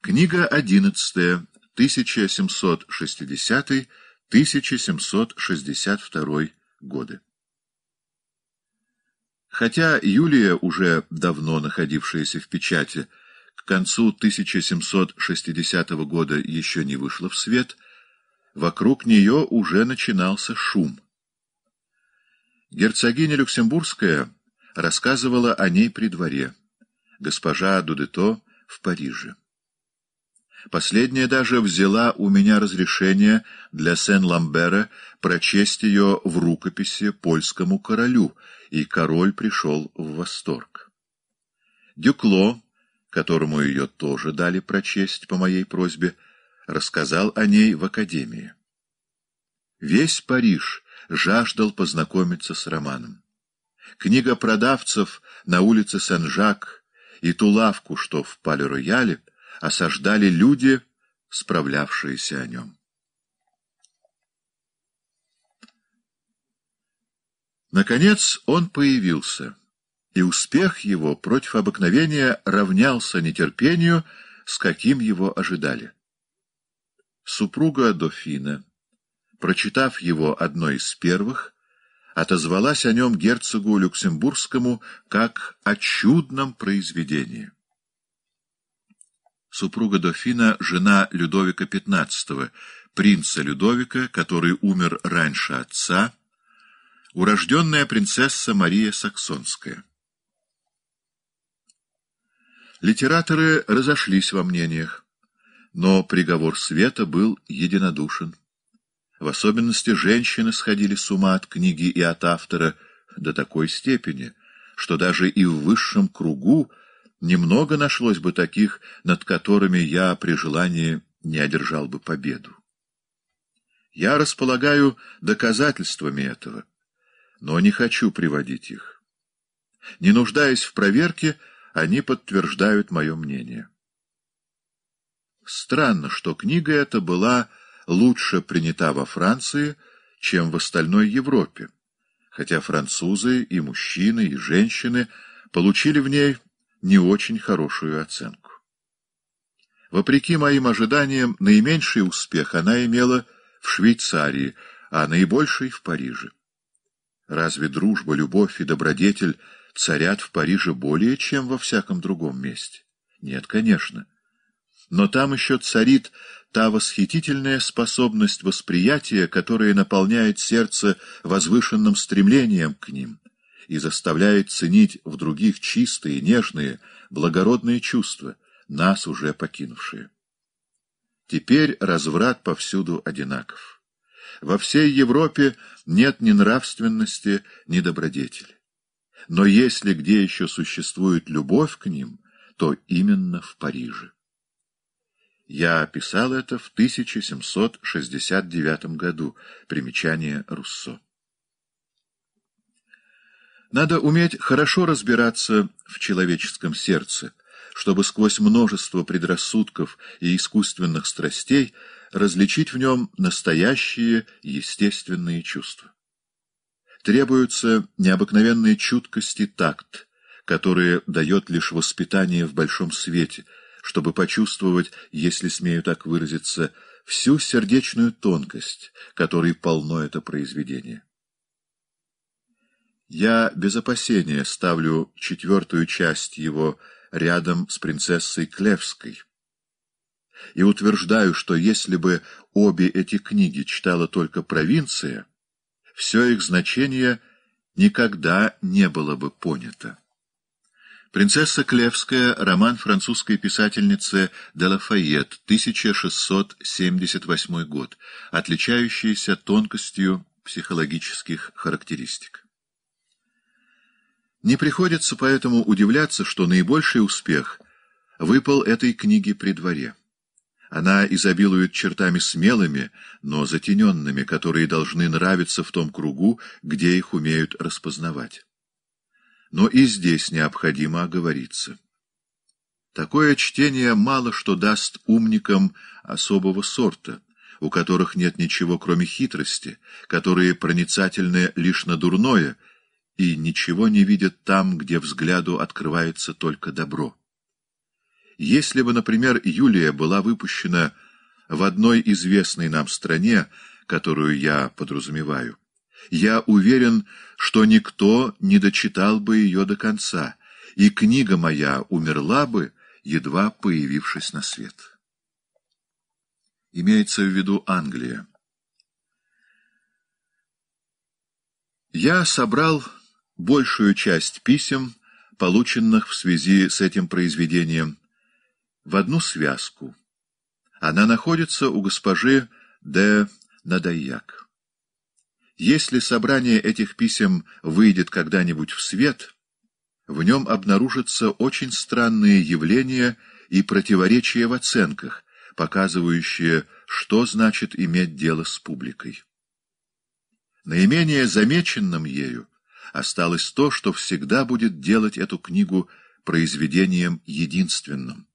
Книга 11, 1760-1762 годы. Хотя Юлия, уже давно находившаяся в печати, к концу 1760 года еще не вышла в свет, вокруг нее уже начинался шум. Герцогиня Люксембургская рассказывала о ней при дворе, госпожа Дудето в Париже. Последняя даже взяла у меня разрешение для Сен-Ламбера прочесть ее в рукописи польскому королю, и король пришел в восторг. Дюкло, которому ее тоже дали прочесть по моей просьбе, рассказал о ней в академии. Весь Париж жаждал познакомиться с романом. Книга продавцев на улице Сен-Жак и ту лавку, что в Пале-Рояле, осаждали люди, справлявшиеся о нем. Наконец он появился, и успех его против обыкновения равнялся нетерпению, с каким его ожидали. Супруга дофина, прочитав его одной из первых, отозвалась о нем герцогу Люксембургскому как о чудном произведении супруга дофина, жена Людовика XV, принца Людовика, который умер раньше отца, урожденная принцесса Мария Саксонская. Литераторы разошлись во мнениях, но приговор света был единодушен. В особенности женщины сходили с ума от книги и от автора до такой степени, что даже и в высшем кругу немного нашлось бы таких, над которыми я при желании не одержал бы победу. Я располагаю доказательствами этого, но не хочу приводить их. Не нуждаясь в проверке, они подтверждают мое мнение. Странно, что книга эта была лучше принята во Франции, чем в остальной Европе, хотя французы и мужчины, и женщины получили в ней не очень хорошую оценку. Вопреки моим ожиданиям, наименьший успех она имела в Швейцарии, а наибольший — в Париже. Разве дружба, любовь и добродетель царят в Париже более, чем во всяком другом месте? Нет, конечно. Но там еще царит та восхитительная способность восприятия, которая наполняет сердце возвышенным стремлением к ним, и заставляет ценить в других чистые, нежные, благородные чувства, нас уже покинувшие. Теперь разврат повсюду одинаков. Во всей Европе нет ни нравственности, ни добродетели. Но если где еще существует любовь к ним, то именно в Париже. Я описал это в 1769 году, примечание Руссо. Надо уметь хорошо разбираться в человеческом сердце, чтобы сквозь множество предрассудков и искусственных страстей различить в нем настоящие естественные чувства. Требуются необыкновенные чуткости, такт, которые дает лишь воспитание в большом свете, чтобы почувствовать, если смею так выразиться, всю сердечную тонкость, которой полно это произведение. Я без опасения ставлю четвертую часть его рядом с принцессой Клевской и утверждаю, что если бы обе эти книги читала только провинция, все их значение никогда не было бы понято. Принцесса Клевская, роман французской писательницы Делафайет, 1678 год, отличающийся тонкостью психологических характеристик. Не приходится поэтому удивляться, что наибольший успех выпал этой книге при дворе. Она изобилует чертами смелыми, но затененными, которые должны нравиться в том кругу, где их умеют распознавать. Но и здесь необходимо оговориться. Такое чтение мало что даст умникам особого сорта, у которых нет ничего кроме хитрости, которые проницательны лишь на дурное — и ничего не видят там, где взгляду открывается только добро. Если бы, например, Юлия была выпущена в одной известной нам стране, которую я подразумеваю, я уверен, что никто не дочитал бы ее до конца, и книга моя умерла бы, едва появившись на свет. Имеется в виду Англия. Я собрал большую часть писем, полученных в связи с этим произведением, в одну связку. Она находится у госпожи де Надаяк. Если собрание этих писем выйдет когда-нибудь в свет, в нем обнаружатся очень странные явления и противоречия в оценках, показывающие, что значит иметь дело с публикой. Наименее замеченным ею осталось то, что всегда будет делать эту книгу произведением единственным.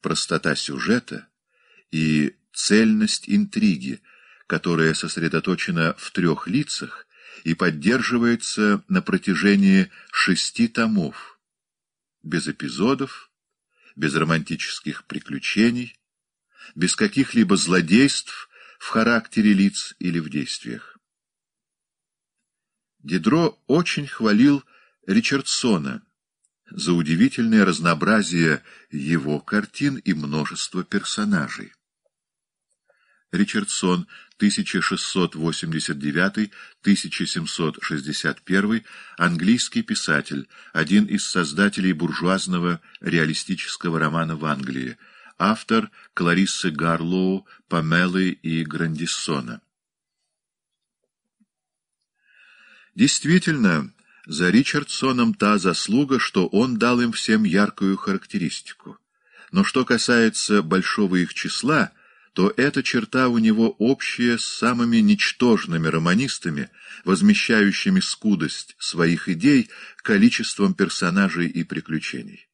Простота сюжета и цельность интриги, которая сосредоточена в трех лицах и поддерживается на протяжении шести томов, без эпизодов, без романтических приключений, без каких-либо злодейств в характере лиц или в действиях. Дидро очень хвалил Ричардсона за удивительное разнообразие его картин и множество персонажей. Ричардсон, 1689-1761, английский писатель, один из создателей буржуазного реалистического романа в Англии, автор Клариссы Гарлоу, Памелы и Грандиссона. Действительно, за Ричардсоном та заслуга, что он дал им всем яркую характеристику. Но что касается большого их числа, то эта черта у него общая с самыми ничтожными романистами, возмещающими скудость своих идей количеством персонажей и приключений.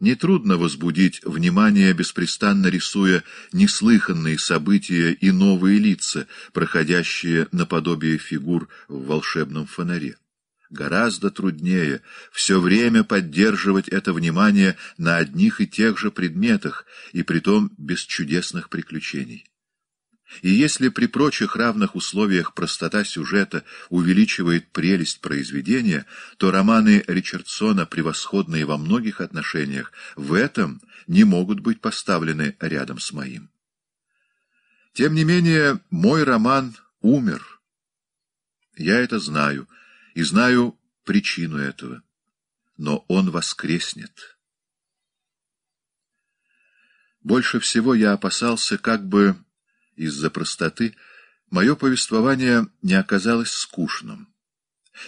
Нетрудно возбудить внимание, беспрестанно рисуя неслыханные события и новые лица, проходящие наподобие фигур в волшебном фонаре. Гораздо труднее все время поддерживать это внимание на одних и тех же предметах, и притом без чудесных приключений. И если при прочих равных условиях простота сюжета увеличивает прелесть произведения, то романы Ричардсона, превосходные во многих отношениях, в этом не могут быть поставлены рядом с моим. Тем не менее, мой роман умер. Я это знаю, и знаю причину этого. Но он воскреснет. Больше всего я опасался, как бы из-за простоты, мое повествование не оказалось скучным.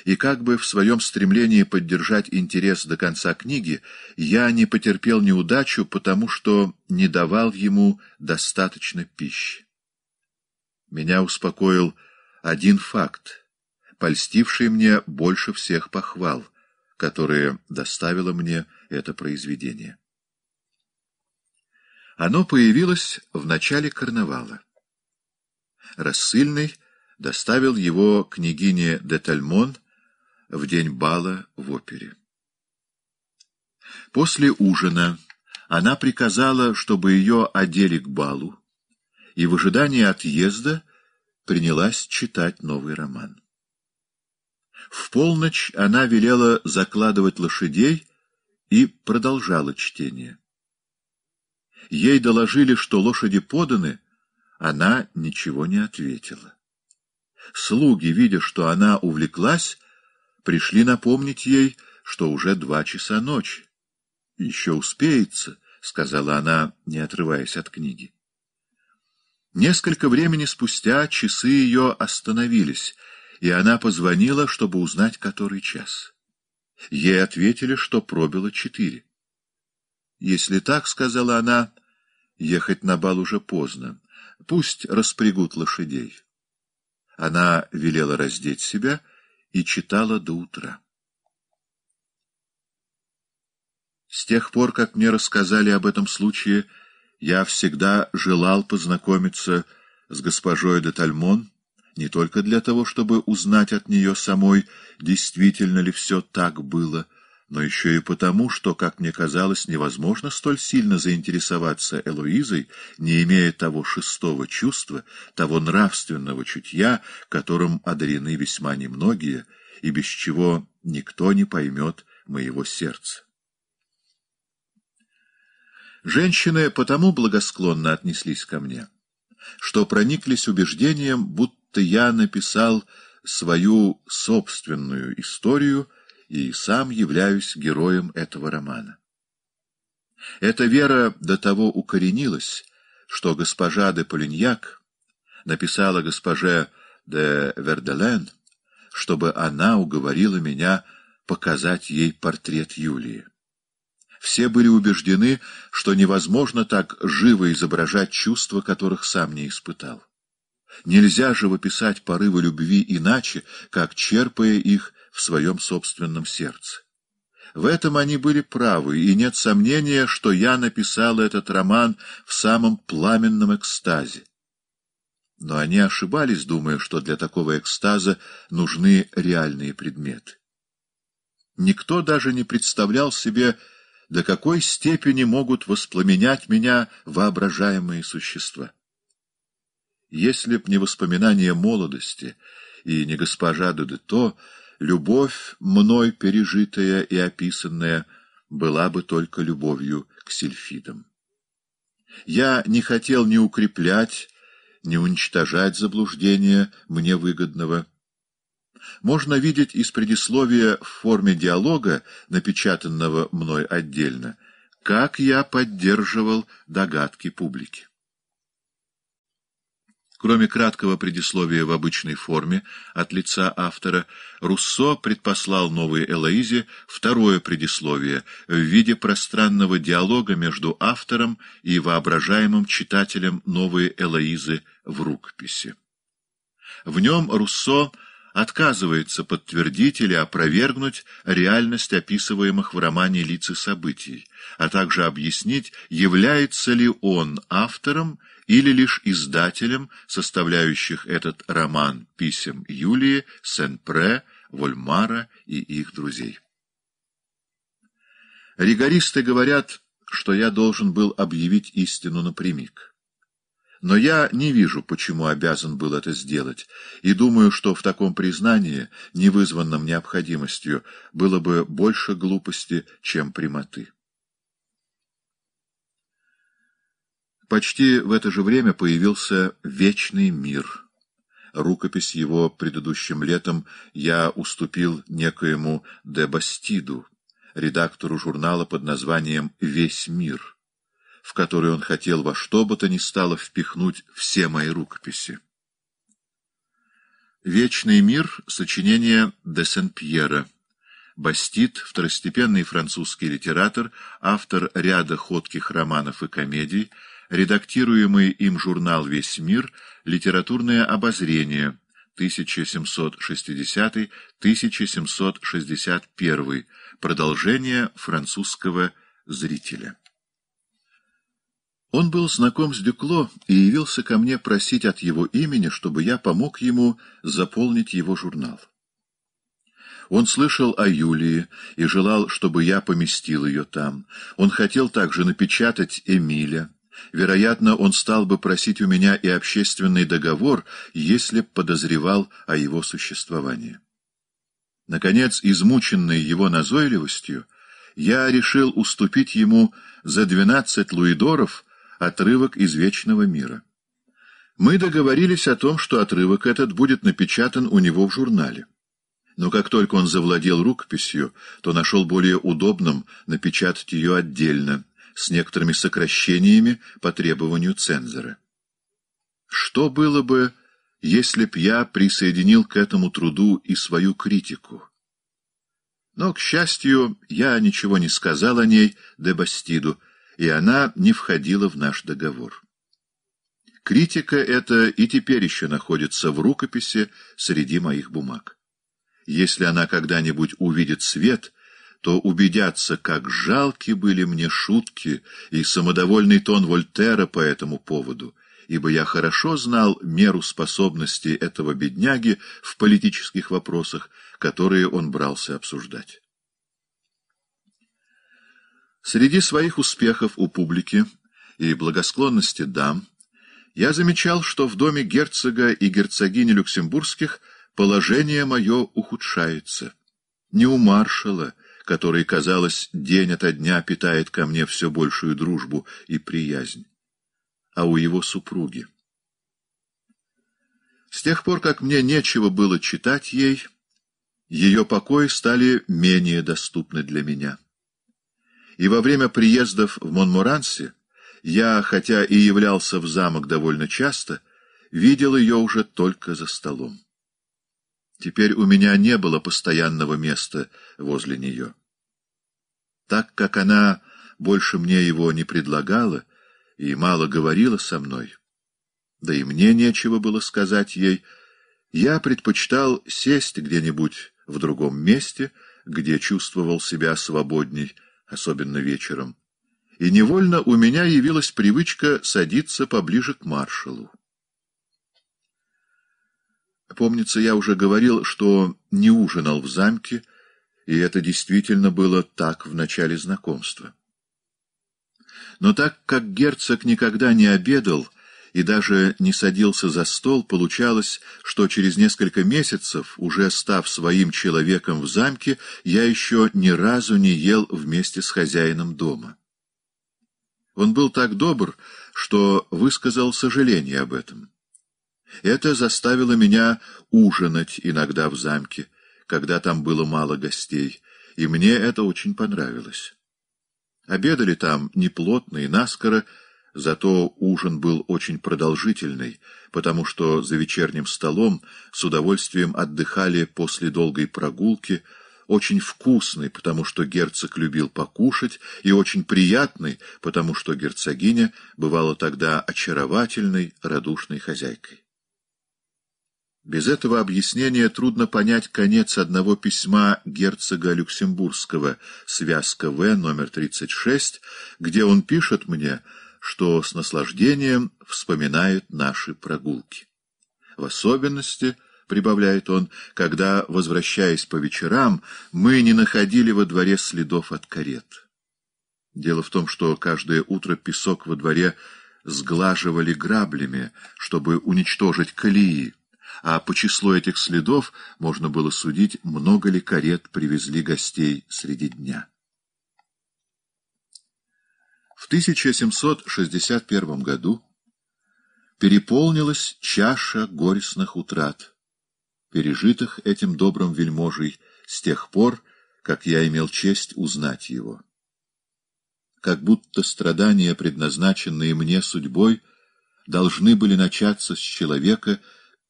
И как бы в своем стремлении поддержать интерес до конца книги, я не потерпел неудачу, потому что не давал ему достаточно пищи. Меня успокоил один факт, польстивший мне больше всех похвал, которые доставило мне это произведение. Оно появилось в начале карнавала рассыльный доставил его княгине де Тальмон в день бала в опере. После ужина она приказала, чтобы ее одели к балу, и в ожидании отъезда принялась читать новый роман. В полночь она велела закладывать лошадей и продолжала чтение. Ей доложили, что лошади поданы — она ничего не ответила. Слуги, видя, что она увлеклась, пришли напомнить ей, что уже два часа ночи. — Еще успеется, — сказала она, не отрываясь от книги. Несколько времени спустя часы ее остановились, и она позвонила, чтобы узнать, который час. Ей ответили, что пробило четыре. — Если так, — сказала она, — ехать на бал уже поздно пусть распрягут лошадей. Она велела раздеть себя и читала до утра. С тех пор, как мне рассказали об этом случае, я всегда желал познакомиться с госпожой де Тальмон, не только для того, чтобы узнать от нее самой, действительно ли все так было, — но еще и потому, что, как мне казалось, невозможно столь сильно заинтересоваться Элоизой, не имея того шестого чувства, того нравственного чутья, которым одарены весьма немногие, и без чего никто не поймет моего сердца. Женщины потому благосклонно отнеслись ко мне, что прониклись убеждением, будто я написал свою собственную историю — и сам являюсь героем этого романа. Эта вера до того укоренилась, что госпожа де Полиньяк написала госпоже де Верделен, чтобы она уговорила меня показать ей портрет Юлии. Все были убеждены, что невозможно так живо изображать чувства, которых сам не испытал. Нельзя же выписать порывы любви иначе, как черпая их в своем собственном сердце. В этом они были правы, и нет сомнения, что я написал этот роман в самом пламенном экстазе. Но они ошибались, думая, что для такого экстаза нужны реальные предметы. Никто даже не представлял себе, до какой степени могут воспламенять меня воображаемые существа. Если б не воспоминания молодости и не госпожа Дедето, любовь, мной пережитая и описанная, была бы только любовью к сельфидам. Я не хотел ни укреплять, ни уничтожать заблуждение мне выгодного. Можно видеть из предисловия в форме диалога, напечатанного мной отдельно, как я поддерживал догадки публики. Кроме краткого предисловия в обычной форме от лица автора, Руссо предпослал новой Элоизе второе предисловие в виде пространного диалога между автором и воображаемым читателем новой Элоизы в рукописи. В нем Руссо отказывается подтвердить или опровергнуть реальность описываемых в романе лиц и событий, а также объяснить, является ли он автором или лишь издателям, составляющих этот роман писем Юлии, Сен-Пре, Вольмара и их друзей. Ригористы говорят, что я должен был объявить истину напрямик. Но я не вижу, почему обязан был это сделать, и думаю, что в таком признании, не вызванном необходимостью, было бы больше глупости, чем прямоты. Почти в это же время появился «Вечный мир». Рукопись его предыдущим летом я уступил некоему де Бастиду, редактору журнала под названием «Весь мир», в который он хотел во что бы то ни стало впихнуть все мои рукописи. «Вечный мир» — сочинение де Сен-Пьера. Бастид — второстепенный французский литератор, автор ряда ходких романов и комедий — редактируемый им журнал «Весь мир», «Литературное обозрение», 1760-1761, продолжение французского зрителя. Он был знаком с Дюкло и явился ко мне просить от его имени, чтобы я помог ему заполнить его журнал. Он слышал о Юлии и желал, чтобы я поместил ее там. Он хотел также напечатать Эмиля. Вероятно, он стал бы просить у меня и общественный договор, если б подозревал о его существовании. Наконец, измученный его назойливостью, я решил уступить ему за двенадцать луидоров отрывок из «Вечного мира». Мы договорились о том, что отрывок этот будет напечатан у него в журнале. Но как только он завладел рукописью, то нашел более удобным напечатать ее отдельно — с некоторыми сокращениями по требованию цензора. Что было бы, если б я присоединил к этому труду и свою критику? Но, к счастью, я ничего не сказал о ней де Бастиду, и она не входила в наш договор. Критика эта и теперь еще находится в рукописи среди моих бумаг. Если она когда-нибудь увидит свет — то убедятся, как жалки были мне шутки и самодовольный тон Вольтера по этому поводу, ибо я хорошо знал меру способностей этого бедняги в политических вопросах, которые он брался обсуждать. Среди своих успехов у публики и благосклонности дам я замечал, что в доме герцога и герцогини Люксембургских положение мое ухудшается. Не у маршала, который, казалось, день ото дня питает ко мне все большую дружбу и приязнь, а у его супруги. С тех пор, как мне нечего было читать ей, ее покои стали менее доступны для меня. И во время приездов в Монморансе я, хотя и являлся в замок довольно часто, видел ее уже только за столом. Теперь у меня не было постоянного места возле нее. Так как она больше мне его не предлагала и мало говорила со мной, да и мне нечего было сказать ей, я предпочитал сесть где-нибудь в другом месте, где чувствовал себя свободней, особенно вечером. И невольно у меня явилась привычка садиться поближе к маршалу. Помнится, я уже говорил, что не ужинал в замке, и это действительно было так в начале знакомства. Но так как герцог никогда не обедал и даже не садился за стол, получалось, что через несколько месяцев, уже став своим человеком в замке, я еще ни разу не ел вместе с хозяином дома. Он был так добр, что высказал сожаление об этом. Это заставило меня ужинать иногда в замке, когда там было мало гостей, и мне это очень понравилось. Обедали там неплотно и наскоро, зато ужин был очень продолжительный, потому что за вечерним столом с удовольствием отдыхали после долгой прогулки, очень вкусный, потому что герцог любил покушать, и очень приятный, потому что герцогиня бывала тогда очаровательной, радушной хозяйкой. Без этого объяснения трудно понять конец одного письма герцога Люксембургского, связка В, номер 36, где он пишет мне, что с наслаждением вспоминает наши прогулки. В особенности, прибавляет он, когда, возвращаясь по вечерам, мы не находили во дворе следов от карет. Дело в том, что каждое утро песок во дворе сглаживали граблями, чтобы уничтожить колеи а по числу этих следов можно было судить, много ли карет привезли гостей среди дня. В 1761 году переполнилась чаша горестных утрат, пережитых этим добрым вельможей с тех пор, как я имел честь узнать его. Как будто страдания, предназначенные мне судьбой, должны были начаться с человека,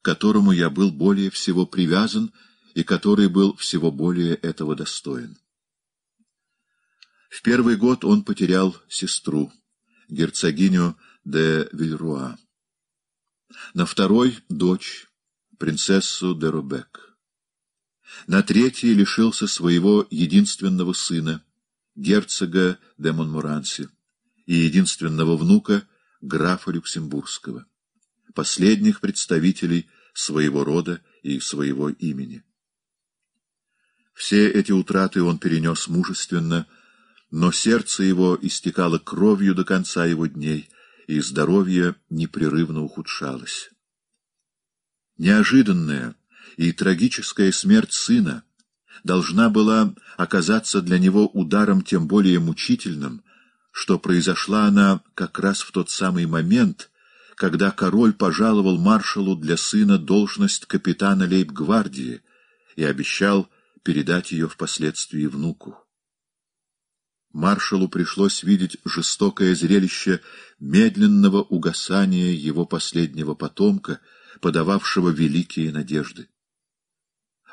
которому я был более всего привязан и который был всего более этого достоин. В первый год он потерял сестру, герцогиню де Вильруа. На второй — дочь, принцессу де Рубек. На третий лишился своего единственного сына, герцога де Монмуранси, и единственного внука, графа Люксембургского последних представителей своего рода и своего имени. Все эти утраты он перенес мужественно, но сердце его истекало кровью до конца его дней, и здоровье непрерывно ухудшалось. Неожиданная и трагическая смерть сына должна была оказаться для него ударом тем более мучительным, что произошла она как раз в тот самый момент, когда король пожаловал маршалу для сына должность капитана лейб-гвардии и обещал передать ее впоследствии внуку. Маршалу пришлось видеть жестокое зрелище медленного угасания его последнего потомка, подававшего великие надежды.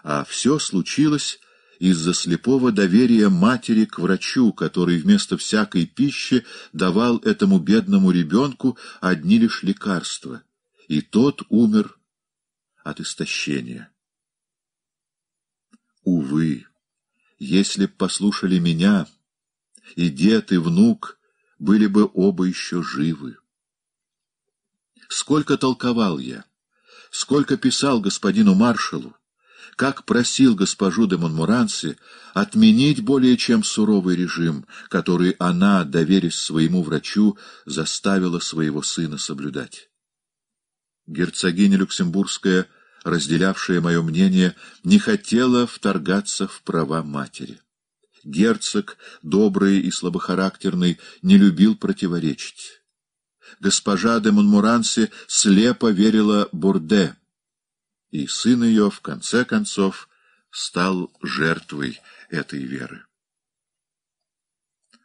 А все случилось из-за слепого доверия матери к врачу, который вместо всякой пищи давал этому бедному ребенку одни лишь лекарства, и тот умер от истощения. Увы, если б послушали меня, и дед, и внук были бы оба еще живы. Сколько толковал я, сколько писал господину маршалу, как просил госпожу де Монмуранси отменить более чем суровый режим, который она, доверясь своему врачу, заставила своего сына соблюдать. Герцогиня Люксембургская, разделявшая мое мнение, не хотела вторгаться в права матери. Герцог, добрый и слабохарактерный, не любил противоречить. Госпожа де Монмуранси слепо верила Бурде — и сын ее, в конце концов, стал жертвой этой веры.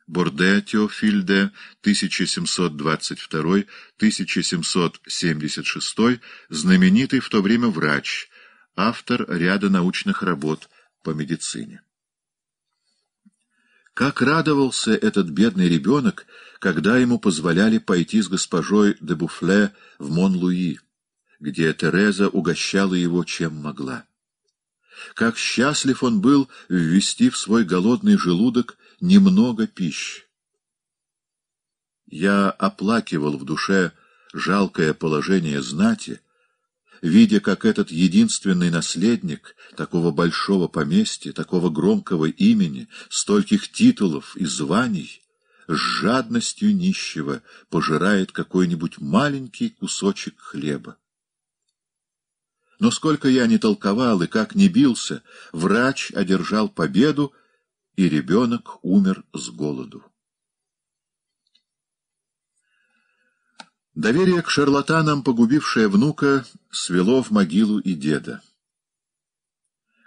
Борде Теофильде 1722-1776, знаменитый в то время врач, автор ряда научных работ по медицине. Как радовался этот бедный ребенок, когда ему позволяли пойти с госпожой де Буфле в Мон-Луи где Тереза угощала его чем могла. Как счастлив он был ввести в свой голодный желудок немного пищи. Я оплакивал в душе жалкое положение знати, видя, как этот единственный наследник такого большого поместья, такого громкого имени, стольких титулов и званий, с жадностью нищего пожирает какой-нибудь маленький кусочек хлеба. Но сколько я не толковал и как не бился, врач одержал победу, и ребенок умер с голоду. Доверие к шарлатанам, погубившее внука, свело в могилу и деда.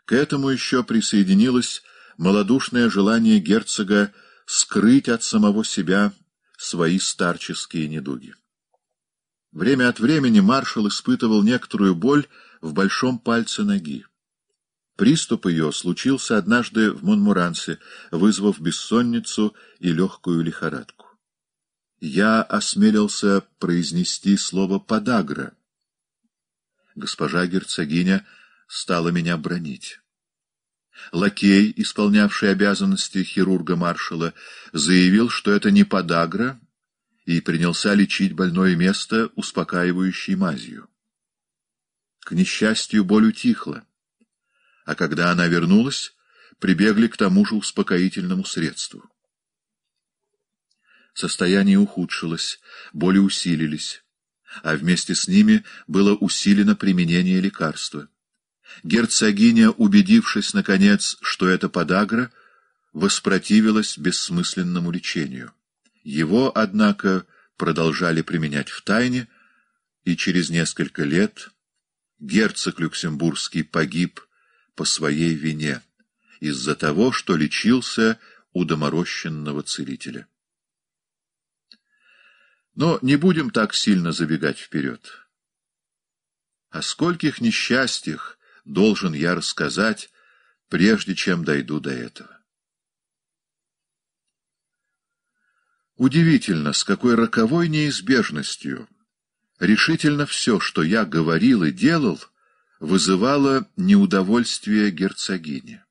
К этому еще присоединилось малодушное желание герцога скрыть от самого себя свои старческие недуги. Время от времени маршал испытывал некоторую боль, в большом пальце ноги. Приступ ее случился однажды в Монмурансе, вызвав бессонницу и легкую лихорадку. Я осмелился произнести слово «подагра». Госпожа герцогиня стала меня бронить. Лакей, исполнявший обязанности хирурга-маршала, заявил, что это не подагра, и принялся лечить больное место успокаивающей мазью. К несчастью, боль утихла. А когда она вернулась, прибегли к тому же успокоительному средству. Состояние ухудшилось, боли усилились, а вместе с ними было усилено применение лекарства. Герцогиня, убедившись, наконец, что это подагра, воспротивилась бессмысленному лечению. Его, однако, продолжали применять в тайне, и через несколько лет — герцог Люксембургский погиб по своей вине из-за того, что лечился у доморощенного целителя. Но не будем так сильно забегать вперед. О скольких несчастьях должен я рассказать, прежде чем дойду до этого. Удивительно, с какой роковой неизбежностью Решительно все, что я говорил и делал, вызывало неудовольствие герцогини.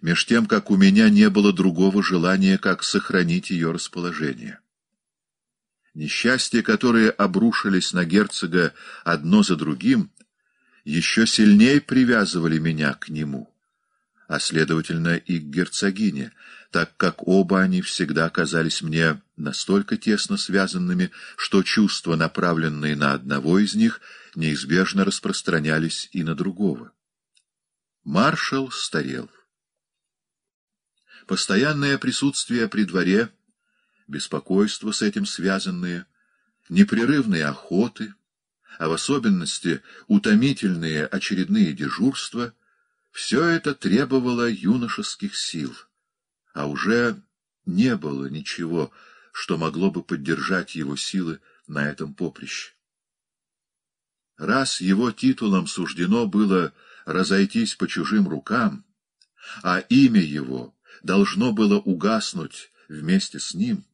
Меж тем, как у меня не было другого желания, как сохранить ее расположение. Несчастья, которые обрушились на герцога одно за другим, еще сильнее привязывали меня к нему, а, следовательно, и к герцогине — так как оба они всегда казались мне настолько тесно связанными, что чувства, направленные на одного из них, неизбежно распространялись и на другого. Маршал старел. Постоянное присутствие при дворе, беспокойство с этим связанные, непрерывные охоты, а в особенности утомительные очередные дежурства — все это требовало юношеских сил а уже не было ничего, что могло бы поддержать его силы на этом поприще. Раз его титулом суждено было разойтись по чужим рукам, а имя его должно было угаснуть вместе с ним,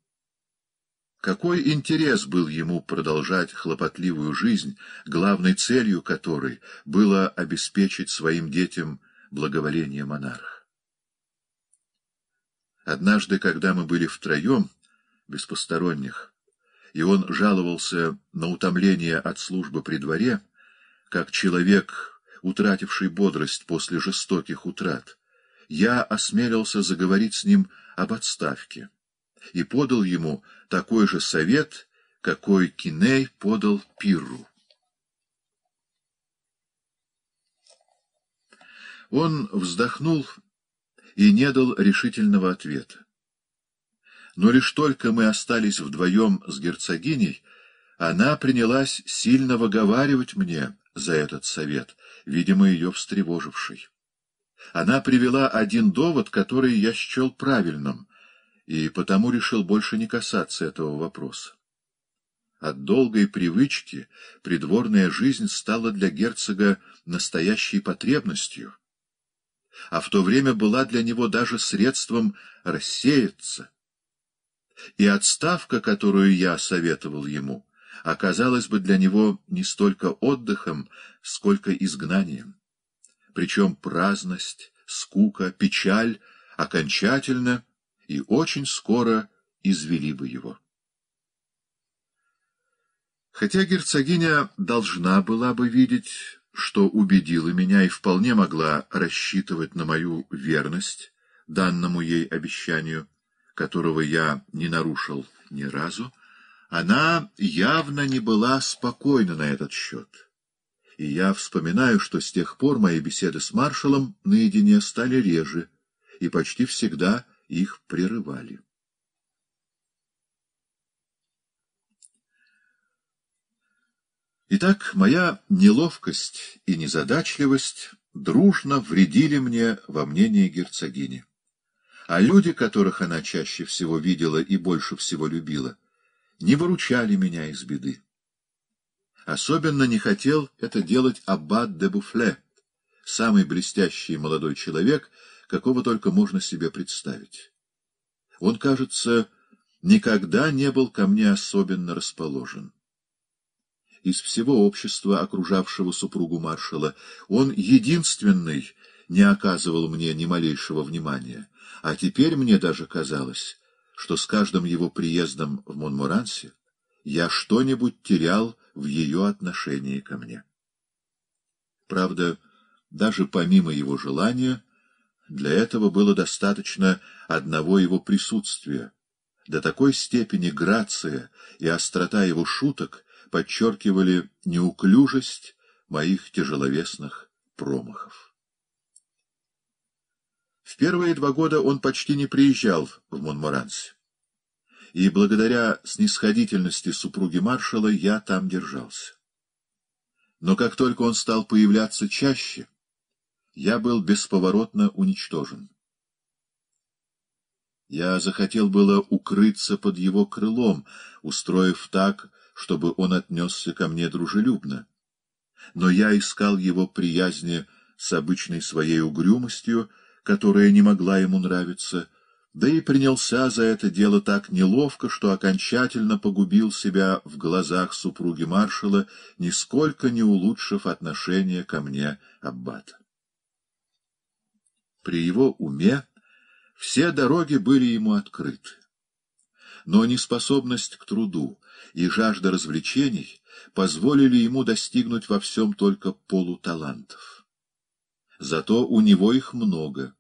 какой интерес был ему продолжать хлопотливую жизнь, главной целью которой было обеспечить своим детям благоволение монарха? Однажды, когда мы были втроем, без посторонних, и он жаловался на утомление от службы при дворе, как человек, утративший бодрость после жестоких утрат, я осмелился заговорить с ним об отставке и подал ему такой же совет, какой Киней подал Пиру. Он вздохнул и не дал решительного ответа. Но лишь только мы остались вдвоем с герцогиней, она принялась сильно выговаривать мне за этот совет, видимо, ее встревоживший. Она привела один довод, который я счел правильным, и потому решил больше не касаться этого вопроса. От долгой привычки придворная жизнь стала для герцога настоящей потребностью, а в то время была для него даже средством рассеяться. И отставка, которую я советовал ему, оказалась бы для него не столько отдыхом, сколько изгнанием. Причем праздность, скука, печаль окончательно и очень скоро извели бы его. Хотя герцогиня должна была бы видеть что убедила меня и вполне могла рассчитывать на мою верность данному ей обещанию, которого я не нарушил ни разу, она явно не была спокойна на этот счет. И я вспоминаю, что с тех пор мои беседы с маршалом наедине стали реже, и почти всегда их прерывали. Итак, моя неловкость и незадачливость дружно вредили мне во мнении герцогини. А люди, которых она чаще всего видела и больше всего любила, не выручали меня из беды. Особенно не хотел это делать аббат де Буфле, самый блестящий молодой человек, какого только можно себе представить. Он, кажется, никогда не был ко мне особенно расположен из всего общества, окружавшего супругу маршала, он единственный не оказывал мне ни малейшего внимания, а теперь мне даже казалось, что с каждым его приездом в Монморансе я что-нибудь терял в ее отношении ко мне. Правда, даже помимо его желания, для этого было достаточно одного его присутствия. До такой степени грация и острота его шуток подчеркивали неуклюжесть моих тяжеловесных промахов. В первые два года он почти не приезжал в Монморансе, и благодаря снисходительности супруги маршала я там держался. Но как только он стал появляться чаще, я был бесповоротно уничтожен. Я захотел было укрыться под его крылом, устроив так, чтобы он отнесся ко мне дружелюбно. Но я искал его приязни с обычной своей угрюмостью, которая не могла ему нравиться, да и принялся за это дело так неловко, что окончательно погубил себя в глазах супруги маршала, нисколько не улучшив отношение ко мне аббата. При его уме все дороги были ему открыты. Но неспособность к труду, и жажда развлечений позволили ему достигнуть во всем только полуталантов. Зато у него их много,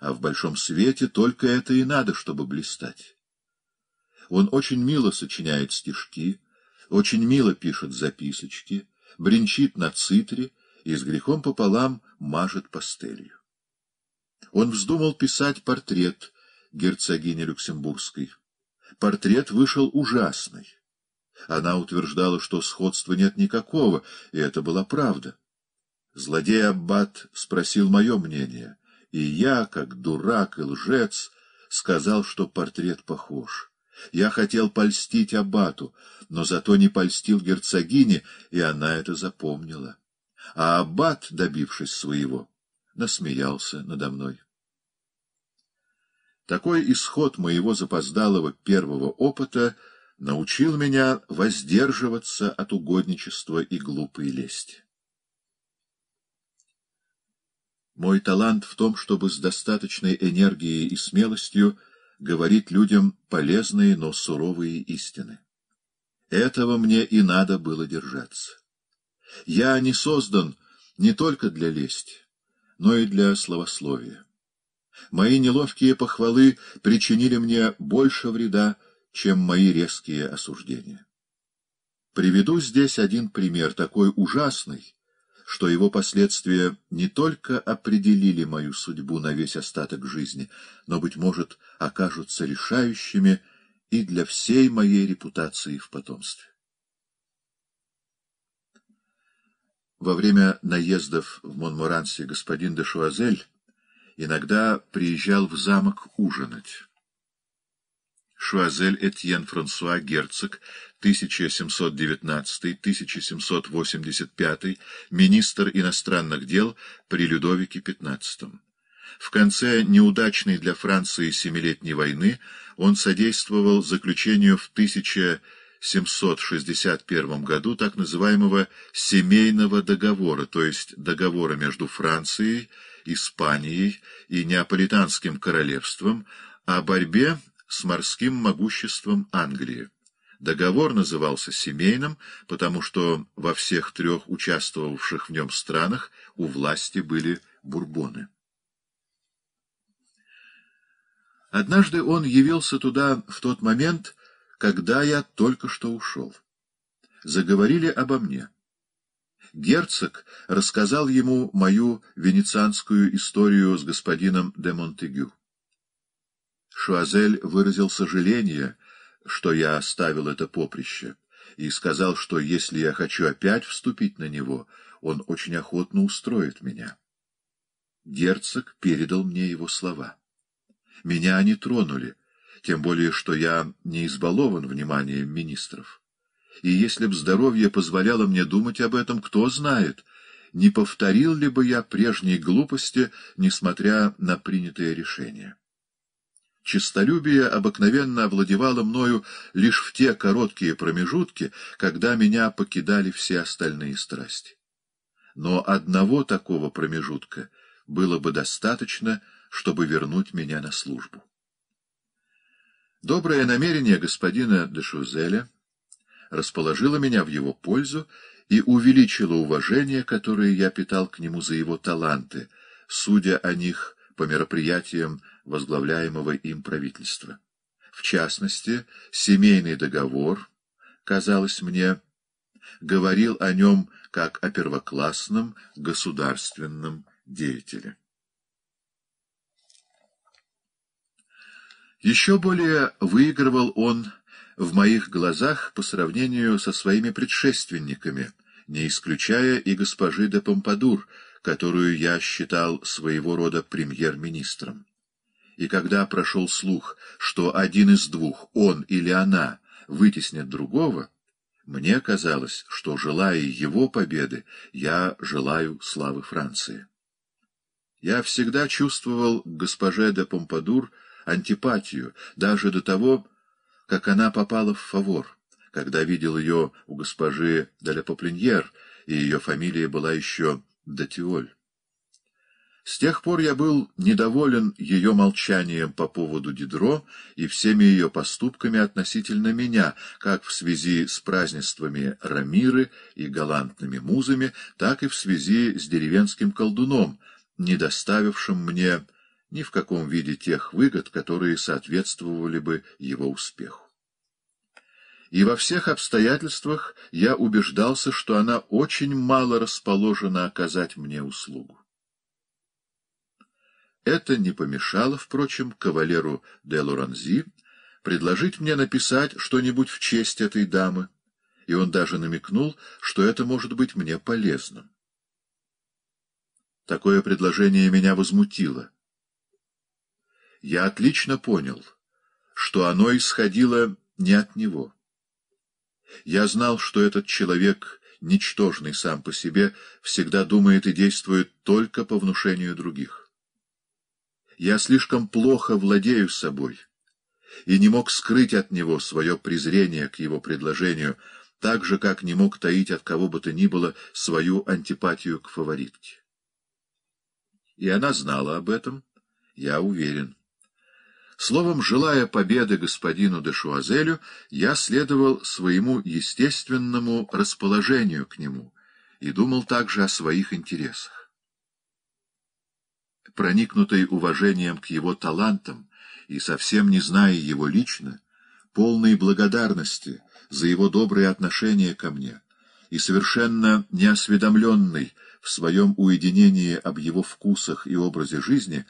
а в большом свете только это и надо, чтобы блистать. Он очень мило сочиняет стишки, очень мило пишет записочки, бренчит на цитре и с грехом пополам мажет пастелью. Он вздумал писать портрет герцогини Люксембургской. Портрет вышел ужасный. Она утверждала, что сходства нет никакого, и это была правда. Злодей Аббат спросил мое мнение, и я, как дурак и лжец, сказал, что портрет похож. Я хотел польстить Аббату, но зато не польстил герцогине, и она это запомнила. А Аббат, добившись своего, насмеялся надо мной. Такой исход моего запоздалого первого опыта — научил меня воздерживаться от угодничества и глупой лести. Мой талант в том, чтобы с достаточной энергией и смелостью говорить людям полезные, но суровые истины. Этого мне и надо было держаться. Я не создан не только для лести, но и для словословия. Мои неловкие похвалы причинили мне больше вреда, чем мои резкие осуждения. Приведу здесь один пример, такой ужасный, что его последствия не только определили мою судьбу на весь остаток жизни, но, быть может, окажутся решающими и для всей моей репутации в потомстве. Во время наездов в Монморансе господин де Шуазель иногда приезжал в замок ужинать. Шуазель Этьен Франсуа Герцог, 1719-1785, министр иностранных дел при Людовике XV. В конце неудачной для Франции Семилетней войны он содействовал заключению в 1761 году так называемого «семейного договора», то есть договора между Францией, Испанией и Неаполитанским королевством о борьбе с морским могуществом Англии. Договор назывался семейным, потому что во всех трех участвовавших в нем странах у власти были бурбоны. Однажды он явился туда в тот момент, когда я только что ушел. Заговорили обо мне. Герцог рассказал ему мою венецианскую историю с господином де Монтегю. Шуазель выразил сожаление, что я оставил это поприще, и сказал, что если я хочу опять вступить на него, он очень охотно устроит меня. Герцог передал мне его слова. Меня они тронули, тем более, что я не избалован вниманием министров. И если б здоровье позволяло мне думать об этом, кто знает, не повторил ли бы я прежней глупости, несмотря на принятое решение. Честолюбие обыкновенно овладевало мною лишь в те короткие промежутки, когда меня покидали все остальные страсти. Но одного такого промежутка было бы достаточно, чтобы вернуть меня на службу. Доброе намерение господина де расположило меня в его пользу и увеличило уважение, которое я питал к нему за его таланты, судя о них по мероприятиям, возглавляемого им правительства. В частности, семейный договор, казалось мне, говорил о нем как о первоклассном государственном деятеле. Еще более выигрывал он в моих глазах по сравнению со своими предшественниками, не исключая и госпожи де Помпадур, которую я считал своего рода премьер-министром. И когда прошел слух, что один из двух, он или она, вытеснит другого, мне казалось, что, желая его победы, я желаю славы Франции. Я всегда чувствовал к госпоже де Помпадур антипатию, даже до того, как она попала в фавор, когда видел ее у госпожи де Ле Поплиньер, и ее фамилия была еще Датиоль. С тех пор я был недоволен ее молчанием по поводу Дидро и всеми ее поступками относительно меня, как в связи с празднествами Рамиры и галантными музами, так и в связи с деревенским колдуном, не доставившим мне ни в каком виде тех выгод, которые соответствовали бы его успеху. И во всех обстоятельствах я убеждался, что она очень мало расположена оказать мне услугу. Это не помешало, впрочем, кавалеру де Лоранзи предложить мне написать что-нибудь в честь этой дамы, и он даже намекнул, что это может быть мне полезным. Такое предложение меня возмутило. Я отлично понял, что оно исходило не от него. Я знал, что этот человек, ничтожный сам по себе, всегда думает и действует только по внушению других. Я слишком плохо владею собой и не мог скрыть от него свое презрение к его предложению, так же, как не мог таить от кого бы то ни было свою антипатию к фаворитке. И она знала об этом, я уверен. Словом, желая победы господину де Шуазелю, я следовал своему естественному расположению к нему и думал также о своих интересах проникнутый уважением к его талантам и совсем не зная его лично, полный благодарности за его добрые отношения ко мне и совершенно неосведомленный в своем уединении об его вкусах и образе жизни,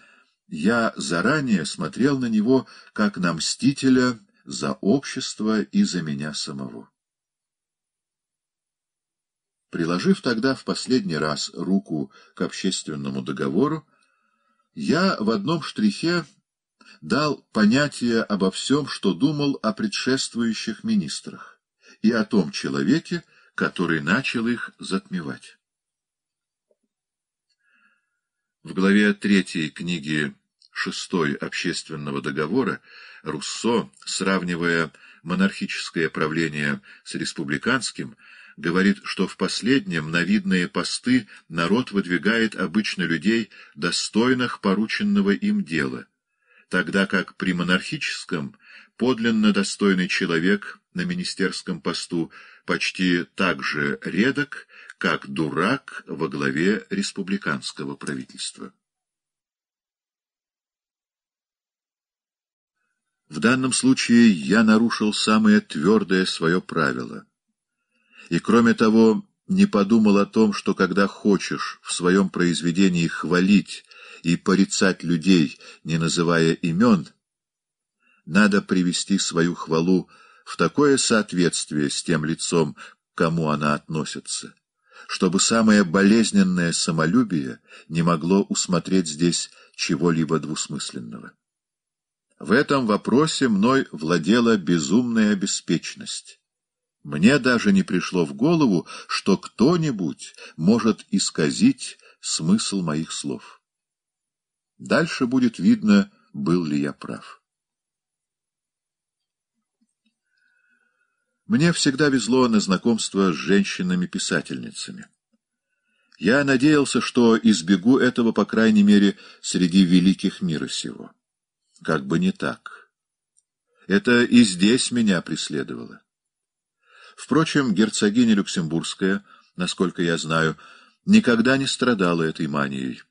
я заранее смотрел на него как на мстителя за общество и за меня самого. Приложив тогда в последний раз руку к общественному договору, я в одном штрихе дал понятие обо всем, что думал о предшествующих министрах, и о том человеке, который начал их затмевать. В главе третьей книги шестой общественного договора Руссо, сравнивая монархическое правление с республиканским, говорит, что в последнем на видные посты народ выдвигает обычно людей, достойных порученного им дела, тогда как при монархическом подлинно достойный человек на министерском посту почти так же редок, как дурак во главе республиканского правительства. В данном случае я нарушил самое твердое свое правило — и, кроме того, не подумал о том, что когда хочешь в своем произведении хвалить и порицать людей, не называя имен, надо привести свою хвалу в такое соответствие с тем лицом, к кому она относится, чтобы самое болезненное самолюбие не могло усмотреть здесь чего-либо двусмысленного. В этом вопросе мной владела безумная беспечность. Мне даже не пришло в голову, что кто-нибудь может исказить смысл моих слов. Дальше будет видно, был ли я прав. Мне всегда везло на знакомство с женщинами-писательницами. Я надеялся, что избегу этого, по крайней мере, среди великих мира сего. Как бы не так. Это и здесь меня преследовало. Впрочем, герцогиня Люксембургская, насколько я знаю, никогда не страдала этой манией.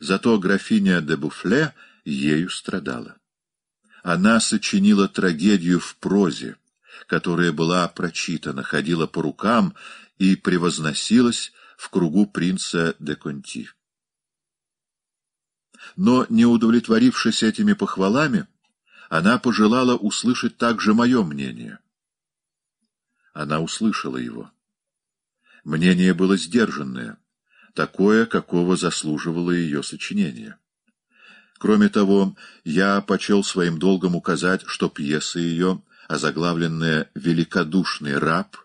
Зато графиня де Буфле ею страдала. Она сочинила трагедию в прозе, которая была прочитана, ходила по рукам и превозносилась в кругу принца де Конти. Но, не удовлетворившись этими похвалами, она пожелала услышать также мое мнение. Она услышала его. Мнение было сдержанное, такое, какого заслуживало ее сочинение. Кроме того, я почел своим долгом указать, что пьеса ее, озаглавленная «Великодушный раб»,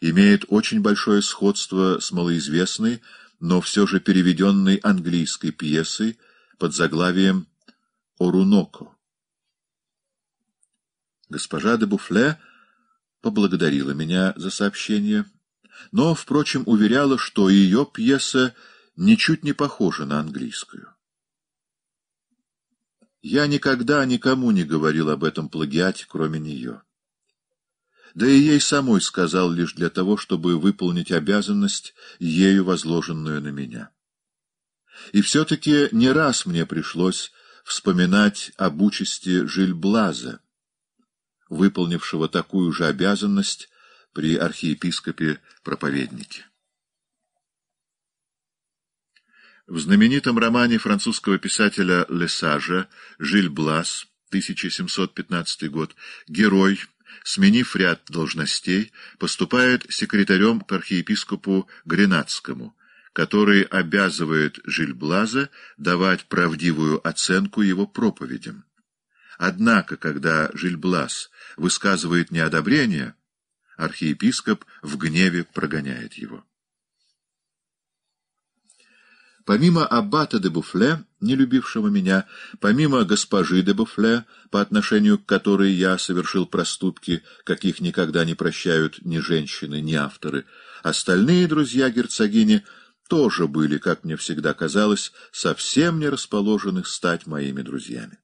имеет очень большое сходство с малоизвестной, но все же переведенной английской пьесой под заглавием «Оруноко». Госпожа де Буфле поблагодарила меня за сообщение, но, впрочем, уверяла, что ее пьеса ничуть не похожа на английскую. Я никогда никому не говорил об этом плагиате, кроме нее. Да и ей самой сказал лишь для того, чтобы выполнить обязанность, ею возложенную на меня. И все-таки не раз мне пришлось вспоминать об участи Жильблаза, выполнившего такую же обязанность при архиепископе-проповеднике. В знаменитом романе французского писателя Лесажа «Жиль Блас» 1715 год герой, сменив ряд должностей, поступает секретарем к архиепископу Гренадскому, который обязывает Жильблаза давать правдивую оценку его проповедям. Однако, когда Жильблас высказывает неодобрение, архиепископ в гневе прогоняет его. Помимо аббата де Буфле, не любившего меня, помимо госпожи де Буфле, по отношению к которой я совершил проступки, каких никогда не прощают ни женщины, ни авторы, остальные друзья герцогини тоже были, как мне всегда казалось, совсем не расположены стать моими друзьями.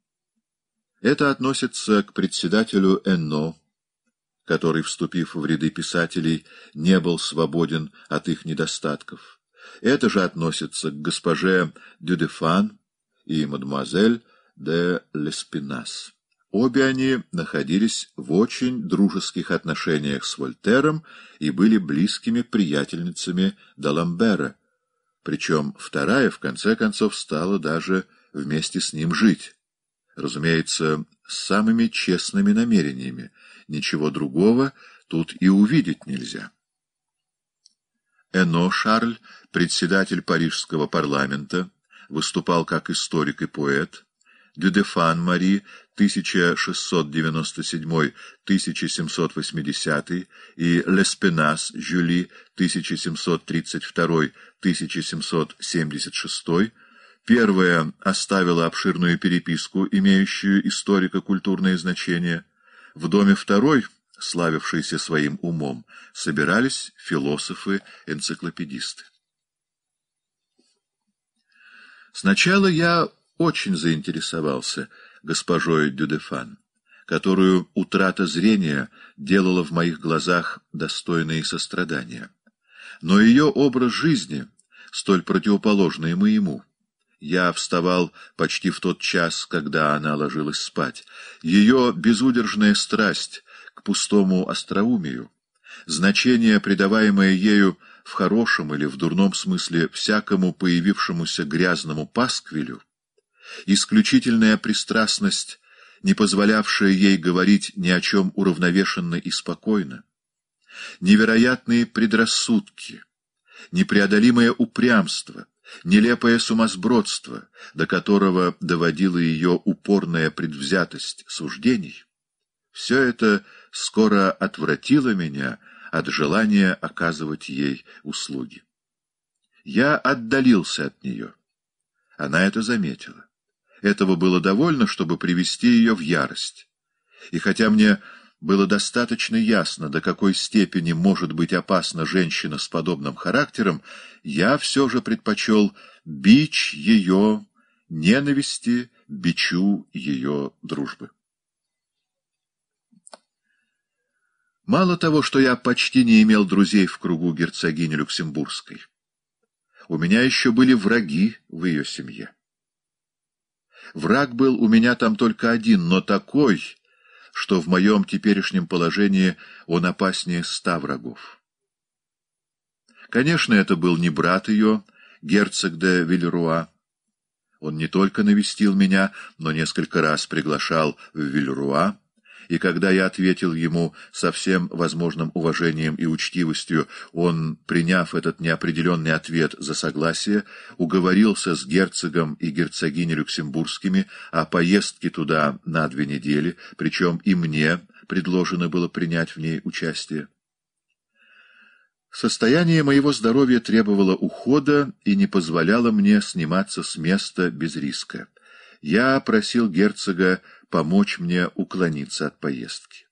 Это относится к председателю Энно, который, вступив в ряды писателей, не был свободен от их недостатков. Это же относится к госпоже Дюдефан и мадемуазель де Леспинас. Обе они находились в очень дружеских отношениях с Вольтером и были близкими приятельницами Даламбера, причем вторая, в конце концов, стала даже вместе с ним жить разумеется, с самыми честными намерениями. Ничего другого тут и увидеть нельзя. Эно Шарль, председатель Парижского парламента, выступал как историк и поэт. Дюдефан Мари, 1697-1780 и Леспенас Жюли, 1732-1776, Первая оставила обширную переписку, имеющую историко-культурное значение. В доме второй, славившейся своим умом, собирались философы-энциклопедисты. Сначала я очень заинтересовался госпожой Дюдефан, которую утрата зрения делала в моих глазах достойные сострадания. Но ее образ жизни, столь противоположный моему, — я вставал почти в тот час, когда она ложилась спать. Ее безудержная страсть к пустому остроумию, значение, придаваемое ею в хорошем или в дурном смысле всякому появившемуся грязному пасквилю, исключительная пристрастность, не позволявшая ей говорить ни о чем уравновешенно и спокойно, невероятные предрассудки, непреодолимое упрямство, Нелепое сумасбродство, до которого доводила ее упорная предвзятость суждений, все это скоро отвратило меня от желания оказывать ей услуги. Я отдалился от нее. Она это заметила. Этого было довольно, чтобы привести ее в ярость. И хотя мне было достаточно ясно, до какой степени может быть опасна женщина с подобным характером, я все же предпочел бич ее ненависти, бичу ее дружбы. Мало того, что я почти не имел друзей в кругу герцогини Люксембургской, у меня еще были враги в ее семье. Враг был у меня там только один, но такой что в моем теперешнем положении он опаснее ста врагов. Конечно, это был не брат ее, герцог де Вильруа. Он не только навестил меня, но несколько раз приглашал в Вильруа, и когда я ответил ему со всем возможным уважением и учтивостью, он, приняв этот неопределенный ответ за согласие, уговорился с герцогом и герцогиней Люксембургскими о поездке туда на две недели, причем и мне предложено было принять в ней участие. Состояние моего здоровья требовало ухода и не позволяло мне сниматься с места без риска. Я просил герцога помочь мне уклониться от поездки.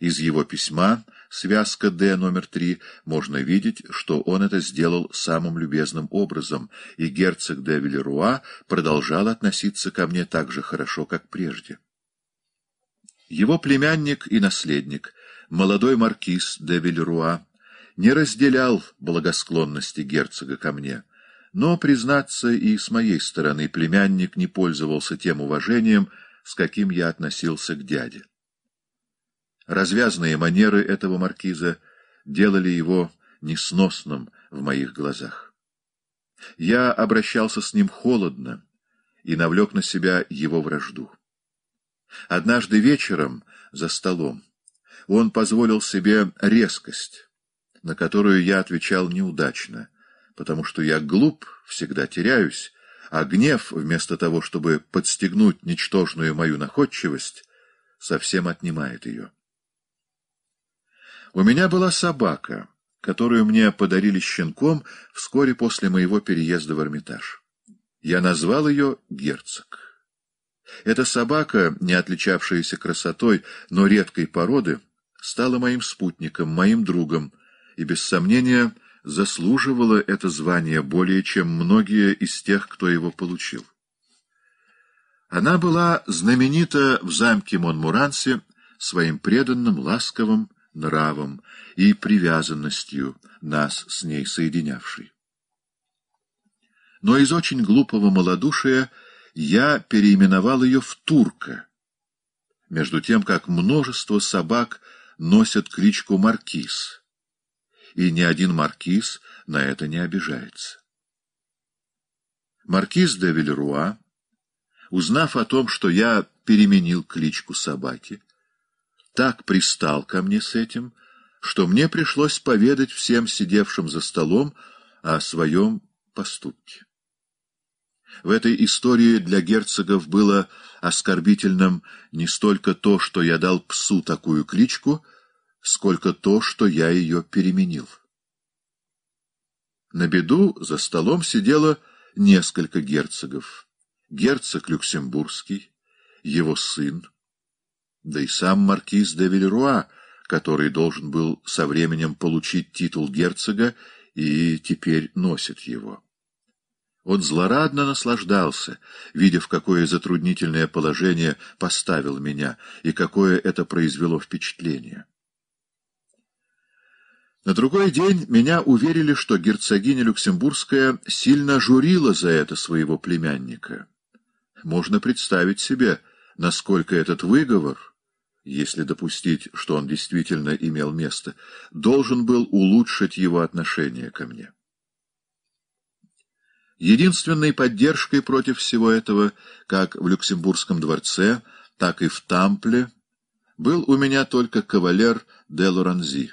Из его письма, связка Д номер 3, можно видеть, что он это сделал самым любезным образом, и герцог де Вильеруа продолжал относиться ко мне так же хорошо, как прежде. Его племянник и наследник, молодой маркиз де Вильеруа, не разделял благосклонности герцога ко мне, но, признаться, и с моей стороны племянник не пользовался тем уважением, с каким я относился к дяде. Развязные манеры этого маркиза делали его несносным в моих глазах. Я обращался с ним холодно и навлек на себя его вражду. Однажды вечером за столом он позволил себе резкость, на которую я отвечал неудачно, потому что я глуп, всегда теряюсь а гнев, вместо того, чтобы подстегнуть ничтожную мою находчивость, совсем отнимает ее. У меня была собака, которую мне подарили щенком вскоре после моего переезда в Эрмитаж. Я назвал ее «Герцог». Эта собака, не отличавшаяся красотой, но редкой породы, стала моим спутником, моим другом, и, без сомнения, — Заслуживала это звание более, чем многие из тех, кто его получил. Она была знаменита в замке Монмуранси своим преданным ласковым нравом и привязанностью, нас с ней соединявшей. Но из очень глупого малодушия я переименовал ее в «турка», между тем как множество собак носят кличку «маркиз» и ни один маркиз на это не обижается. Маркиз де Вильруа, узнав о том, что я переменил кличку собаки, так пристал ко мне с этим, что мне пришлось поведать всем сидевшим за столом о своем поступке. В этой истории для герцогов было оскорбительным не столько то, что я дал псу такую кличку — сколько то, что я ее переменил. На беду за столом сидело несколько герцогов. Герцог Люксембургский, его сын, да и сам маркиз де Вильруа, который должен был со временем получить титул герцога и теперь носит его. Он злорадно наслаждался, видя, в какое затруднительное положение поставил меня и какое это произвело впечатление. На другой день меня уверили, что герцогиня Люксембургская сильно журила за это своего племянника. Можно представить себе, насколько этот выговор, если допустить, что он действительно имел место, должен был улучшить его отношение ко мне. Единственной поддержкой против всего этого, как в Люксембургском дворце, так и в Тампле, был у меня только кавалер де Лоранзи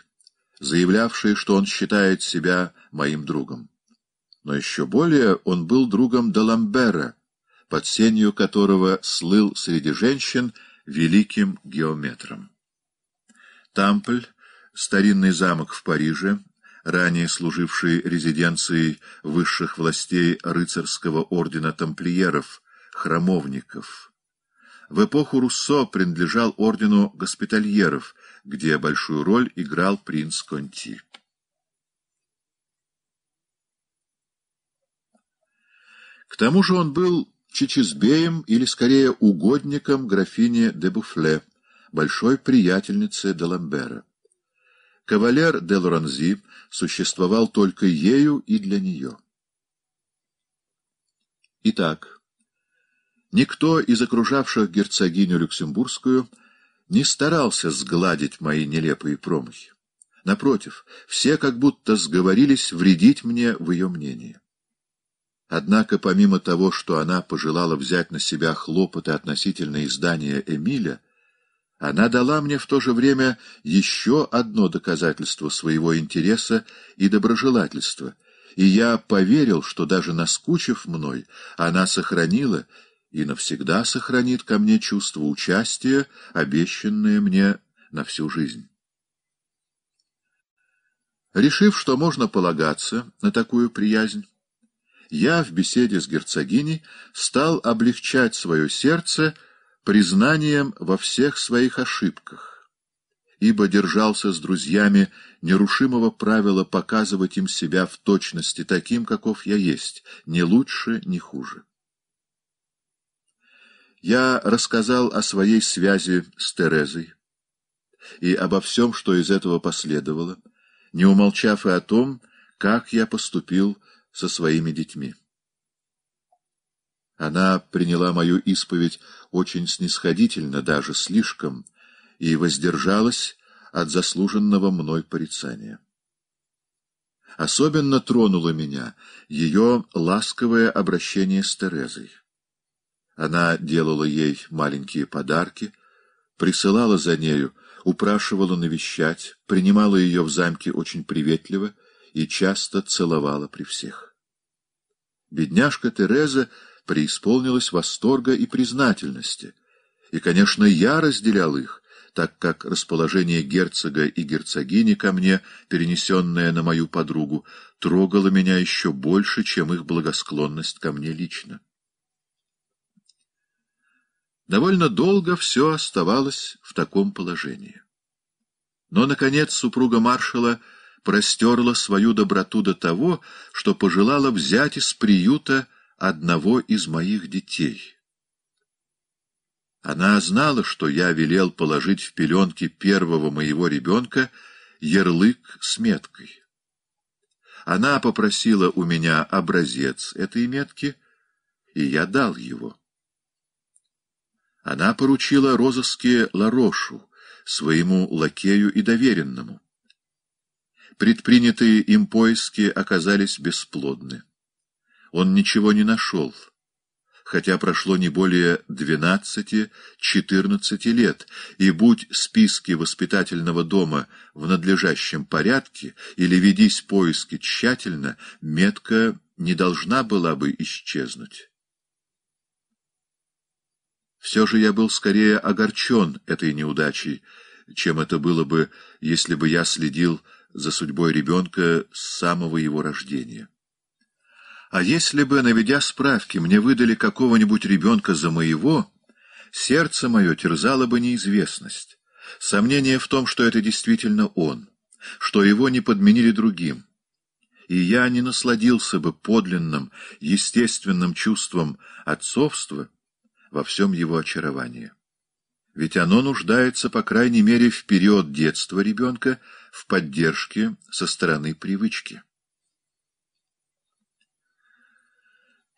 заявлявший, что он считает себя моим другом. Но еще более он был другом Даламбера, под сенью которого слыл среди женщин великим геометром. Тампль, старинный замок в Париже, ранее служивший резиденцией высших властей рыцарского ордена тамплиеров, храмовников. В эпоху Руссо принадлежал ордену госпитальеров, где большую роль играл принц Конти. К тому же он был чечезбеем или, скорее, угодником графини де Буфле, большой приятельницы де Ламбера. Кавалер де Лоранзи существовал только ею и для нее. Итак, никто из окружавших герцогиню Люксембургскую — не старался сгладить мои нелепые промахи. Напротив, все как будто сговорились вредить мне в ее мнении. Однако, помимо того, что она пожелала взять на себя хлопоты относительно издания Эмиля, она дала мне в то же время еще одно доказательство своего интереса и доброжелательства, и я поверил, что даже наскучив мной, она сохранила и навсегда сохранит ко мне чувство участия, обещанное мне на всю жизнь. Решив, что можно полагаться на такую приязнь, я в беседе с герцогиней стал облегчать свое сердце признанием во всех своих ошибках, ибо держался с друзьями нерушимого правила показывать им себя в точности таким, каков я есть, ни лучше, ни хуже я рассказал о своей связи с Терезой и обо всем, что из этого последовало, не умолчав и о том, как я поступил со своими детьми. Она приняла мою исповедь очень снисходительно, даже слишком, и воздержалась от заслуженного мной порицания. Особенно тронуло меня ее ласковое обращение с Терезой. Она делала ей маленькие подарки, присылала за нею, упрашивала навещать, принимала ее в замке очень приветливо и часто целовала при всех. Бедняжка Тереза преисполнилась восторга и признательности, и, конечно, я разделял их, так как расположение герцога и герцогини ко мне, перенесенное на мою подругу, трогало меня еще больше, чем их благосклонность ко мне лично. Довольно долго все оставалось в таком положении. Но, наконец, супруга маршала простерла свою доброту до того, что пожелала взять из приюта одного из моих детей. Она знала, что я велел положить в пеленки первого моего ребенка ярлык с меткой. Она попросила у меня образец этой метки, и я дал его. Она поручила розыски Ларошу, своему лакею и доверенному. Предпринятые им поиски оказались бесплодны. Он ничего не нашел, хотя прошло не более двенадцати-четырнадцати лет, и будь списки воспитательного дома в надлежащем порядке или ведись поиски тщательно, метка не должна была бы исчезнуть. Все же я был скорее огорчен этой неудачей, чем это было бы, если бы я следил за судьбой ребенка с самого его рождения. А если бы, наведя справки, мне выдали какого-нибудь ребенка за моего, сердце мое терзало бы неизвестность, сомнение в том, что это действительно он, что его не подменили другим. И я не насладился бы подлинным, естественным чувством отцовства, во всем его очаровании. Ведь оно нуждается, по крайней мере, в период детства ребенка, в поддержке со стороны привычки.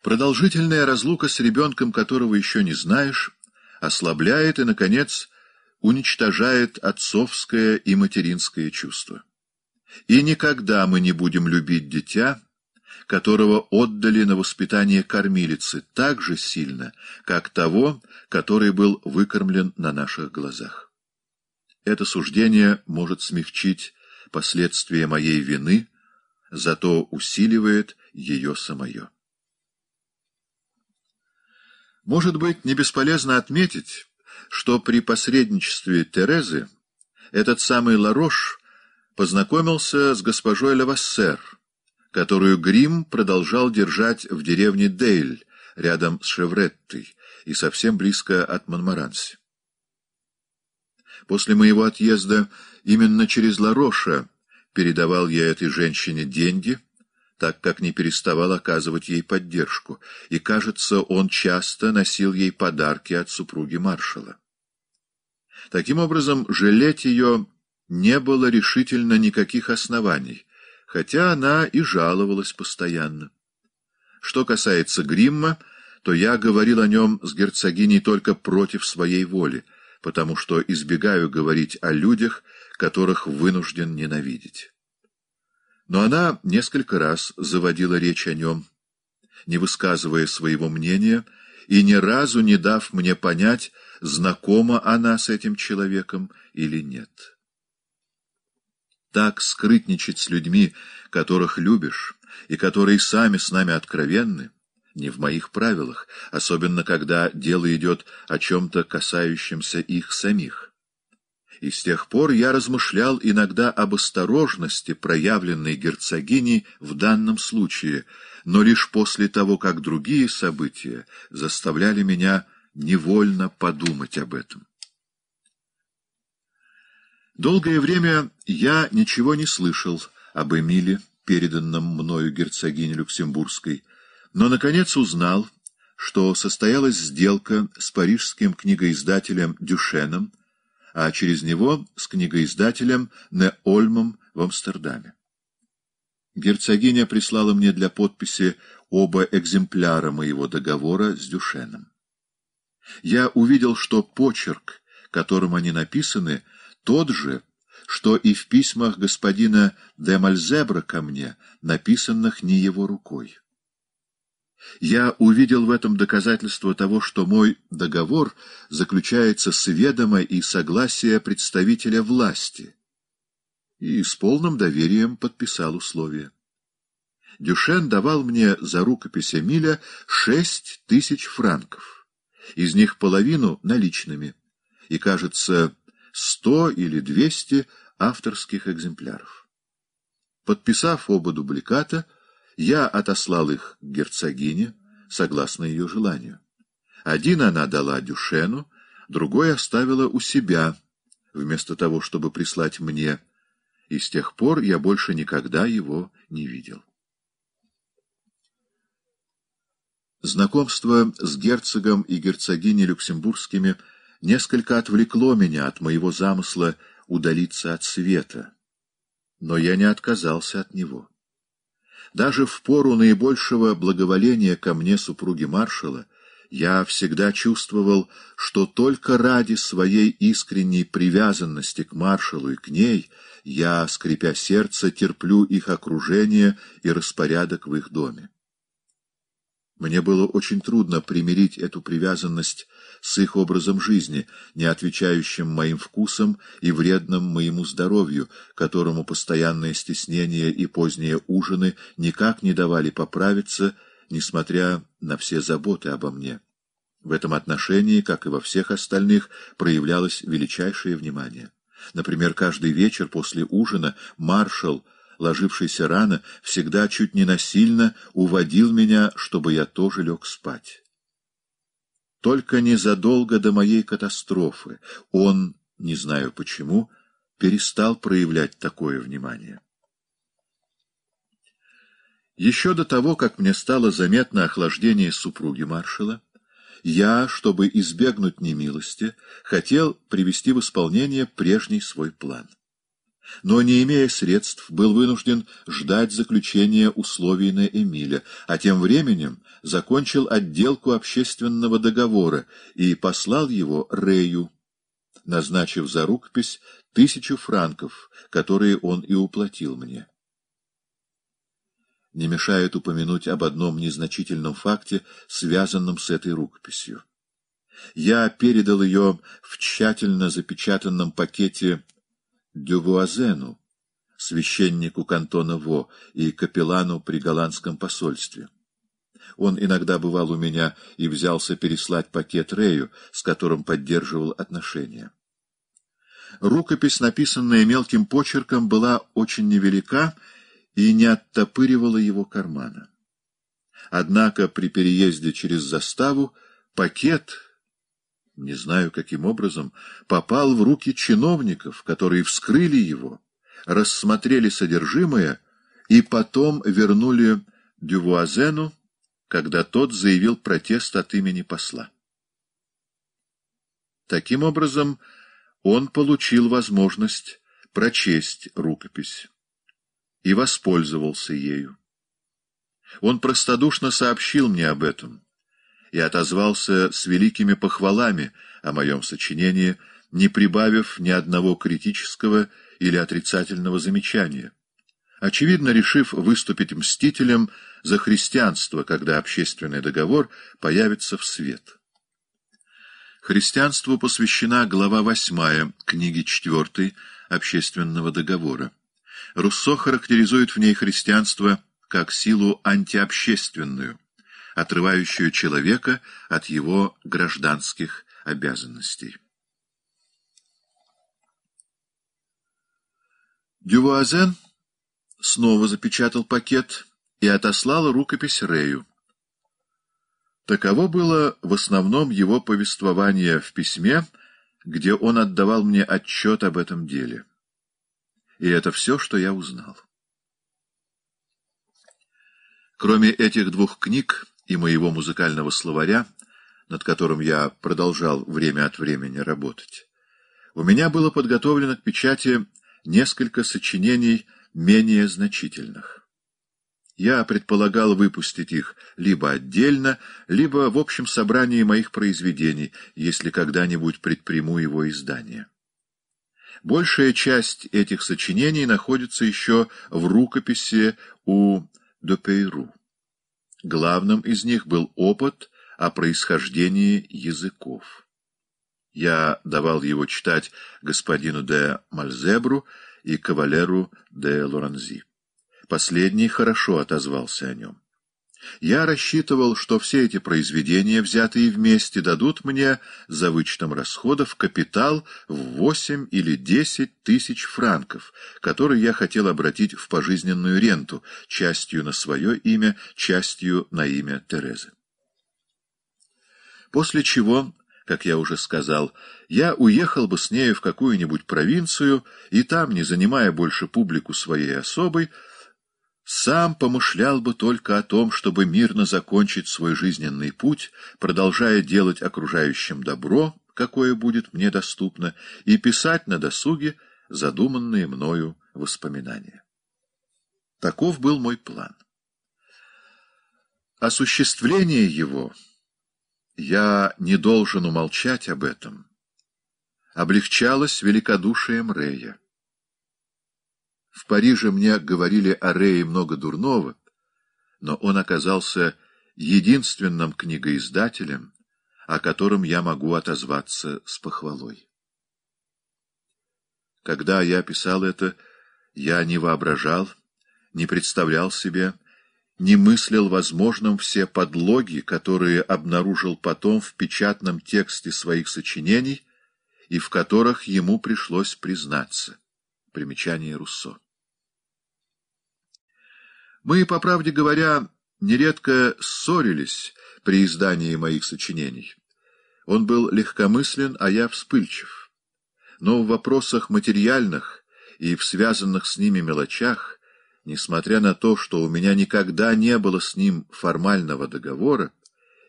Продолжительная разлука с ребенком, которого еще не знаешь, ослабляет и, наконец, уничтожает отцовское и материнское чувство. И никогда мы не будем любить дитя, которого отдали на воспитание кормилицы, так же сильно, как того, который был выкормлен на наших глазах. Это суждение может смягчить последствия моей вины, зато усиливает ее самое. Может быть, не бесполезно отметить, что при посредничестве Терезы этот самый Ларош познакомился с госпожой Лавассер, которую Грим продолжал держать в деревне Дейль, рядом с Шевреттой и совсем близко от Монмаранси. После моего отъезда именно через Лароша передавал я этой женщине деньги, так как не переставал оказывать ей поддержку, и, кажется, он часто носил ей подарки от супруги маршала. Таким образом, жалеть ее не было решительно никаких оснований, хотя она и жаловалась постоянно. Что касается Гримма, то я говорил о нем с герцогиней только против своей воли, потому что избегаю говорить о людях, которых вынужден ненавидеть. Но она несколько раз заводила речь о нем, не высказывая своего мнения и ни разу не дав мне понять, знакома она с этим человеком или нет так скрытничать с людьми, которых любишь, и которые сами с нами откровенны, не в моих правилах, особенно когда дело идет о чем-то касающемся их самих. И с тех пор я размышлял иногда об осторожности, проявленной герцогиней в данном случае, но лишь после того, как другие события заставляли меня невольно подумать об этом. Долгое время я ничего не слышал об Эмиле, переданном мною герцогине Люксембургской, но, наконец, узнал, что состоялась сделка с парижским книгоиздателем Дюшеном, а через него с книгоиздателем Неольмом в Амстердаме. Герцогиня прислала мне для подписи оба экземпляра моего договора с Дюшеном. Я увидел, что почерк, которым они написаны, — тот же, что и в письмах господина де Мальзебра ко мне, написанных не его рукой. Я увидел в этом доказательство того, что мой договор заключается с ведома и согласия представителя власти, и с полным доверием подписал условия. Дюшен давал мне за рукопись Эмиля шесть тысяч франков, из них половину наличными, и, кажется, сто или двести авторских экземпляров. Подписав оба дубликата, я отослал их герцогине, согласно ее желанию. Один она дала Дюшену, другой оставила у себя, вместо того, чтобы прислать мне, и с тех пор я больше никогда его не видел. Знакомство с герцогом и герцогиней люксембургскими – несколько отвлекло меня от моего замысла удалиться от света, но я не отказался от него. Даже в пору наибольшего благоволения ко мне супруги маршала я всегда чувствовал, что только ради своей искренней привязанности к маршалу и к ней я, скрипя сердце, терплю их окружение и распорядок в их доме. Мне было очень трудно примирить эту привязанность с их образом жизни, не отвечающим моим вкусам и вредным моему здоровью, которому постоянное стеснение и поздние ужины никак не давали поправиться, несмотря на все заботы обо мне. В этом отношении, как и во всех остальных, проявлялось величайшее внимание. Например, каждый вечер после ужина маршал, ложившийся рано, всегда чуть не насильно уводил меня, чтобы я тоже лег спать. Только незадолго до моей катастрофы он, не знаю почему, перестал проявлять такое внимание. Еще до того, как мне стало заметно охлаждение супруги маршала, я, чтобы избегнуть немилости, хотел привести в исполнение прежний свой план но, не имея средств, был вынужден ждать заключения условий на Эмиля, а тем временем закончил отделку общественного договора и послал его Рею, назначив за рукопись тысячу франков, которые он и уплатил мне. Не мешает упомянуть об одном незначительном факте, связанном с этой рукописью. Я передал ее в тщательно запечатанном пакете Дювуазену, священнику кантона Во и капеллану при голландском посольстве. Он иногда бывал у меня и взялся переслать пакет Рею, с которым поддерживал отношения. Рукопись, написанная мелким почерком, была очень невелика и не оттопыривала его кармана. Однако при переезде через заставу пакет — не знаю каким образом, попал в руки чиновников, которые вскрыли его, рассмотрели содержимое и потом вернули Дювуазену, когда тот заявил протест от имени посла. Таким образом, он получил возможность прочесть рукопись и воспользовался ею. Он простодушно сообщил мне об этом — и отозвался с великими похвалами о моем сочинении, не прибавив ни одного критического или отрицательного замечания. Очевидно, решив выступить мстителем за христианство, когда общественный договор появится в свет. Христианству посвящена глава 8 книги 4 общественного договора. Руссо характеризует в ней христианство как силу антиобщественную – отрывающую человека от его гражданских обязанностей. Дювуазен снова запечатал пакет и отослал рукопись Рею. Таково было в основном его повествование в письме, где он отдавал мне отчет об этом деле. И это все, что я узнал. Кроме этих двух книг, и моего музыкального словаря, над которым я продолжал время от времени работать, у меня было подготовлено к печати несколько сочинений менее значительных. Я предполагал выпустить их либо отдельно, либо в общем собрании моих произведений, если когда-нибудь предприму его издание. Большая часть этих сочинений находится еще в рукописи у Допейру. Главным из них был опыт о происхождении языков. Я давал его читать господину де Мальзебру и кавалеру де Лоранзи. Последний хорошо отозвался о нем. Я рассчитывал, что все эти произведения, взятые вместе, дадут мне за вычетом расходов капитал в 8 или 10 тысяч франков, который я хотел обратить в пожизненную ренту, частью на свое имя, частью на имя Терезы. После чего, как я уже сказал, я уехал бы с нею в какую-нибудь провинцию и там, не занимая больше публику своей особой, сам помышлял бы только о том, чтобы мирно закончить свой жизненный путь, продолжая делать окружающим добро, какое будет мне доступно, и писать на досуге задуманные мною воспоминания. Таков был мой план. Осуществление его, я не должен умолчать об этом, облегчалось великодушием Рея. В Париже мне говорили о Рее много дурного, но он оказался единственным книгоиздателем, о котором я могу отозваться с похвалой. Когда я писал это, я не воображал, не представлял себе, не мыслил возможным все подлоги, которые обнаружил потом в печатном тексте своих сочинений и в которых ему пришлось признаться. Примечание Руссо. Мы, по правде говоря, нередко ссорились при издании моих сочинений. Он был легкомыслен, а я вспыльчив. Но в вопросах материальных и в связанных с ними мелочах, несмотря на то, что у меня никогда не было с ним формального договора,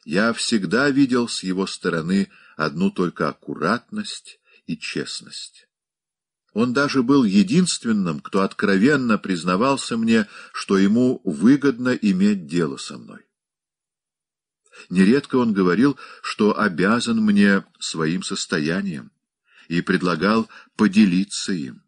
я всегда видел с его стороны одну только аккуратность и честность. Он даже был единственным, кто откровенно признавался мне, что ему выгодно иметь дело со мной. Нередко он говорил, что обязан мне своим состоянием и предлагал поделиться им.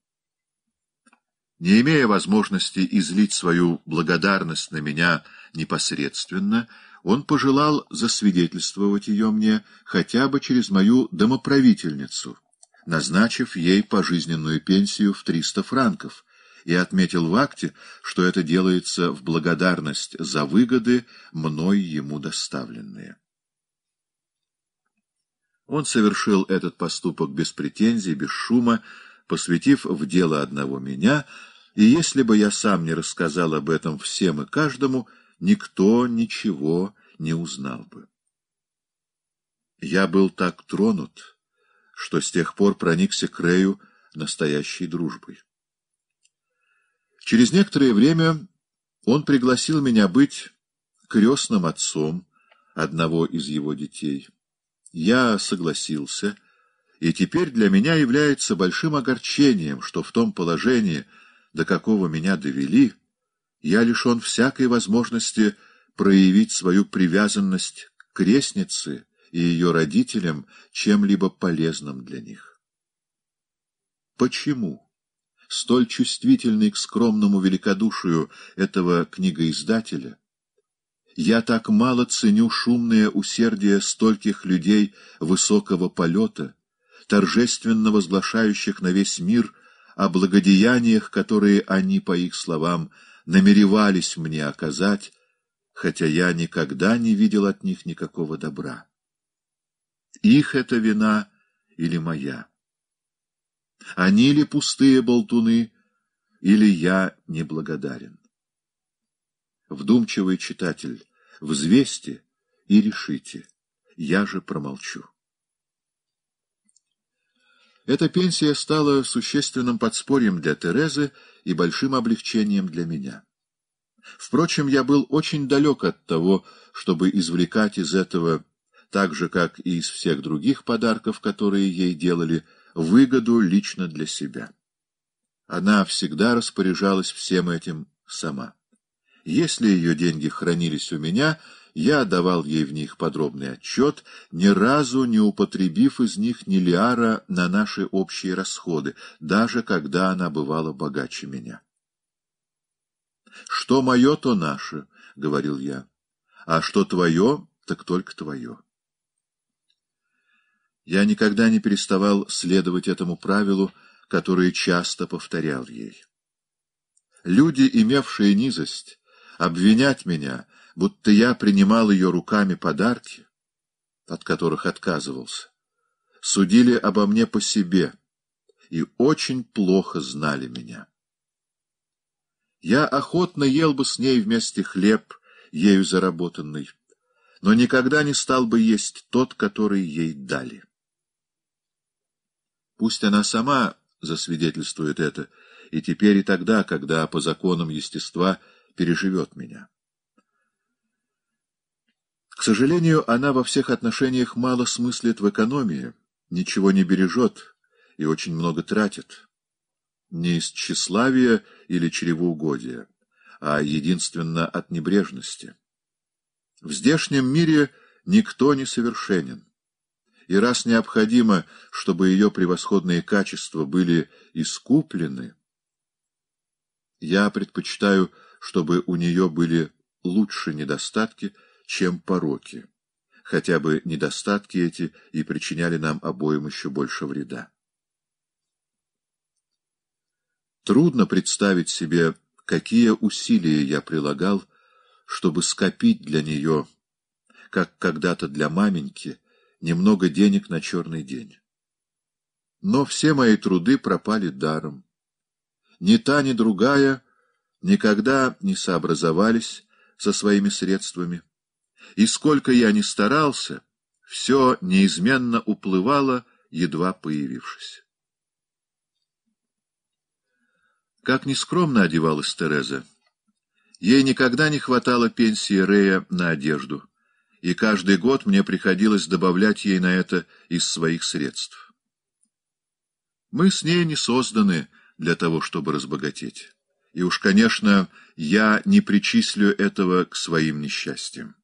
Не имея возможности излить свою благодарность на меня непосредственно, он пожелал засвидетельствовать ее мне хотя бы через мою домоправительницу — назначив ей пожизненную пенсию в 300 франков, и отметил в акте, что это делается в благодарность за выгоды, мной ему доставленные. Он совершил этот поступок без претензий, без шума, посвятив в дело одного меня, и если бы я сам не рассказал об этом всем и каждому, никто ничего не узнал бы. Я был так тронут что с тех пор проникся к Рэю настоящей дружбой. Через некоторое время он пригласил меня быть крестным отцом одного из его детей. Я согласился, и теперь для меня является большим огорчением, что в том положении, до какого меня довели, я лишен всякой возможности проявить свою привязанность к крестнице и ее родителям чем-либо полезным для них. Почему столь чувствительный к скромному великодушию этого книгоиздателя я так мало ценю шумное усердие стольких людей высокого полета, торжественно возглашающих на весь мир о благодеяниях, которые они, по их словам, намеревались мне оказать, хотя я никогда не видел от них никакого добра их это вина или моя? Они ли пустые болтуны, или я неблагодарен? Вдумчивый читатель, взвесьте и решите, я же промолчу. Эта пенсия стала существенным подспорьем для Терезы и большим облегчением для меня. Впрочем, я был очень далек от того, чтобы извлекать из этого так же, как и из всех других подарков, которые ей делали, выгоду лично для себя. Она всегда распоряжалась всем этим сама. Если ее деньги хранились у меня, я давал ей в них подробный отчет, ни разу не употребив из них ни лиара на наши общие расходы, даже когда она бывала богаче меня. «Что мое, то наше», — говорил я, — «а что твое, так только твое» я никогда не переставал следовать этому правилу, которое часто повторял ей. Люди, имевшие низость, обвинять меня, будто я принимал ее руками подарки, от которых отказывался, судили обо мне по себе и очень плохо знали меня. Я охотно ел бы с ней вместе хлеб, ею заработанный, но никогда не стал бы есть тот, который ей дали. Пусть она сама засвидетельствует это, и теперь и тогда, когда по законам естества переживет меня. К сожалению, она во всех отношениях мало смыслит в экономии, ничего не бережет и очень много тратит. Не из тщеславия или чревоугодия, а единственно от небрежности. В здешнем мире никто не совершенен и раз необходимо, чтобы ее превосходные качества были искуплены, я предпочитаю, чтобы у нее были лучше недостатки, чем пороки, хотя бы недостатки эти и причиняли нам обоим еще больше вреда. Трудно представить себе, какие усилия я прилагал, чтобы скопить для нее, как когда-то для маменьки, немного денег на черный день. Но все мои труды пропали даром. Ни та, ни другая никогда не сообразовались со своими средствами. И сколько я ни старался, все неизменно уплывало, едва появившись. Как нескромно одевалась Тереза. Ей никогда не хватало пенсии Рея на одежду и каждый год мне приходилось добавлять ей на это из своих средств. Мы с ней не созданы для того, чтобы разбогатеть. И уж, конечно, я не причислю этого к своим несчастьям.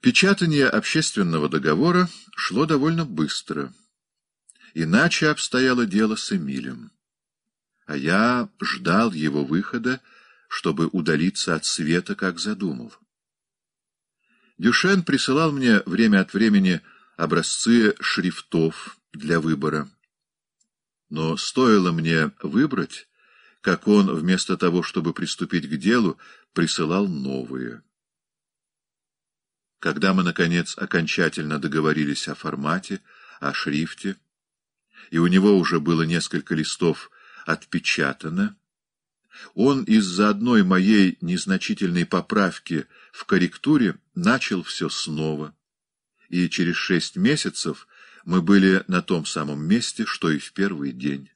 Печатание общественного договора шло довольно быстро. Иначе обстояло дело с Эмилем. А я ждал его выхода, чтобы удалиться от света, как задумал. Дюшен присылал мне время от времени образцы шрифтов для выбора. Но стоило мне выбрать, как он, вместо того, чтобы приступить к делу, присылал новые. Когда мы, наконец, окончательно договорились о формате, о шрифте, и у него уже было несколько листов отпечатано, он из-за одной моей незначительной поправки в корректуре начал все снова. И через шесть месяцев мы были на том самом месте, что и в первый день.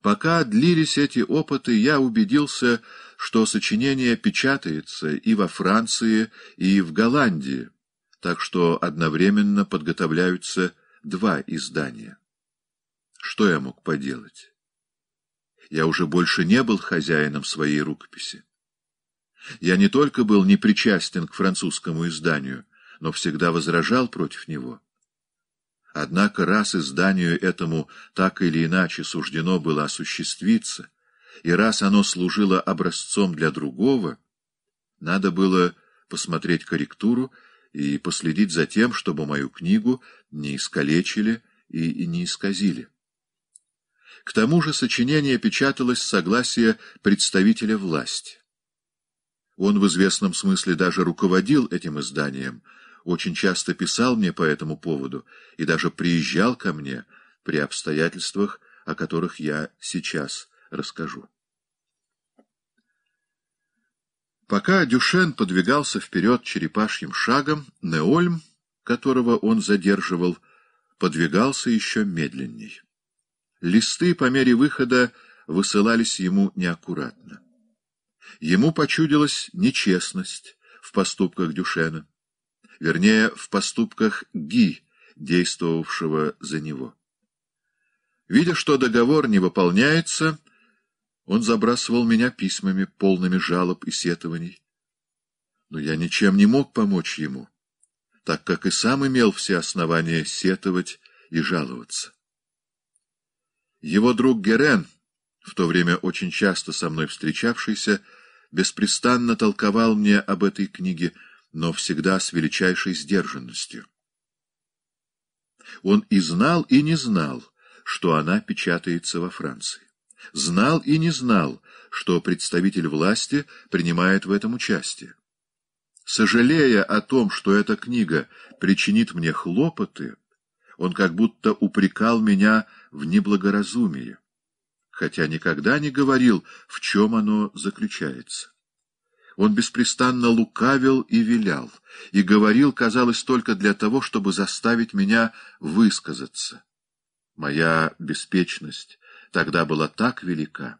Пока длились эти опыты, я убедился, что сочинение печатается и во Франции, и в Голландии, так что одновременно подготовляются два издания. Что я мог поделать? я уже больше не был хозяином своей рукописи. Я не только был непричастен к французскому изданию, но всегда возражал против него. Однако раз изданию этому так или иначе суждено было осуществиться, и раз оно служило образцом для другого, надо было посмотреть корректуру и последить за тем, чтобы мою книгу не искалечили и не исказили. К тому же сочинение печаталось с согласия представителя власти. Он в известном смысле даже руководил этим изданием, очень часто писал мне по этому поводу и даже приезжал ко мне при обстоятельствах, о которых я сейчас расскажу. Пока Дюшен подвигался вперед черепашьим шагом, Неольм, которого он задерживал, подвигался еще медленней. Листы по мере выхода высылались ему неаккуратно. Ему почудилась нечестность в поступках Дюшена, вернее, в поступках Ги, действовавшего за него. Видя, что договор не выполняется, он забрасывал меня письмами, полными жалоб и сетований. Но я ничем не мог помочь ему, так как и сам имел все основания сетовать и жаловаться. Его друг Герен, в то время очень часто со мной встречавшийся, беспрестанно толковал мне об этой книге, но всегда с величайшей сдержанностью. Он и знал, и не знал, что она печатается во Франции. Знал и не знал, что представитель власти принимает в этом участие. Сожалея о том, что эта книга причинит мне хлопоты, он как будто упрекал меня в неблагоразумии, хотя никогда не говорил, в чем оно заключается. Он беспрестанно лукавил и вилял, и говорил, казалось, только для того, чтобы заставить меня высказаться. Моя беспечность тогда была так велика,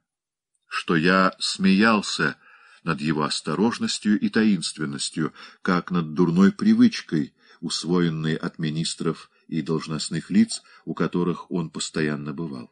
что я смеялся над его осторожностью и таинственностью, как над дурной привычкой, усвоенной от министров и должностных лиц, у которых он постоянно бывал.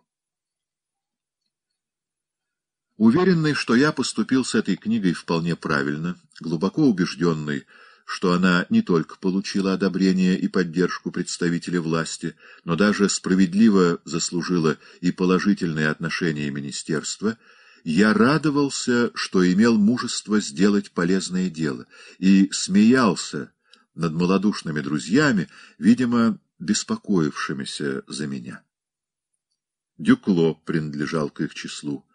Уверенный, что я поступил с этой книгой вполне правильно, глубоко убежденный, что она не только получила одобрение и поддержку представителей власти, но даже справедливо заслужила и положительное отношение министерства, я радовался, что имел мужество сделать полезное дело, и смеялся над малодушными друзьями, видимо, беспокоившимися за меня. Дюкло принадлежал к их числу,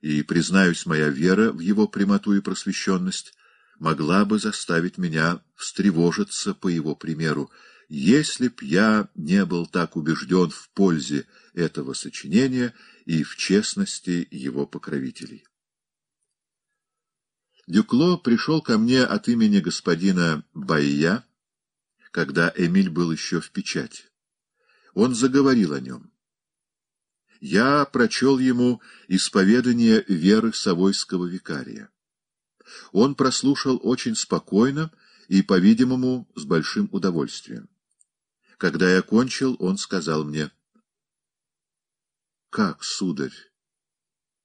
и, признаюсь, моя вера в его прямоту и просвещенность могла бы заставить меня встревожиться по его примеру, если б я не был так убежден в пользе этого сочинения и в честности его покровителей. Дюкло пришел ко мне от имени господина Байя, когда Эмиль был еще в печати. Он заговорил о нем. Я прочел ему исповедание веры Савойского викария. Он прослушал очень спокойно и, по-видимому, с большим удовольствием. Когда я кончил, он сказал мне, «Как, сударь,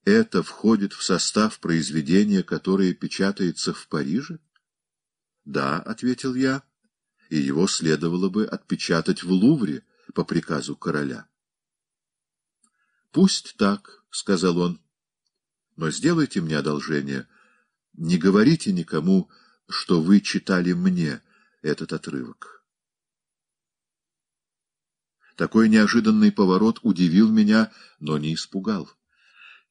это входит в состав произведения, которое печатается в Париже?» «Да», — ответил я, и его следовало бы отпечатать в Лувре по приказу короля. «Пусть так», — сказал он, — «но сделайте мне одолжение. Не говорите никому, что вы читали мне этот отрывок». Такой неожиданный поворот удивил меня, но не испугал.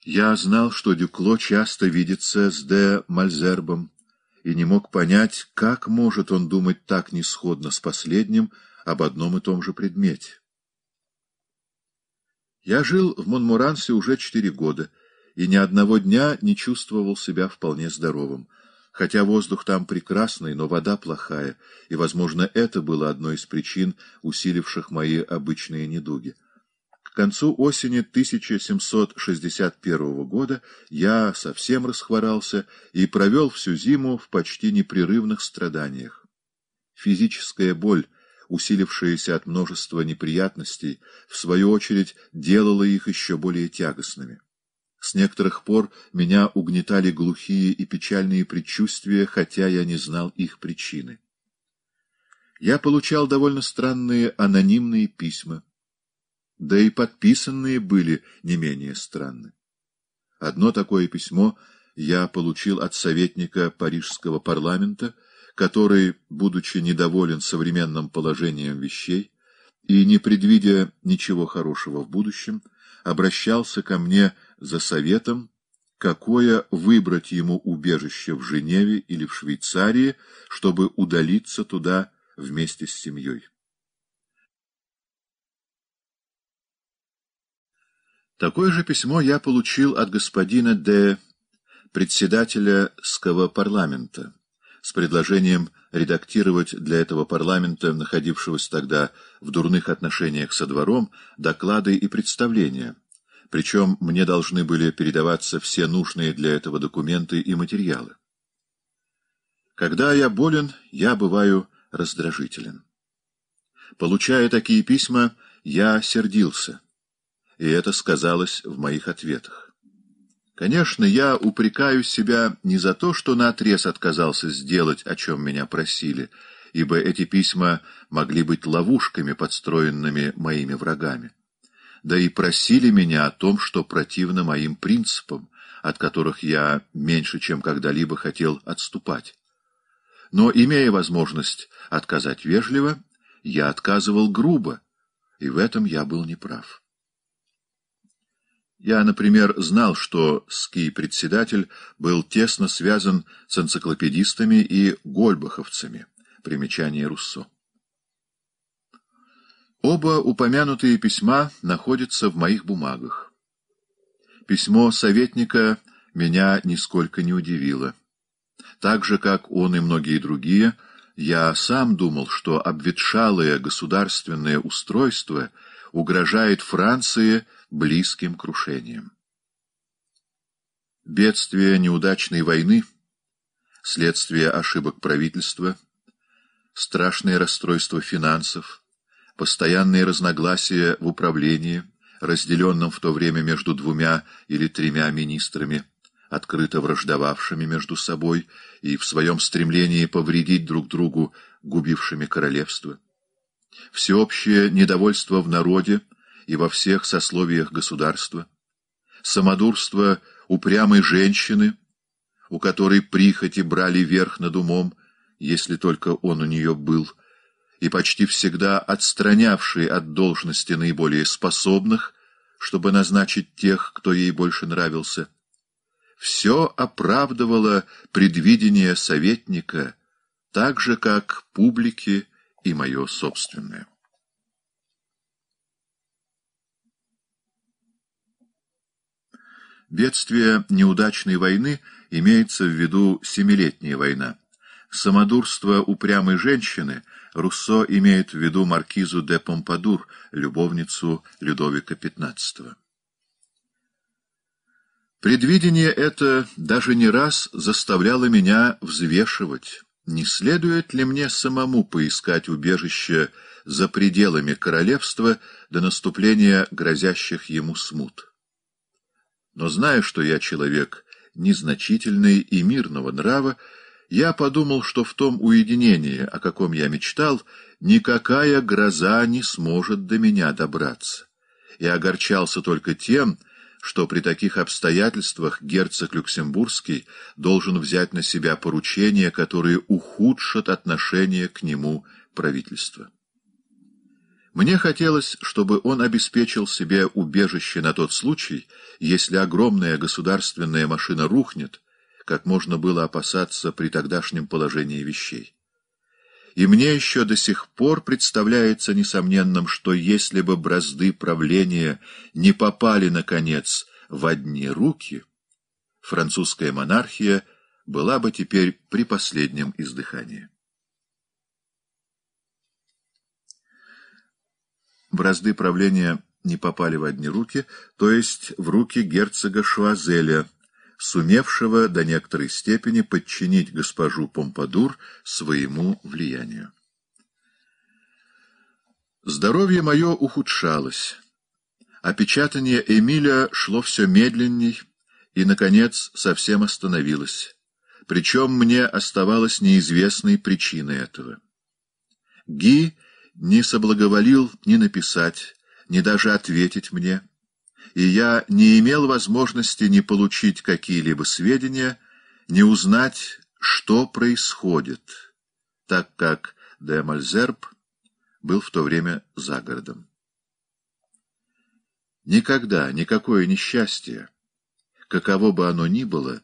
Я знал, что Дюкло часто видится с де Мальзербом, и не мог понять, как может он думать так нисходно с последним об одном и том же предмете. Я жил в Монмурансе уже четыре года и ни одного дня не чувствовал себя вполне здоровым, хотя воздух там прекрасный, но вода плохая, и, возможно, это было одной из причин, усиливших мои обычные недуги. К концу осени 1761 года я совсем расхворался и провел всю зиму в почти непрерывных страданиях. Физическая боль, усилившаяся от множества неприятностей, в свою очередь делала их еще более тягостными. С некоторых пор меня угнетали глухие и печальные предчувствия, хотя я не знал их причины. Я получал довольно странные анонимные письма да и подписанные были не менее странны. Одно такое письмо я получил от советника Парижского парламента, который, будучи недоволен современным положением вещей и не предвидя ничего хорошего в будущем, обращался ко мне за советом, какое выбрать ему убежище в Женеве или в Швейцарии, чтобы удалиться туда вместе с семьей. Такое же письмо я получил от господина Д., председателя Ского парламента, с предложением редактировать для этого парламента, находившегося тогда в дурных отношениях со двором, доклады и представления. Причем мне должны были передаваться все нужные для этого документы и материалы. Когда я болен, я бываю раздражителен. Получая такие письма, я сердился — и это сказалось в моих ответах. Конечно, я упрекаю себя не за то, что наотрез отказался сделать, о чем меня просили, ибо эти письма могли быть ловушками, подстроенными моими врагами. Да и просили меня о том, что противно моим принципам, от которых я меньше, чем когда-либо хотел отступать. Но, имея возможность отказать вежливо, я отказывал грубо, и в этом я был неправ. Я, например, знал, что ский-председатель был тесно связан с энциклопедистами и гольбаховцами. Примечание Руссо. Оба упомянутые письма находятся в моих бумагах. Письмо советника меня нисколько не удивило. Так же, как он и многие другие, я сам думал, что обветшалое государственное устройство угрожает Франции близким крушением. Бедствие неудачной войны, следствие ошибок правительства, страшное расстройство финансов, постоянные разногласия в управлении, разделенном в то время между двумя или тремя министрами, открыто враждовавшими между собой и в своем стремлении повредить друг другу, губившими королевство. Всеобщее недовольство в народе — и во всех сословиях государства, самодурство упрямой женщины, у которой прихоти брали верх над умом, если только он у нее был, и почти всегда отстранявшей от должности наиболее способных, чтобы назначить тех, кто ей больше нравился. Все оправдывало предвидение советника, так же, как публики и мое собственное. Бедствие неудачной войны имеется в виду Семилетняя война. Самодурство упрямой женщины Руссо имеет в виду маркизу де Помпадур, любовницу Людовика XV. Предвидение это даже не раз заставляло меня взвешивать, не следует ли мне самому поискать убежище за пределами королевства до наступления грозящих ему смут. Но зная, что я человек незначительный и мирного нрава, я подумал, что в том уединении, о каком я мечтал, никакая гроза не сможет до меня добраться. И огорчался только тем, что при таких обстоятельствах герцог Люксембургский должен взять на себя поручения, которые ухудшат отношение к нему правительства. Мне хотелось, чтобы он обеспечил себе убежище на тот случай, если огромная государственная машина рухнет, как можно было опасаться при тогдашнем положении вещей. И мне еще до сих пор представляется несомненным, что если бы бразды правления не попали, наконец, в одни руки, французская монархия была бы теперь при последнем издыхании. бразды правления не попали в одни руки, то есть в руки герцога Швазеля, сумевшего до некоторой степени подчинить госпожу Помпадур своему влиянию. Здоровье мое ухудшалось. Опечатание Эмиля шло все медленней и, наконец, совсем остановилось. Причем мне оставалось неизвестной причины этого. Ги не соблаговолил ни написать, ни даже ответить мне, и я не имел возможности ни получить какие-либо сведения, ни узнать, что происходит, так как де Мальзерб был в то время за городом. Никогда никакое несчастье, каково бы оно ни было,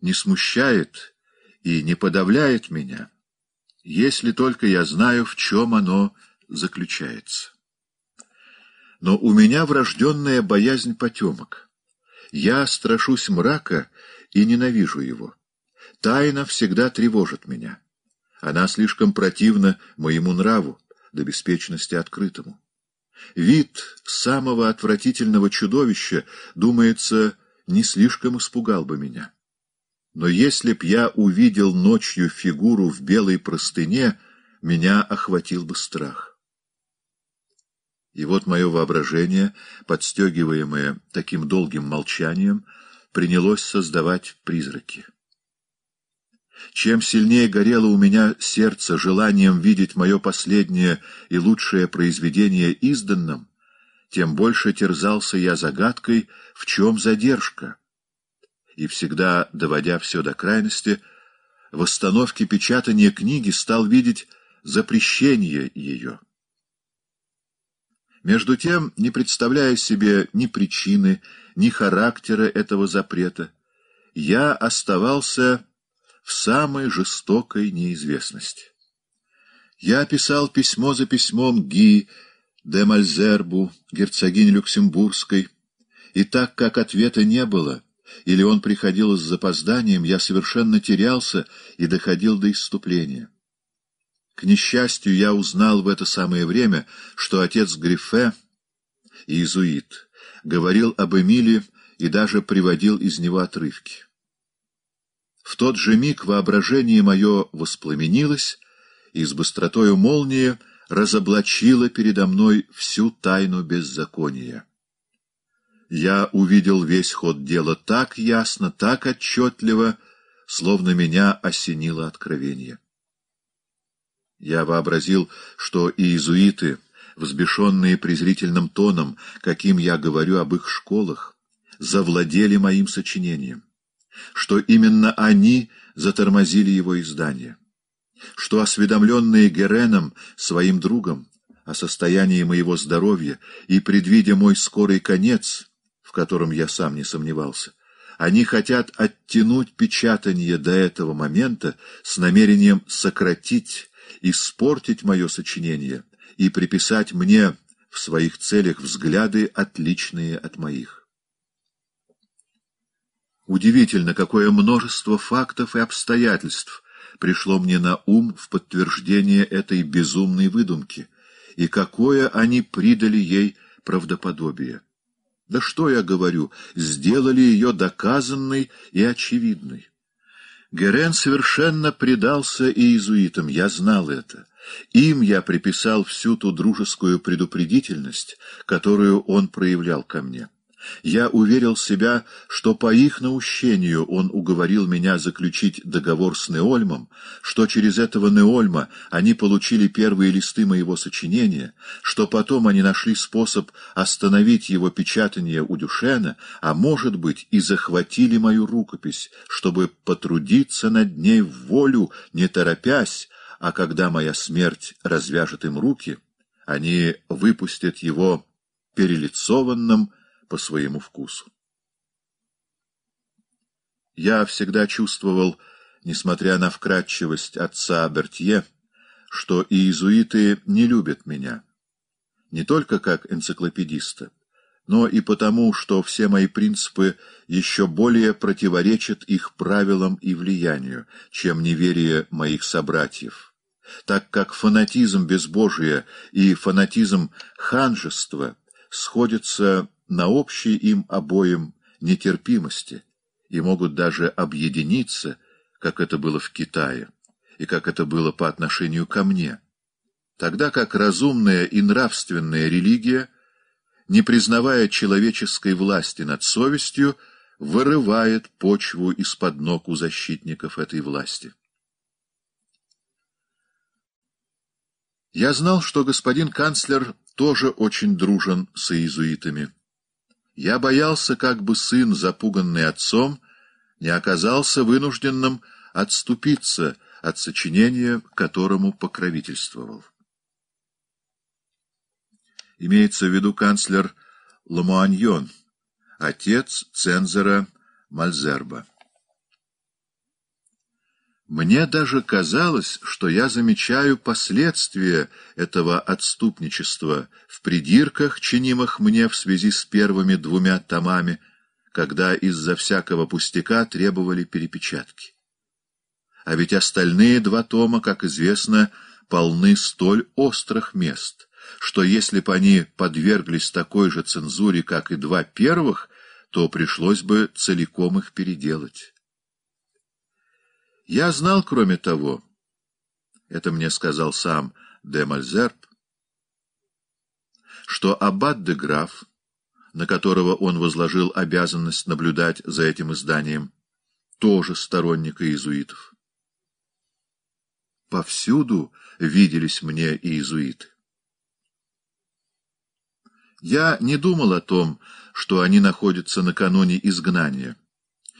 не смущает и не подавляет меня, если только я знаю, в чем оно заключается. Но у меня врожденная боязнь потемок. Я страшусь мрака и ненавижу его. Тайна всегда тревожит меня. Она слишком противна моему нраву, до беспечности открытому. Вид самого отвратительного чудовища, думается, не слишком испугал бы меня. Но если б я увидел ночью фигуру в белой простыне, меня охватил бы страх. И вот мое воображение, подстегиваемое таким долгим молчанием, принялось создавать призраки. Чем сильнее горело у меня сердце желанием видеть мое последнее и лучшее произведение изданным, тем больше терзался я загадкой, в чем задержка — и всегда доводя все до крайности, в остановке печатания книги стал видеть запрещение ее. Между тем, не представляя себе ни причины, ни характера этого запрета, я оставался в самой жестокой неизвестности. Я писал письмо за письмом Ги де Мальзербу, герцогине Люксембургской, и так как ответа не было — или он приходил с запозданием, я совершенно терялся и доходил до исступления. К несчастью, я узнал в это самое время, что отец Грифе, иезуит, говорил об Эмиле и даже приводил из него отрывки. В тот же миг воображение мое воспламенилось и с быстротою молнии разоблачило передо мной всю тайну беззакония я увидел весь ход дела так ясно, так отчетливо, словно меня осенило откровение. Я вообразил, что иезуиты, взбешенные презрительным тоном, каким я говорю об их школах, завладели моим сочинением, что именно они затормозили его издание, что осведомленные Гереном, своим другом, о состоянии моего здоровья и, предвидя мой скорый конец, в котором я сам не сомневался. Они хотят оттянуть печатание до этого момента с намерением сократить, испортить мое сочинение и приписать мне в своих целях взгляды, отличные от моих. Удивительно, какое множество фактов и обстоятельств пришло мне на ум в подтверждение этой безумной выдумки, и какое они придали ей правдоподобие. Да что я говорю, сделали ее доказанной и очевидной. Герен совершенно предался иезуитам, я знал это. Им я приписал всю ту дружескую предупредительность, которую он проявлял ко мне. Я уверил себя, что по их наущению он уговорил меня заключить договор с Неольмом, что через этого Неольма они получили первые листы моего сочинения, что потом они нашли способ остановить его печатание у Дюшена, а, может быть, и захватили мою рукопись, чтобы потрудиться над ней в волю, не торопясь, а когда моя смерть развяжет им руки, они выпустят его перелицованным, по своему вкусу. Я всегда чувствовал, несмотря на вкрадчивость отца Бертье, что иезуиты не любят меня, не только как энциклопедиста, но и потому, что все мои принципы еще более противоречат их правилам и влиянию, чем неверие моих собратьев, так как фанатизм безбожия и фанатизм ханжества сходятся на общей им обоим нетерпимости и могут даже объединиться, как это было в Китае и как это было по отношению ко мне, тогда как разумная и нравственная религия, не признавая человеческой власти над совестью, вырывает почву из-под ног у защитников этой власти. Я знал, что господин канцлер тоже очень дружен с иезуитами. Я боялся, как бы сын, запуганный отцом, не оказался вынужденным отступиться от сочинения, которому покровительствовал. Имеется в виду канцлер Ламуаньон, отец цензора Мальзерба. Мне даже казалось, что я замечаю последствия этого отступничества в придирках, чинимых мне в связи с первыми двумя томами, когда из-за всякого пустяка требовали перепечатки. А ведь остальные два тома, как известно, полны столь острых мест, что если бы они подверглись такой же цензуре, как и два первых, то пришлось бы целиком их переделать. Я знал, кроме того, это мне сказал сам де Мальзерб, что аббат де Граф, на которого он возложил обязанность наблюдать за этим изданием, тоже сторонник иезуитов. Повсюду виделись мне иезуиты. Я не думал о том, что они находятся накануне изгнания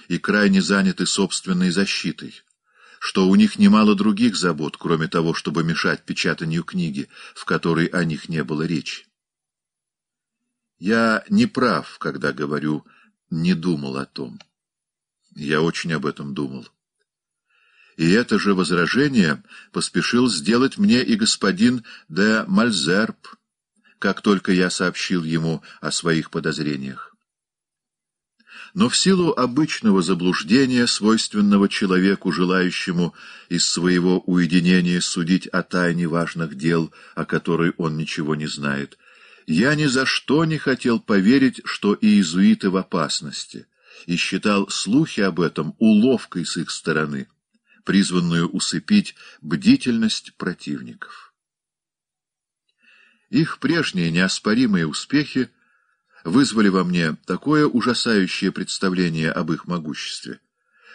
и крайне заняты собственной защитой что у них немало других забот, кроме того, чтобы мешать печатанию книги, в которой о них не было речи. Я не прав, когда говорю «не думал о том». Я очень об этом думал. И это же возражение поспешил сделать мне и господин де Мальзерб, как только я сообщил ему о своих подозрениях но в силу обычного заблуждения, свойственного человеку, желающему из своего уединения судить о тайне важных дел, о которой он ничего не знает, я ни за что не хотел поверить, что иезуиты в опасности, и считал слухи об этом уловкой с их стороны, призванную усыпить бдительность противников. Их прежние неоспоримые успехи вызвали во мне такое ужасающее представление об их могуществе,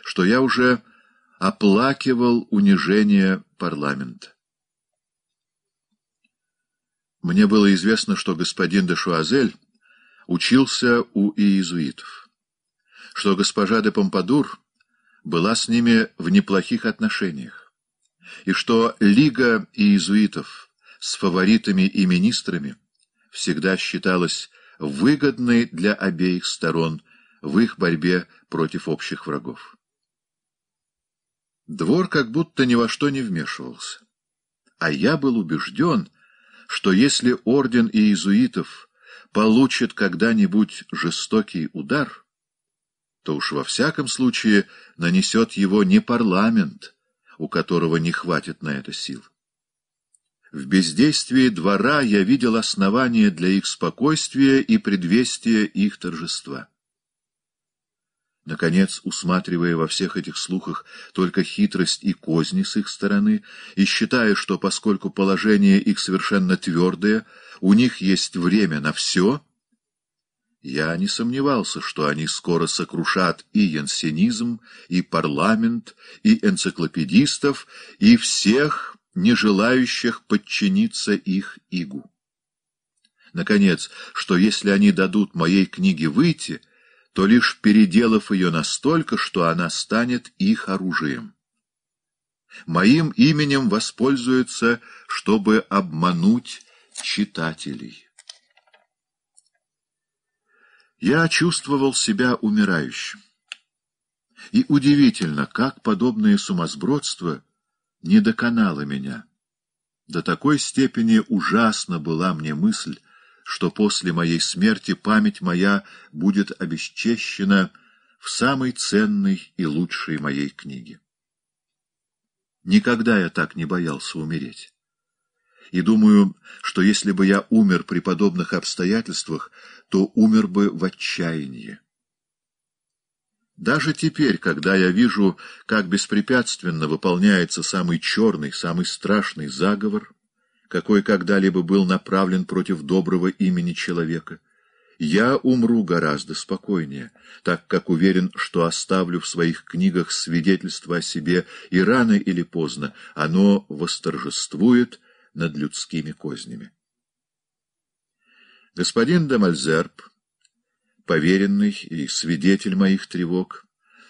что я уже оплакивал унижение парламента. Мне было известно, что господин де Шуазель учился у иезуитов, что госпожа де Помпадур была с ними в неплохих отношениях, и что Лига иезуитов с фаворитами и министрами всегда считалась выгодной для обеих сторон в их борьбе против общих врагов. Двор как будто ни во что не вмешивался. А я был убежден, что если орден иезуитов получит когда-нибудь жестокий удар, то уж во всяком случае нанесет его не парламент, у которого не хватит на это сил. В бездействии двора я видел основания для их спокойствия и предвестия их торжества. Наконец, усматривая во всех этих слухах только хитрость и козни с их стороны, и считая, что поскольку положение их совершенно твердое, у них есть время на все, я не сомневался, что они скоро сокрушат и янсенизм, и парламент, и энциклопедистов, и всех не желающих подчиниться их игу. Наконец, что если они дадут моей книге выйти, то лишь переделав ее настолько, что она станет их оружием. Моим именем воспользуются, чтобы обмануть читателей. Я чувствовал себя умирающим. И удивительно, как подобные сумасбродства — не доконала меня. До такой степени ужасна была мне мысль, что после моей смерти память моя будет обесчещена в самой ценной и лучшей моей книге. Никогда я так не боялся умереть. И думаю, что если бы я умер при подобных обстоятельствах, то умер бы в отчаянии. Даже теперь, когда я вижу, как беспрепятственно выполняется самый черный, самый страшный заговор, какой когда-либо был направлен против доброго имени человека, я умру гораздо спокойнее, так как уверен, что оставлю в своих книгах свидетельство о себе, и рано или поздно оно восторжествует над людскими кознями. Господин де Мальзерб поверенный и свидетель моих тревог,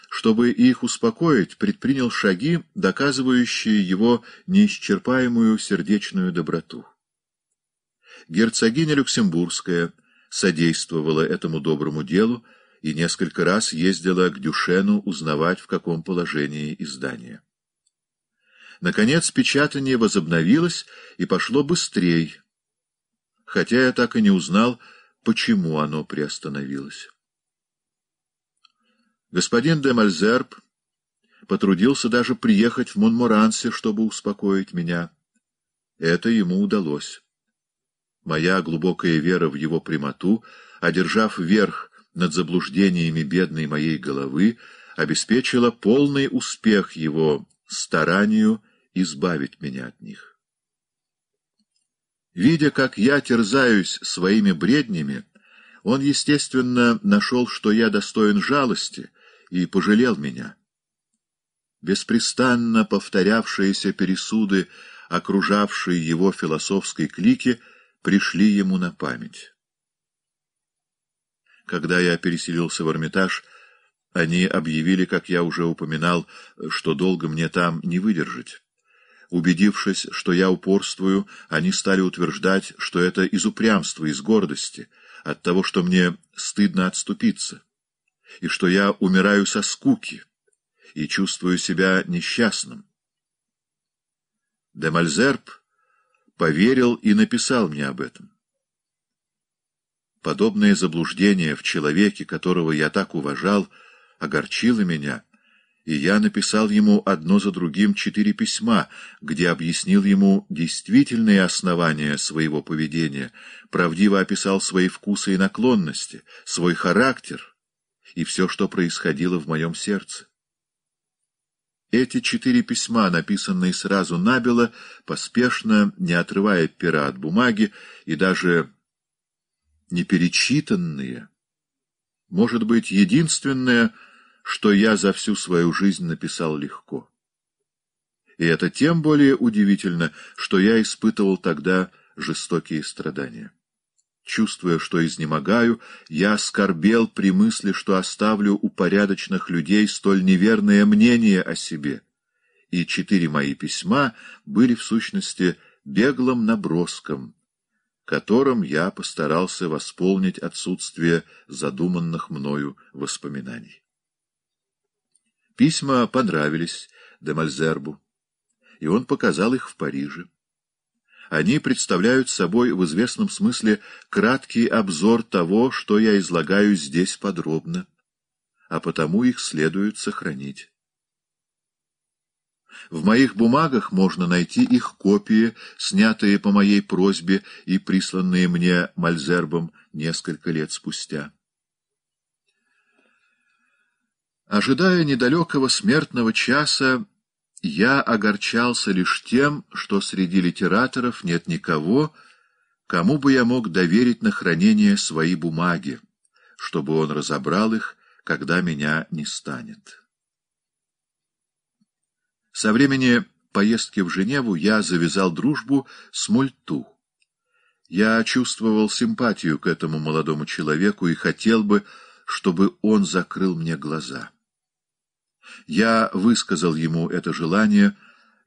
чтобы их успокоить, предпринял шаги, доказывающие его неисчерпаемую сердечную доброту. Герцогиня Люксембургская содействовала этому доброму делу и несколько раз ездила к Дюшену узнавать, в каком положении издание. Наконец, печатание возобновилось и пошло быстрее, хотя я так и не узнал, почему оно приостановилось. Господин де Мальзерб потрудился даже приехать в Монморансе, чтобы успокоить меня. Это ему удалось. Моя глубокая вера в его прямоту, одержав верх над заблуждениями бедной моей головы, обеспечила полный успех его старанию избавить меня от них. Видя, как я терзаюсь своими бреднями, он, естественно, нашел, что я достоин жалости, и пожалел меня. Беспрестанно повторявшиеся пересуды, окружавшие его философской клики, пришли ему на память. Когда я переселился в Эрмитаж, они объявили, как я уже упоминал, что долго мне там не выдержать. Убедившись, что я упорствую, они стали утверждать, что это из упрямства, из гордости, от того, что мне стыдно отступиться, и что я умираю со скуки и чувствую себя несчастным. Демальзерб поверил и написал мне об этом. Подобное заблуждение в человеке, которого я так уважал, огорчило меня — и я написал ему одно за другим четыре письма, где объяснил ему действительные основания своего поведения, правдиво описал свои вкусы и наклонности, свой характер и все, что происходило в моем сердце. Эти четыре письма, написанные сразу набело, поспешно, не отрывая пера от бумаги и даже не перечитанные, может быть, единственное — что я за всю свою жизнь написал легко. И это тем более удивительно, что я испытывал тогда жестокие страдания. Чувствуя, что изнемогаю, я скорбел при мысли, что оставлю у порядочных людей столь неверное мнение о себе. И четыре мои письма были, в сущности, беглым наброском, которым я постарался восполнить отсутствие задуманных мною воспоминаний. Письма понравились Демальзербу, и он показал их в Париже. Они представляют собой в известном смысле краткий обзор того, что я излагаю здесь подробно, а потому их следует сохранить. В моих бумагах можно найти их копии, снятые по моей просьбе и присланные мне Мальзербом несколько лет спустя. Ожидая недалекого смертного часа, я огорчался лишь тем, что среди литераторов нет никого, кому бы я мог доверить на хранение свои бумаги, чтобы он разобрал их, когда меня не станет. Со времени поездки в Женеву я завязал дружбу с Мульту. Я чувствовал симпатию к этому молодому человеку и хотел бы, чтобы он закрыл мне глаза. Я высказал ему это желание,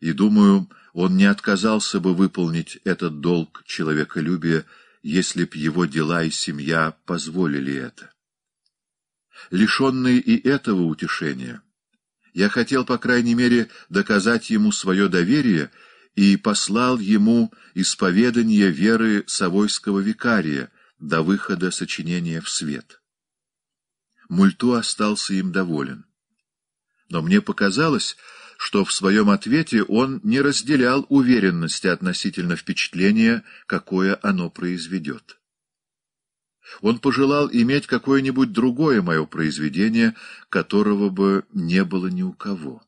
и, думаю, он не отказался бы выполнить этот долг человеколюбия, если б его дела и семья позволили это. Лишенный и этого утешения, я хотел, по крайней мере, доказать ему свое доверие и послал ему исповедание веры Савойского викария до выхода сочинения в свет. Мульту остался им доволен но мне показалось, что в своем ответе он не разделял уверенности относительно впечатления, какое оно произведет. Он пожелал иметь какое-нибудь другое мое произведение, которого бы не было ни у кого.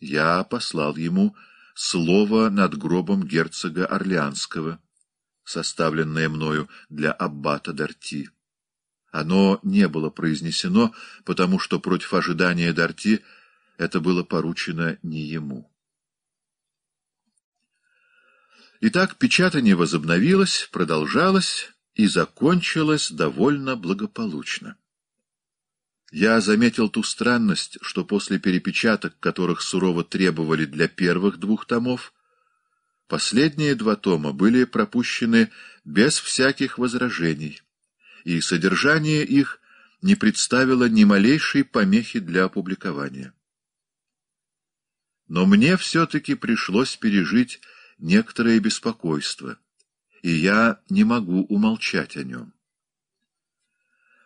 Я послал ему слово над гробом герцога Орлеанского, составленное мною для аббата Дарти. Оно не было произнесено, потому что против ожидания Дарти это было поручено не ему. Итак, печатание возобновилось, продолжалось и закончилось довольно благополучно. Я заметил ту странность, что после перепечаток, которых сурово требовали для первых двух томов, последние два тома были пропущены без всяких возражений и содержание их не представило ни малейшей помехи для опубликования. Но мне все-таки пришлось пережить некоторое беспокойство, и я не могу умолчать о нем.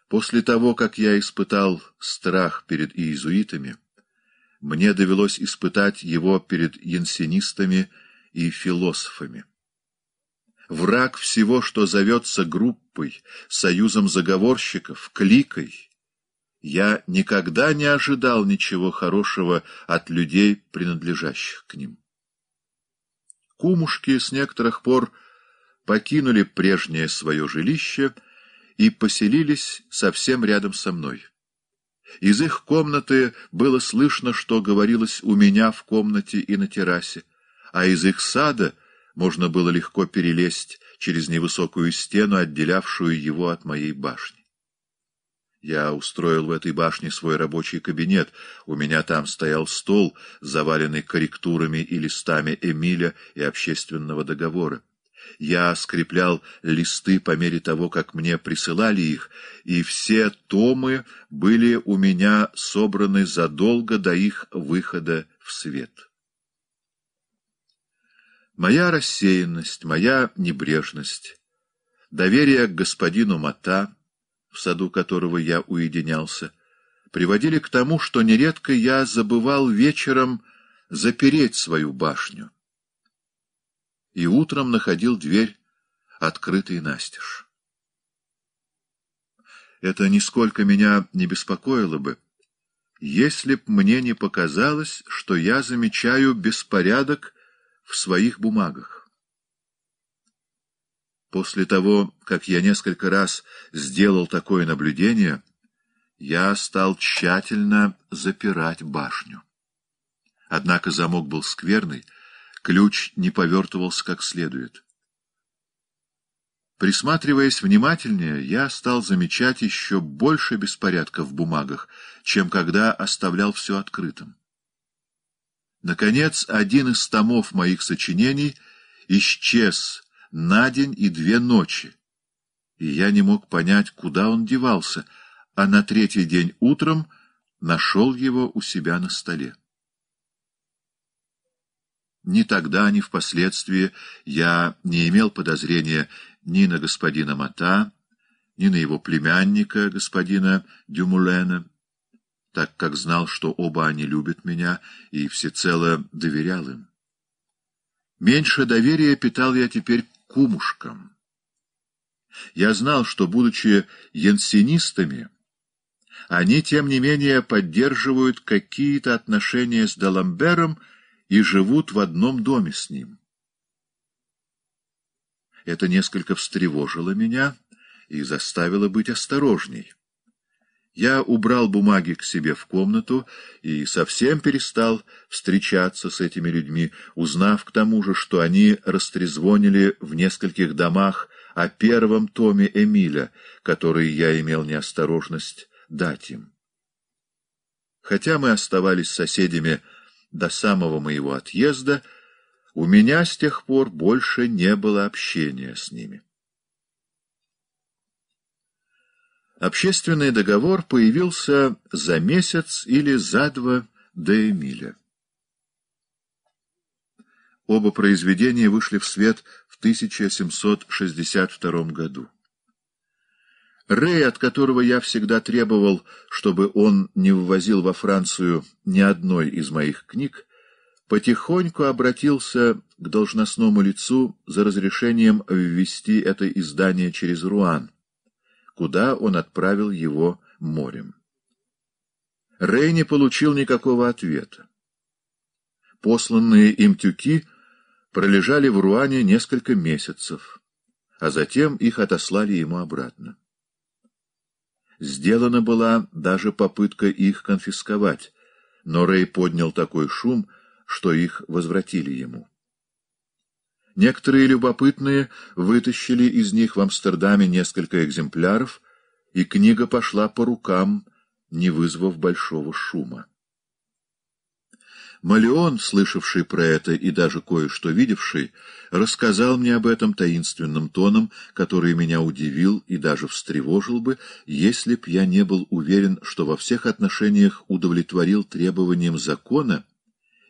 После того, как я испытал страх перед иезуитами, мне довелось испытать его перед янсенистами и философами враг всего, что зовется группой, союзом заговорщиков, кликой. Я никогда не ожидал ничего хорошего от людей, принадлежащих к ним. Кумушки с некоторых пор покинули прежнее свое жилище и поселились совсем рядом со мной. Из их комнаты было слышно, что говорилось у меня в комнате и на террасе, а из их сада — можно было легко перелезть через невысокую стену, отделявшую его от моей башни. Я устроил в этой башне свой рабочий кабинет. У меня там стоял стол, заваленный корректурами и листами Эмиля и общественного договора. Я скреплял листы по мере того, как мне присылали их, и все томы были у меня собраны задолго до их выхода в свет. Моя рассеянность, моя небрежность, доверие к господину Мата, в саду которого я уединялся, приводили к тому, что нередко я забывал вечером запереть свою башню и утром находил дверь, открытой настежь. Это нисколько меня не беспокоило бы, если б мне не показалось, что я замечаю беспорядок в своих бумагах. После того, как я несколько раз сделал такое наблюдение, я стал тщательно запирать башню. Однако замок был скверный, ключ не повертывался как следует. Присматриваясь внимательнее, я стал замечать еще больше беспорядка в бумагах, чем когда оставлял все открытым. Наконец, один из томов моих сочинений исчез на день и две ночи, и я не мог понять, куда он девался, а на третий день утром нашел его у себя на столе. Ни тогда, ни впоследствии я не имел подозрения ни на господина Мата, ни на его племянника, господина Дюмулена, так как знал, что оба они любят меня и всецело доверял им. Меньше доверия питал я теперь кумушкам. Я знал, что, будучи янсенистами, они, тем не менее, поддерживают какие-то отношения с Даламбером и живут в одном доме с ним. Это несколько встревожило меня и заставило быть осторожней. Я убрал бумаги к себе в комнату и совсем перестал встречаться с этими людьми, узнав к тому же, что они растрезвонили в нескольких домах о первом томе Эмиля, который я имел неосторожность дать им. Хотя мы оставались соседями до самого моего отъезда, у меня с тех пор больше не было общения с ними. Общественный договор появился за месяц или за два до Эмиля. Оба произведения вышли в свет в 1762 году. Рэй, от которого я всегда требовал, чтобы он не ввозил во Францию ни одной из моих книг, потихоньку обратился к должностному лицу за разрешением ввести это издание через Руан, куда он отправил его морем. Рей не получил никакого ответа. Посланные им тюки пролежали в Руане несколько месяцев, а затем их отослали ему обратно. Сделана была даже попытка их конфисковать, но Рэй поднял такой шум, что их возвратили ему. Некоторые любопытные вытащили из них в Амстердаме несколько экземпляров, и книга пошла по рукам, не вызвав большого шума. Малеон, слышавший про это и даже кое-что видевший, рассказал мне об этом таинственным тоном, который меня удивил и даже встревожил бы, если б я не был уверен, что во всех отношениях удовлетворил требованиям закона,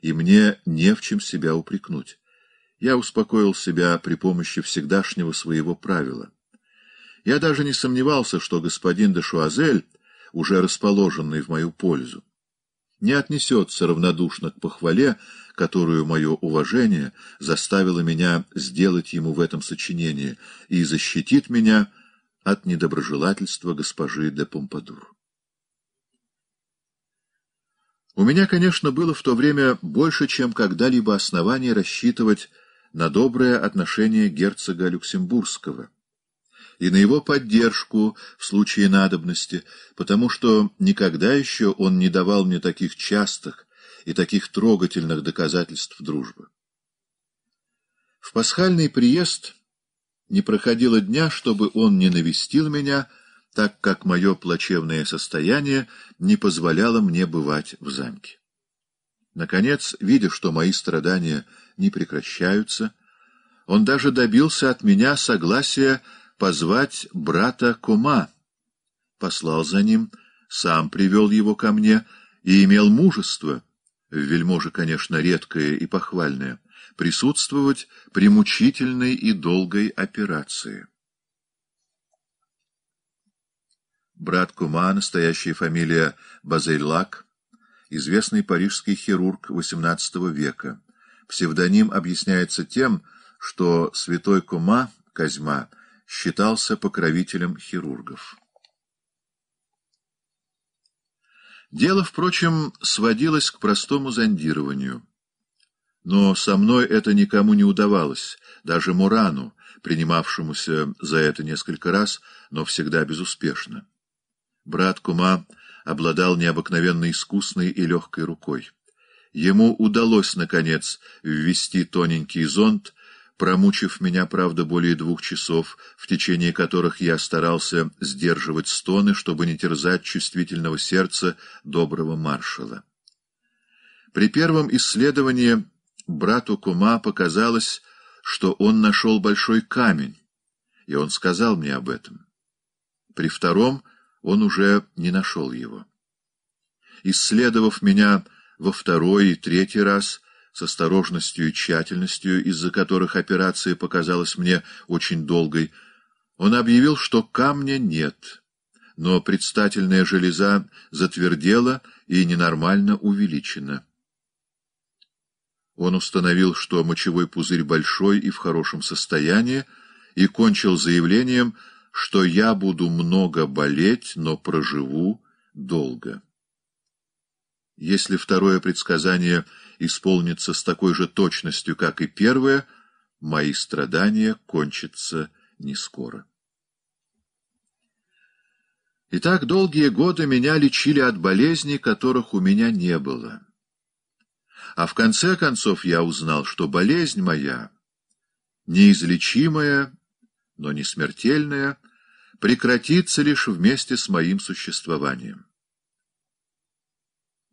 и мне не в чем себя упрекнуть. Я успокоил себя при помощи всегдашнего своего правила. Я даже не сомневался, что господин де Шуазель, уже расположенный в мою пользу, не отнесется равнодушно к похвале, которую мое уважение заставило меня сделать ему в этом сочинении, и защитит меня от недоброжелательства госпожи де Помпадур. У меня, конечно, было в то время больше, чем когда-либо оснований рассчитывать на доброе отношение герцога Люксембургского и на его поддержку в случае надобности, потому что никогда еще он не давал мне таких частых и таких трогательных доказательств дружбы. В пасхальный приезд не проходило дня, чтобы он не навестил меня, так как мое плачевное состояние не позволяло мне бывать в замке. Наконец, видя, что мои страдания — не прекращаются. Он даже добился от меня согласия позвать брата Кума. Послал за ним, сам привел его ко мне и имел мужество, вельможа, конечно, редкое и похвальное, присутствовать при мучительной и долгой операции. брат Кума, настоящая фамилия Базейлак, известный парижский хирург XVIII века, Псевдоним объясняется тем, что святой Кума, Козьма, считался покровителем хирургов. Дело, впрочем, сводилось к простому зондированию. Но со мной это никому не удавалось, даже Мурану, принимавшемуся за это несколько раз, но всегда безуспешно. Брат Кума обладал необыкновенно искусной и легкой рукой. Ему удалось, наконец, ввести тоненький зонт, промучив меня, правда, более двух часов, в течение которых я старался сдерживать стоны, чтобы не терзать чувствительного сердца доброго маршала. При первом исследовании брату Кума показалось, что он нашел большой камень, и он сказал мне об этом. При втором он уже не нашел его. Исследовав меня во второй и третий раз с осторожностью и тщательностью, из-за которых операция показалась мне очень долгой, он объявил, что камня нет, но предстательная железа затвердела и ненормально увеличена. Он установил, что мочевой пузырь большой и в хорошем состоянии, и кончил заявлением, что я буду много болеть, но проживу долго. Если второе предсказание исполнится с такой же точностью, как и первое, мои страдания кончатся не скоро. Итак, долгие годы меня лечили от болезней, которых у меня не было. А в конце концов я узнал, что болезнь моя, неизлечимая, но не смертельная, прекратится лишь вместе с моим существованием.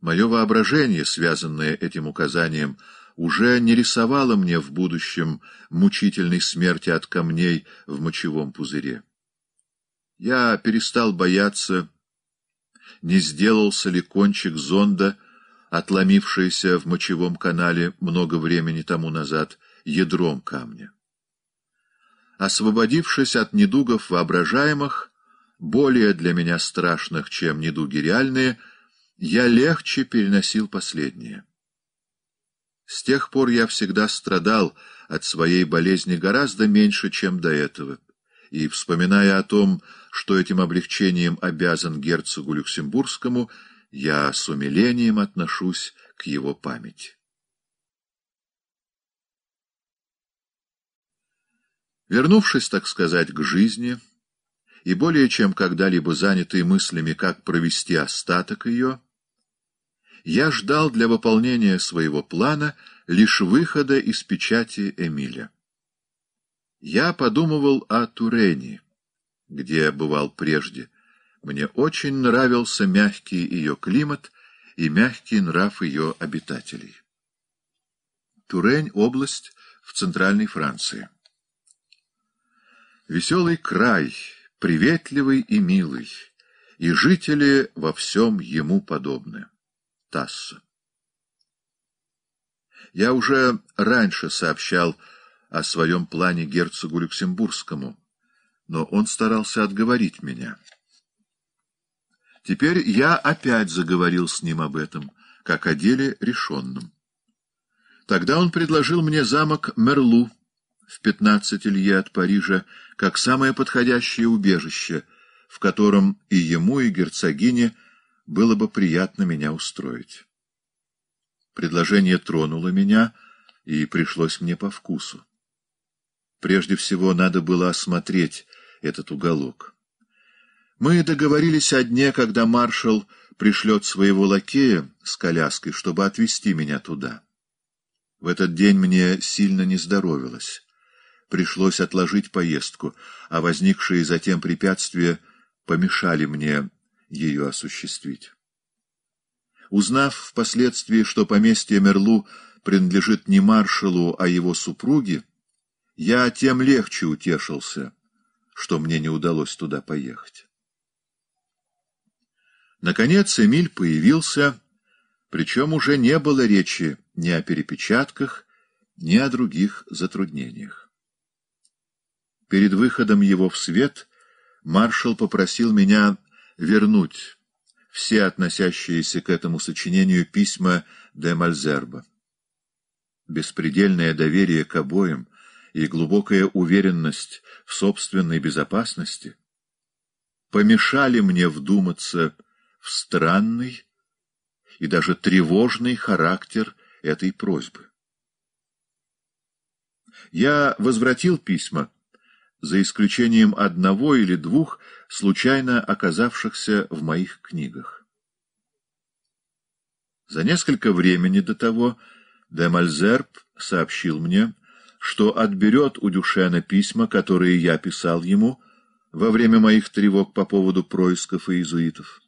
Мое воображение, связанное этим указанием, уже не рисовало мне в будущем мучительной смерти от камней в мочевом пузыре. Я перестал бояться, не сделался ли кончик зонда, отломившийся в мочевом канале много времени тому назад, ядром камня. Освободившись от недугов воображаемых, более для меня страшных, чем недуги реальные — я легче переносил последнее. С тех пор я всегда страдал от своей болезни гораздо меньше, чем до этого, и, вспоминая о том, что этим облегчением обязан герцогу Люксембургскому, я с умилением отношусь к его памяти. Вернувшись, так сказать, к жизни, и более чем когда-либо занятый мыслями, как провести остаток ее, я ждал для выполнения своего плана лишь выхода из печати Эмиля. Я подумывал о Турении, где бывал прежде. Мне очень нравился мягкий ее климат и мягкий нрав ее обитателей. Турень — область в Центральной Франции. Веселый край, приветливый и милый, и жители во всем ему подобны. Тасса. Я уже раньше сообщал о своем плане герцогу Люксембургскому, но он старался отговорить меня. Теперь я опять заговорил с ним об этом, как о деле решенном. Тогда он предложил мне замок Мерлу в пятнадцать лье от Парижа как самое подходящее убежище, в котором и ему, и герцогине – было бы приятно меня устроить. Предложение тронуло меня, и пришлось мне по вкусу. Прежде всего, надо было осмотреть этот уголок. Мы договорились о дне, когда маршал пришлет своего лакея с коляской, чтобы отвезти меня туда. В этот день мне сильно не здоровилось. Пришлось отложить поездку, а возникшие затем препятствия помешали мне ее осуществить. Узнав впоследствии, что поместье Мерлу принадлежит не маршалу, а его супруге, я тем легче утешился, что мне не удалось туда поехать. Наконец Эмиль появился, причем уже не было речи ни о перепечатках, ни о других затруднениях. Перед выходом его в свет маршал попросил меня вернуть все относящиеся к этому сочинению письма де Мальзерба. Беспредельное доверие к обоим и глубокая уверенность в собственной безопасности помешали мне вдуматься в странный и даже тревожный характер этой просьбы. Я возвратил письма, за исключением одного или двух, случайно оказавшихся в моих книгах. За несколько времени до того де Мальзерб сообщил мне, что отберет у Дюшена письма, которые я писал ему во время моих тревог по поводу происков и иезуитов.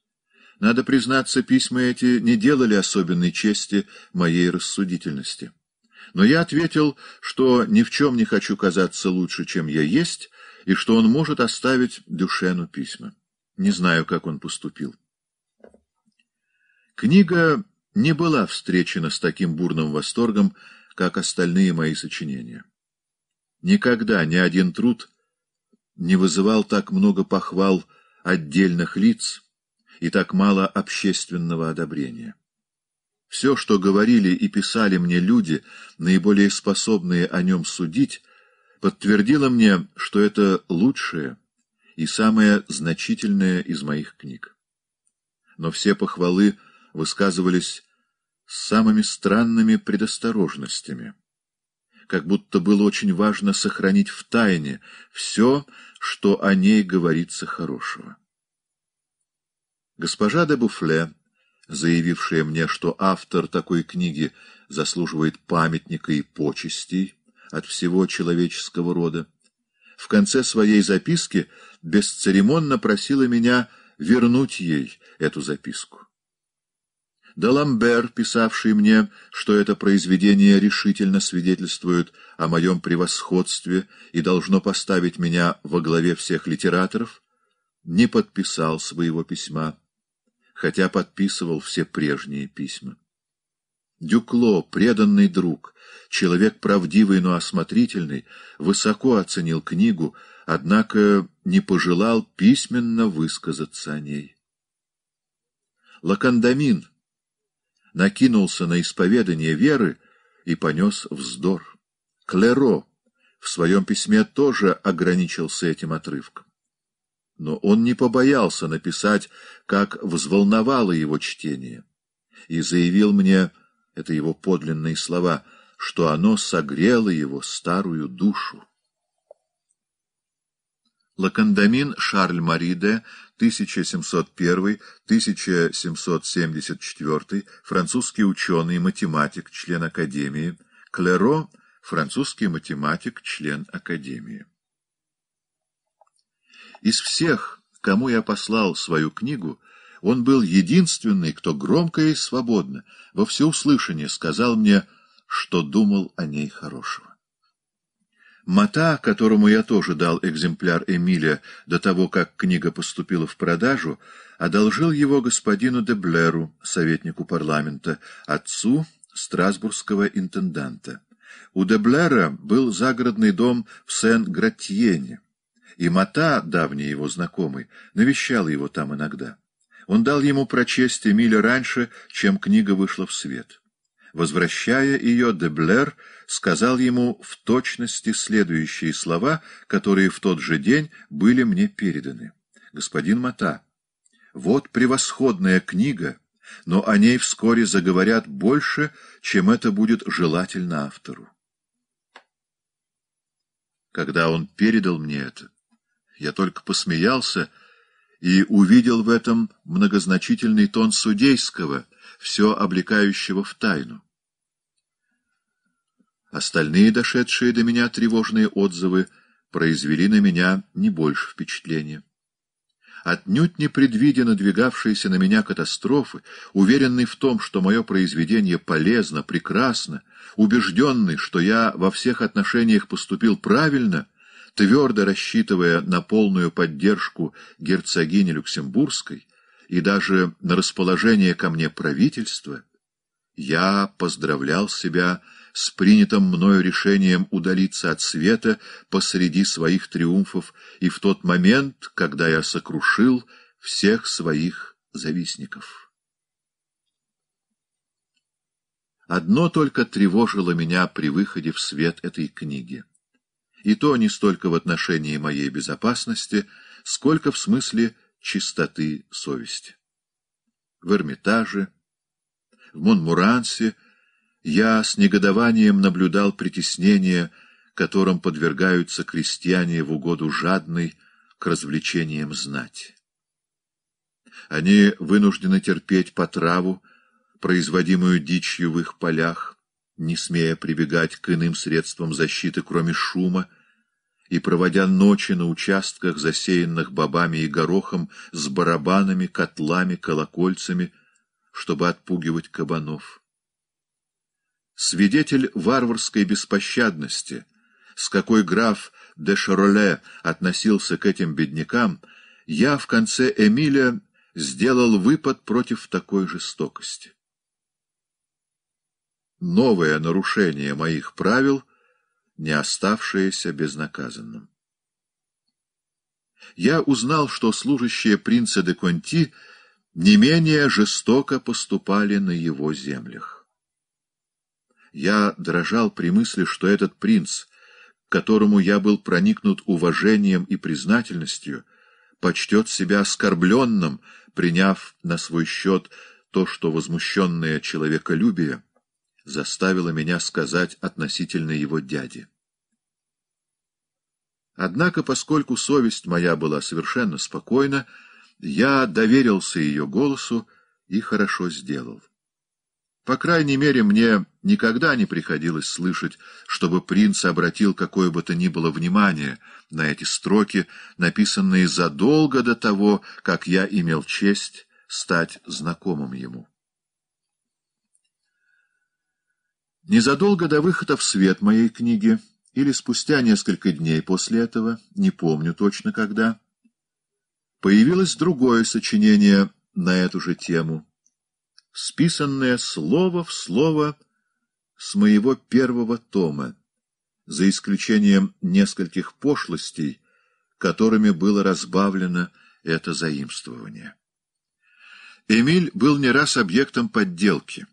Надо признаться, письма эти не делали особенной чести моей рассудительности. Но я ответил, что ни в чем не хочу казаться лучше, чем я есть, и что он может оставить Дюшену письма. Не знаю, как он поступил. Книга не была встречена с таким бурным восторгом, как остальные мои сочинения. Никогда ни один труд не вызывал так много похвал отдельных лиц и так мало общественного одобрения. Все, что говорили и писали мне люди, наиболее способные о нем судить, подтвердила мне, что это лучшее и самое значительное из моих книг. Но все похвалы высказывались самыми странными предосторожностями, как будто было очень важно сохранить в тайне все, что о ней говорится хорошего. Госпожа де Буфле, заявившая мне, что автор такой книги заслуживает памятника и почестей, от всего человеческого рода. В конце своей записки бесцеремонно просила меня вернуть ей эту записку. Даламбер, писавший мне, что это произведение решительно свидетельствует о моем превосходстве и должно поставить меня во главе всех литераторов, не подписал своего письма, хотя подписывал все прежние письма. Дюкло, преданный друг, человек правдивый, но осмотрительный, высоко оценил книгу, однако не пожелал письменно высказаться о ней. Лакандамин накинулся на исповедание веры и понес вздор. Клеро в своем письме тоже ограничился этим отрывком. Но он не побоялся написать, как взволновало его чтение, и заявил мне это его подлинные слова, что оно согрело его старую душу. Лакандамин Шарль Мариде, 1701-1774, французский ученый, математик, член Академии. Клеро, французский математик, член Академии. Из всех, кому я послал свою книгу, он был единственный, кто громко и свободно, во всеуслышание сказал мне, что думал о ней хорошего. Мата, которому я тоже дал экземпляр Эмиля до того, как книга поступила в продажу, одолжил его господину де Блеру, советнику парламента, отцу страсбургского интенданта. У де Блера был загородный дом в Сен-Гратьене, и Мата, давний его знакомый, навещал его там иногда. Он дал ему прочесть Эмиля раньше, чем книга вышла в свет. Возвращая ее, Деблер сказал ему в точности следующие слова, которые в тот же день были мне переданы. «Господин Мата, вот превосходная книга, но о ней вскоре заговорят больше, чем это будет желательно автору». Когда он передал мне это, я только посмеялся, — и увидел в этом многозначительный тон судейского, все облекающего в тайну. Остальные дошедшие до меня тревожные отзывы произвели на меня не больше впечатления. Отнюдь не предвидя надвигавшиеся на меня катастрофы, уверенный в том, что мое произведение полезно, прекрасно, убежденный, что я во всех отношениях поступил правильно — твердо рассчитывая на полную поддержку герцогини Люксембургской и даже на расположение ко мне правительства, я поздравлял себя с принятым мною решением удалиться от света посреди своих триумфов и в тот момент, когда я сокрушил всех своих завистников. Одно только тревожило меня при выходе в свет этой книги — и то не столько в отношении моей безопасности, сколько в смысле чистоты совести. В Эрмитаже, в Монмурансе я с негодованием наблюдал притеснение, которым подвергаются крестьяне в угоду жадной к развлечениям знать. Они вынуждены терпеть потраву, производимую дичью в их полях, не смея прибегать к иным средствам защиты, кроме шума, и проводя ночи на участках, засеянных бобами и горохом, с барабанами, котлами, колокольцами, чтобы отпугивать кабанов. Свидетель варварской беспощадности, с какой граф де Шароле относился к этим беднякам, я в конце Эмиля сделал выпад против такой жестокости новое нарушение моих правил, не оставшееся безнаказанным. Я узнал, что служащие принца де Конти не менее жестоко поступали на его землях. Я дрожал при мысли, что этот принц, к которому я был проникнут уважением и признательностью, почтет себя оскорбленным, приняв на свой счет то, что возмущенное человеколюбие — заставило меня сказать относительно его дяди. Однако, поскольку совесть моя была совершенно спокойна, я доверился ее голосу и хорошо сделал. По крайней мере, мне никогда не приходилось слышать, чтобы принц обратил какое бы то ни было внимание на эти строки, написанные задолго до того, как я имел честь стать знакомым ему. Незадолго до выхода в свет моей книги, или спустя несколько дней после этого, не помню точно когда, появилось другое сочинение на эту же тему, списанное слово в слово с моего первого тома, за исключением нескольких пошлостей, которыми было разбавлено это заимствование. Эмиль был не раз объектом подделки.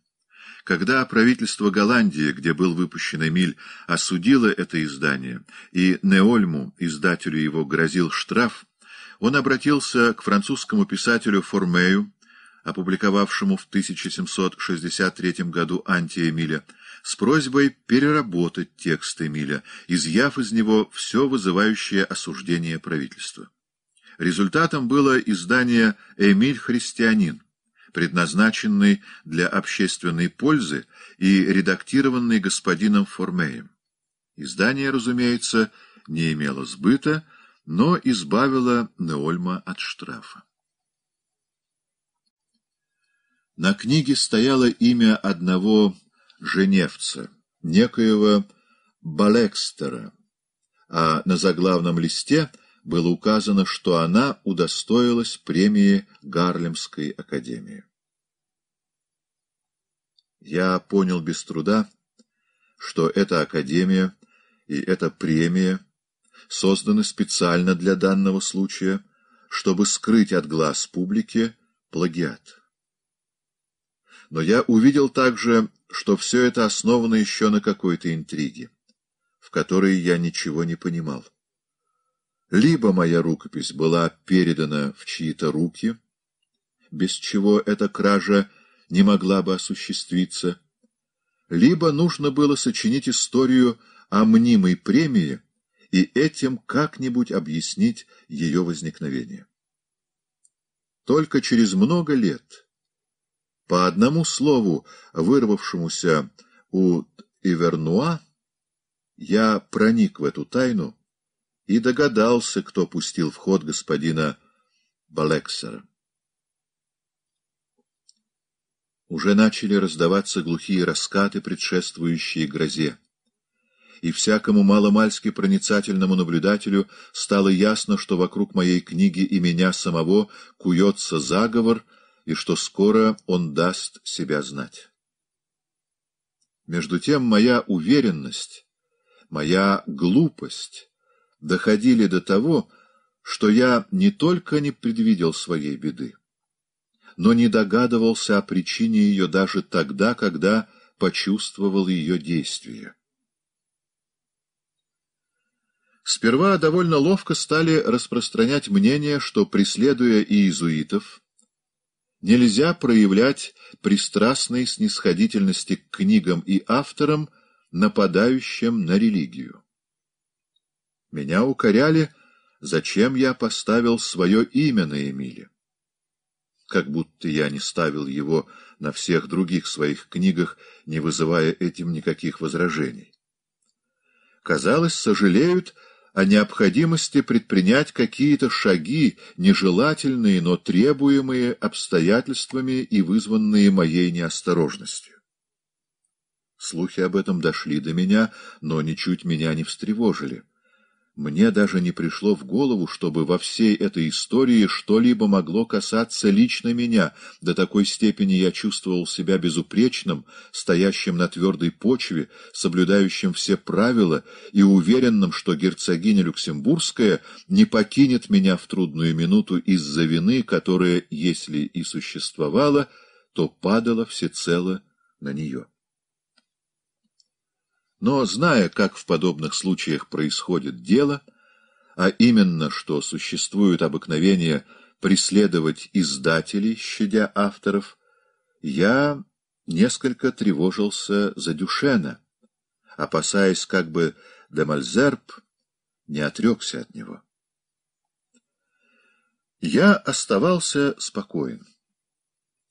Когда правительство Голландии, где был выпущен Эмиль, осудило это издание, и Неольму, издателю его, грозил штраф, он обратился к французскому писателю Формею, опубликовавшему в 1763 году «Анти-Эмиля», с просьбой переработать текст Эмиля, изъяв из него все вызывающее осуждение правительства. Результатом было издание «Эмиль-христианин», предназначенный для общественной пользы и редактированный господином Формеем. Издание, разумеется, не имело сбыта, но избавило Неольма от штрафа. На книге стояло имя одного женевца, некоего Балекстера, а на заглавном листе — было указано, что она удостоилась премии Гарлемской академии. Я понял без труда, что эта академия и эта премия созданы специально для данного случая, чтобы скрыть от глаз публики плагиат. Но я увидел также, что все это основано еще на какой-то интриге, в которой я ничего не понимал. Либо моя рукопись была передана в чьи-то руки, без чего эта кража не могла бы осуществиться, либо нужно было сочинить историю о мнимой премии и этим как-нибудь объяснить ее возникновение. Только через много лет, по одному слову, вырвавшемуся у Ивернуа, я проник в эту тайну, и догадался, кто пустил в ход господина Балексера. Уже начали раздаваться глухие раскаты, предшествующие грозе. И всякому маломальски проницательному наблюдателю стало ясно, что вокруг моей книги и меня самого куется заговор, и что скоро он даст себя знать. Между тем моя уверенность, моя глупость доходили до того, что я не только не предвидел своей беды, но не догадывался о причине ее даже тогда, когда почувствовал ее действие. Сперва довольно ловко стали распространять мнение, что, преследуя иезуитов, нельзя проявлять пристрастной снисходительности к книгам и авторам, нападающим на религию. Меня укоряли, зачем я поставил свое имя на Эмиле. Как будто я не ставил его на всех других своих книгах, не вызывая этим никаких возражений. Казалось, сожалеют о необходимости предпринять какие-то шаги, нежелательные, но требуемые обстоятельствами и вызванные моей неосторожностью. Слухи об этом дошли до меня, но ничуть меня не встревожили. Мне даже не пришло в голову, чтобы во всей этой истории что-либо могло касаться лично меня. До такой степени я чувствовал себя безупречным, стоящим на твердой почве, соблюдающим все правила и уверенным, что герцогиня Люксембургская не покинет меня в трудную минуту из-за вины, которая, если и существовала, то падала всецело на нее. Но, зная, как в подобных случаях происходит дело, а именно, что существует обыкновение преследовать издателей, щадя авторов, я несколько тревожился за Дюшена, опасаясь, как бы Демальзерб не отрекся от него. Я оставался спокоен.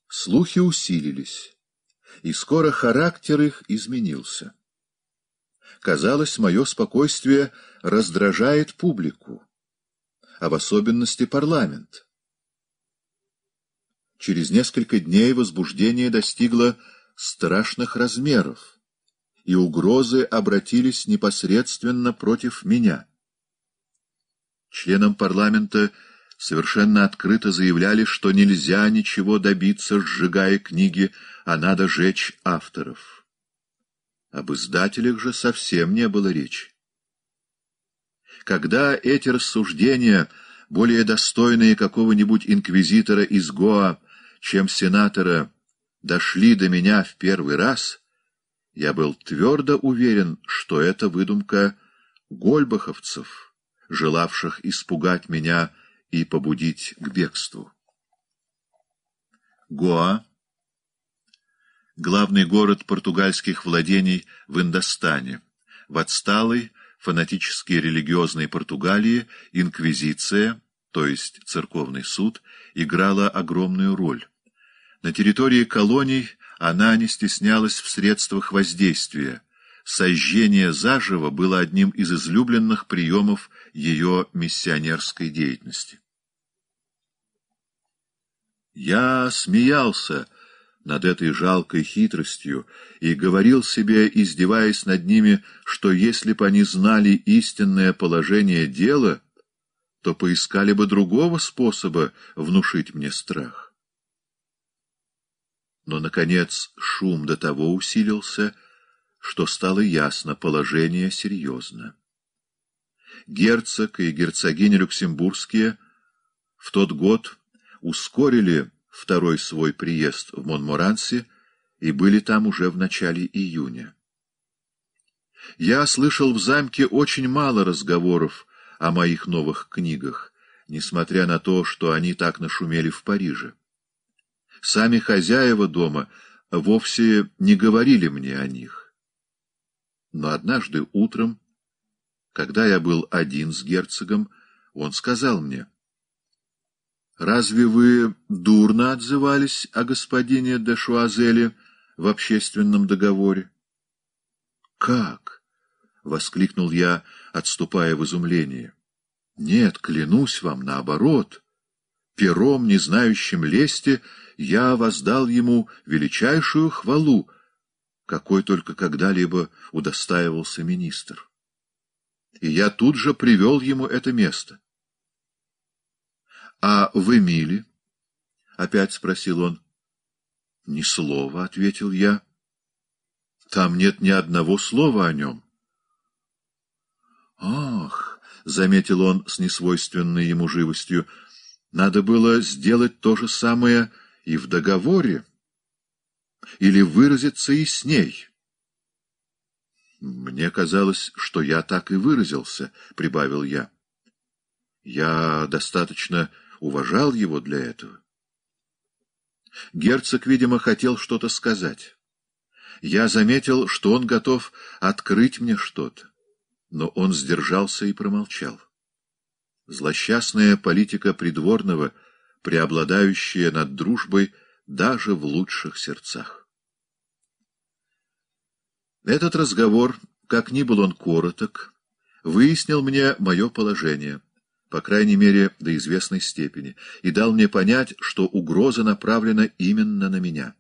Слухи усилились, и скоро характер их изменился. Казалось, мое спокойствие раздражает публику, а в особенности парламент. Через несколько дней возбуждение достигло страшных размеров, и угрозы обратились непосредственно против меня. Членам парламента совершенно открыто заявляли, что нельзя ничего добиться, сжигая книги, а надо жечь авторов. Об издателях же совсем не было речи. Когда эти рассуждения, более достойные какого-нибудь инквизитора из Гоа, чем сенатора, дошли до меня в первый раз, я был твердо уверен, что это выдумка гольбаховцев, желавших испугать меня и побудить к бегству. Гоа главный город португальских владений в Индостане. В отсталой, фанатически религиозной Португалии инквизиция, то есть церковный суд, играла огромную роль. На территории колоний она не стеснялась в средствах воздействия. Сожжение заживо было одним из излюбленных приемов ее миссионерской деятельности. «Я смеялся», над этой жалкой хитростью и говорил себе, издеваясь над ними, что если бы они знали истинное положение дела, то поискали бы другого способа внушить мне страх. Но, наконец, шум до того усилился, что стало ясно, положение серьезно. Герцог и герцогиня Люксембургские в тот год ускорили второй свой приезд в Монморанси и были там уже в начале июня. Я слышал в замке очень мало разговоров о моих новых книгах, несмотря на то, что они так нашумели в Париже. Сами хозяева дома вовсе не говорили мне о них. Но однажды утром, когда я был один с герцогом, он сказал мне — Разве вы дурно отзывались о господине де Шуазеле в общественном договоре? — Как? — воскликнул я, отступая в изумление. — Нет, клянусь вам, наоборот. Пером, не знающим лести, я воздал ему величайшую хвалу, какой только когда-либо удостаивался министр. И я тут же привел ему это место —— А в Эмиле? — опять спросил он. — Ни слова, — ответил я. — Там нет ни одного слова о нем. — Ах, — заметил он с несвойственной ему живостью, — надо было сделать то же самое и в договоре, или выразиться и с ней. — Мне казалось, что я так и выразился, — прибавил я. — Я достаточно уважал его для этого. Герцог, видимо, хотел что-то сказать. Я заметил, что он готов открыть мне что-то, но он сдержался и промолчал. Злосчастная политика придворного, преобладающая над дружбой даже в лучших сердцах. Этот разговор, как ни был он короток, выяснил мне мое положение — по крайней мере, до известной степени, и дал мне понять, что угроза направлена именно на меня.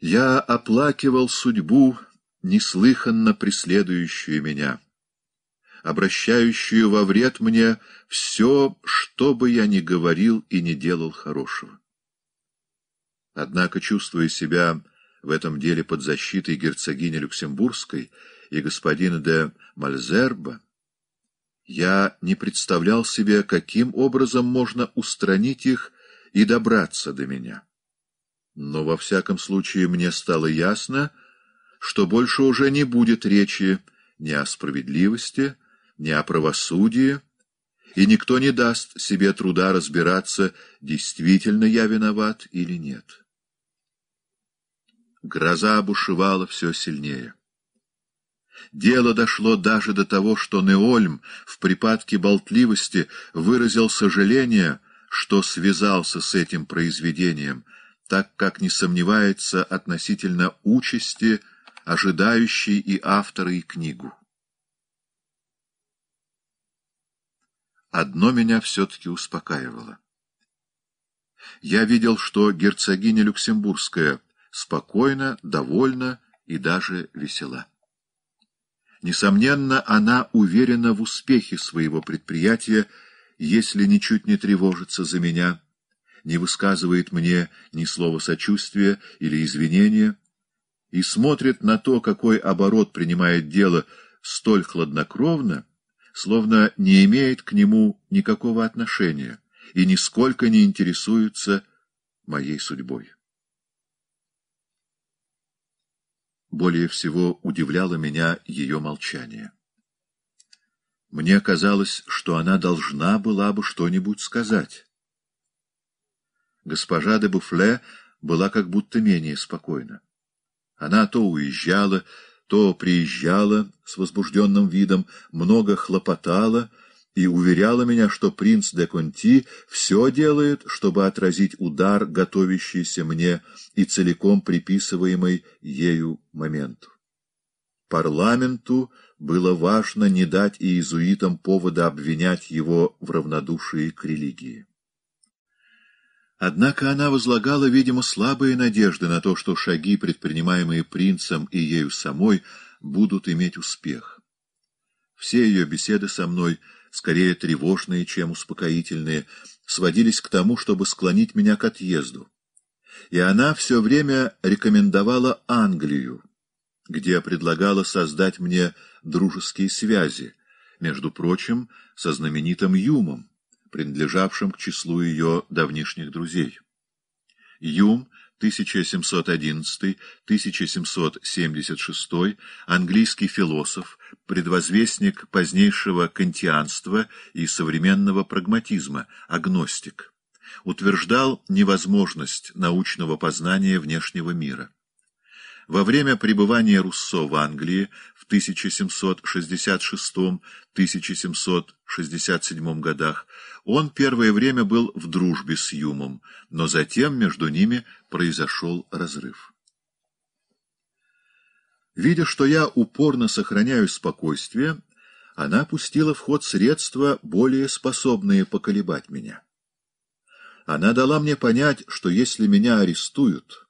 Я оплакивал судьбу, неслыханно преследующую меня, обращающую во вред мне все, что бы я ни говорил и не делал хорошего. Однако, чувствуя себя в этом деле под защитой герцогини Люксембургской и господина де Мальзерба, я не представлял себе, каким образом можно устранить их и добраться до меня. Но во всяком случае мне стало ясно, что больше уже не будет речи ни о справедливости, ни о правосудии, и никто не даст себе труда разбираться, действительно я виноват или нет. Гроза бушевала все сильнее. Дело дошло даже до того, что Неольм в припадке болтливости выразил сожаление, что связался с этим произведением, так как не сомневается относительно участи, ожидающей и автора, и книгу. Одно меня все-таки успокаивало. Я видел, что герцогиня Люксембургская спокойна, довольна и даже весела. Несомненно, она уверена в успехе своего предприятия, если ничуть не тревожится за меня, не высказывает мне ни слова сочувствия или извинения и смотрит на то, какой оборот принимает дело столь хладнокровно, словно не имеет к нему никакого отношения и нисколько не интересуется моей судьбой. более всего удивляло меня ее молчание. Мне казалось, что она должна была бы что-нибудь сказать. Госпожа де Буфле была как будто менее спокойна. Она то уезжала, то приезжала с возбужденным видом, много хлопотала — и уверяла меня, что принц де Конти все делает, чтобы отразить удар, готовящийся мне и целиком приписываемый ею моменту. Парламенту было важно не дать иезуитам повода обвинять его в равнодушии к религии. Однако она возлагала, видимо, слабые надежды на то, что шаги, предпринимаемые принцем и ею самой, будут иметь успех. Все ее беседы со мной — скорее тревожные, чем успокоительные, сводились к тому, чтобы склонить меня к отъезду. И она все время рекомендовала Англию, где предлагала создать мне дружеские связи, между прочим, со знаменитым Юмом, принадлежавшим к числу ее давнишних друзей. Юм — 1711-1776, английский философ, предвозвестник позднейшего кантианства и современного прагматизма, агностик, утверждал невозможность научного познания внешнего мира. Во время пребывания Руссо в Англии в 1766-1767 годах он первое время был в дружбе с Юмом, но затем между ними произошел разрыв. Видя, что я упорно сохраняю спокойствие, она пустила в ход средства, более способные поколебать меня. Она дала мне понять, что если меня арестуют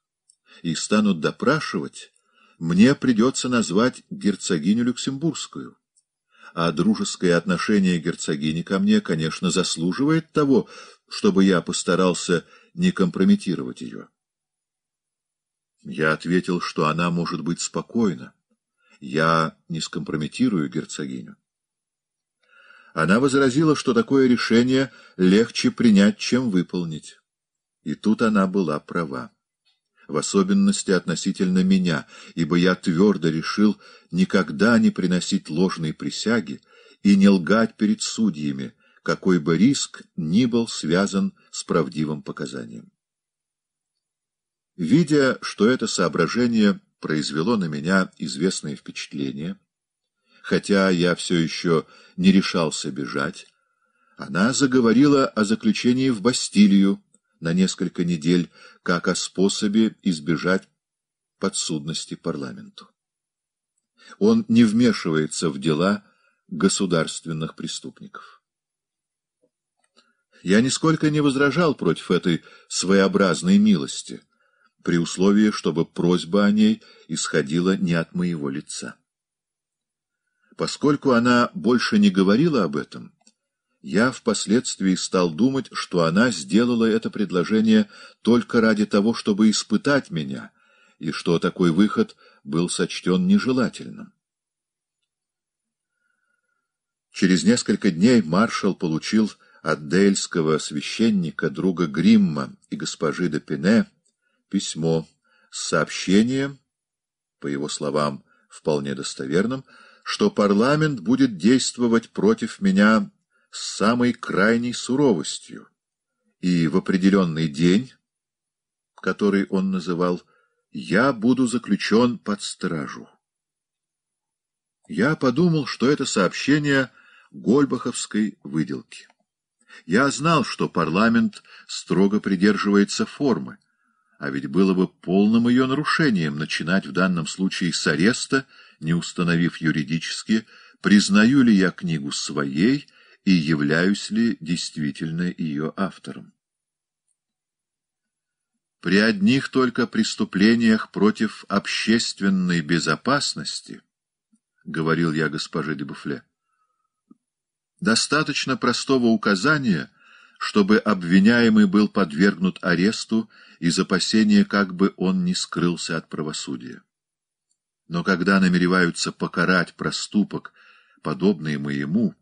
и станут допрашивать, мне придется назвать герцогиню Люксембургскую. А дружеское отношение герцогини ко мне, конечно, заслуживает того, чтобы я постарался не компрометировать ее. Я ответил, что она может быть спокойна. Я не скомпрометирую герцогиню. Она возразила, что такое решение легче принять, чем выполнить. И тут она была права в особенности относительно меня, ибо я твердо решил никогда не приносить ложные присяги и не лгать перед судьями, какой бы риск ни был связан с правдивым показанием. Видя, что это соображение произвело на меня известное впечатление, хотя я все еще не решался бежать, она заговорила о заключении в Бастилию на несколько недель, как о способе избежать подсудности парламенту. Он не вмешивается в дела государственных преступников. Я нисколько не возражал против этой своеобразной милости, при условии, чтобы просьба о ней исходила не от моего лица. Поскольку она больше не говорила об этом, я впоследствии стал думать, что она сделала это предложение только ради того, чтобы испытать меня, и что такой выход был сочтен нежелательным. Через несколько дней маршал получил от дельского священника, друга Гримма и госпожи де Пене, письмо с сообщением, по его словам, вполне достоверным, что парламент будет действовать против меня с самой крайней суровостью, и в определенный день, который он называл, я буду заключен под стражу. Я подумал, что это сообщение гольбаховской выделки. Я знал, что парламент строго придерживается формы, а ведь было бы полным ее нарушением начинать в данном случае с ареста, не установив юридически, признаю ли я книгу своей и являюсь ли действительно ее автором. При одних только преступлениях против общественной безопасности, говорил я госпоже Дебуфле, достаточно простого указания, чтобы обвиняемый был подвергнут аресту из опасения, как бы он не скрылся от правосудия. Но когда намереваются покарать проступок, подобный моему,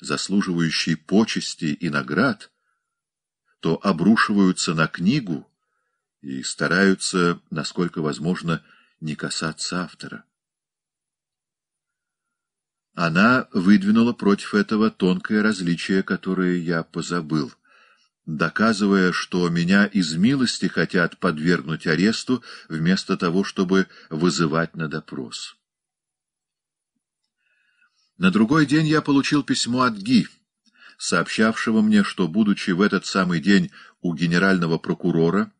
заслуживающий почести и наград, то обрушиваются на книгу и стараются, насколько возможно, не касаться автора. Она выдвинула против этого тонкое различие, которое я позабыл, доказывая, что меня из милости хотят подвергнуть аресту вместо того, чтобы вызывать на допрос. На другой день я получил письмо от Ги, сообщавшего мне, что, будучи в этот самый день у генерального прокурора,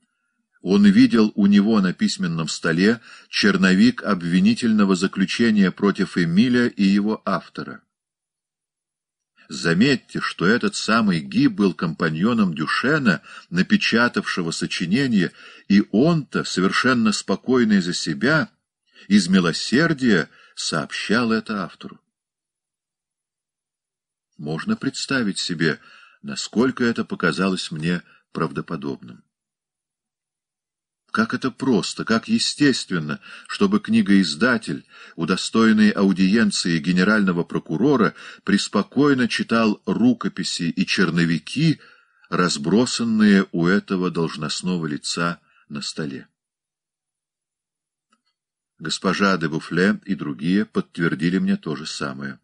он видел у него на письменном столе черновик обвинительного заключения против Эмиля и его автора. Заметьте, что этот самый Ги был компаньоном Дюшена, напечатавшего сочинение, и он-то, совершенно спокойный за себя, из милосердия сообщал это автору. Можно представить себе, насколько это показалось мне правдоподобным. Как это просто, как естественно, чтобы книгоиздатель, удостоенный аудиенции генерального прокурора, преспокойно читал рукописи и черновики, разбросанные у этого должностного лица на столе. Госпожа де Буфле и другие подтвердили мне то же самое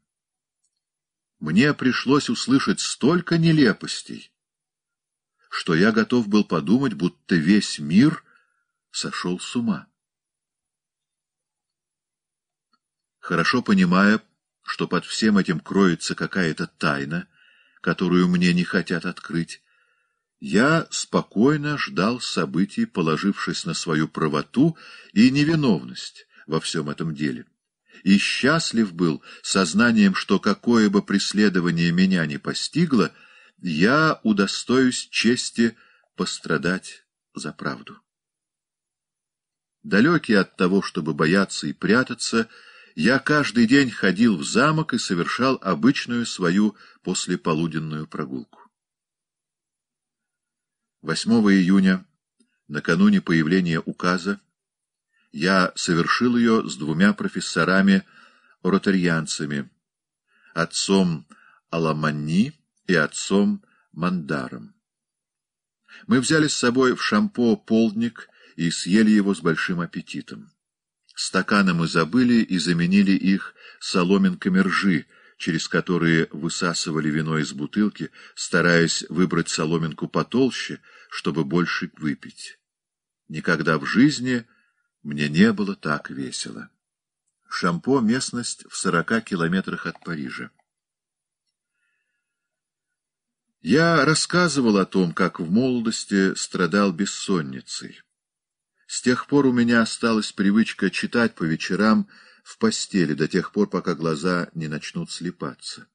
мне пришлось услышать столько нелепостей, что я готов был подумать, будто весь мир сошел с ума. Хорошо понимая, что под всем этим кроется какая-то тайна, которую мне не хотят открыть, я спокойно ждал событий, положившись на свою правоту и невиновность во всем этом деле и счастлив был сознанием, что какое бы преследование меня не постигло, я удостоюсь чести пострадать за правду. Далекий от того, чтобы бояться и прятаться, я каждый день ходил в замок и совершал обычную свою послеполуденную прогулку. 8 июня, накануне появления указа, я совершил ее с двумя профессорами-ротарианцами, отцом Аламани и отцом Мандаром. Мы взяли с собой в шампо полдник и съели его с большим аппетитом. Стаканы мы забыли и заменили их соломинками ржи, через которые высасывали вино из бутылки, стараясь выбрать соломинку потолще, чтобы больше выпить. Никогда в жизни мне не было так весело. Шампо — местность в сорока километрах от Парижа. Я рассказывал о том, как в молодости страдал бессонницей. С тех пор у меня осталась привычка читать по вечерам в постели, до тех пор, пока глаза не начнут слепаться.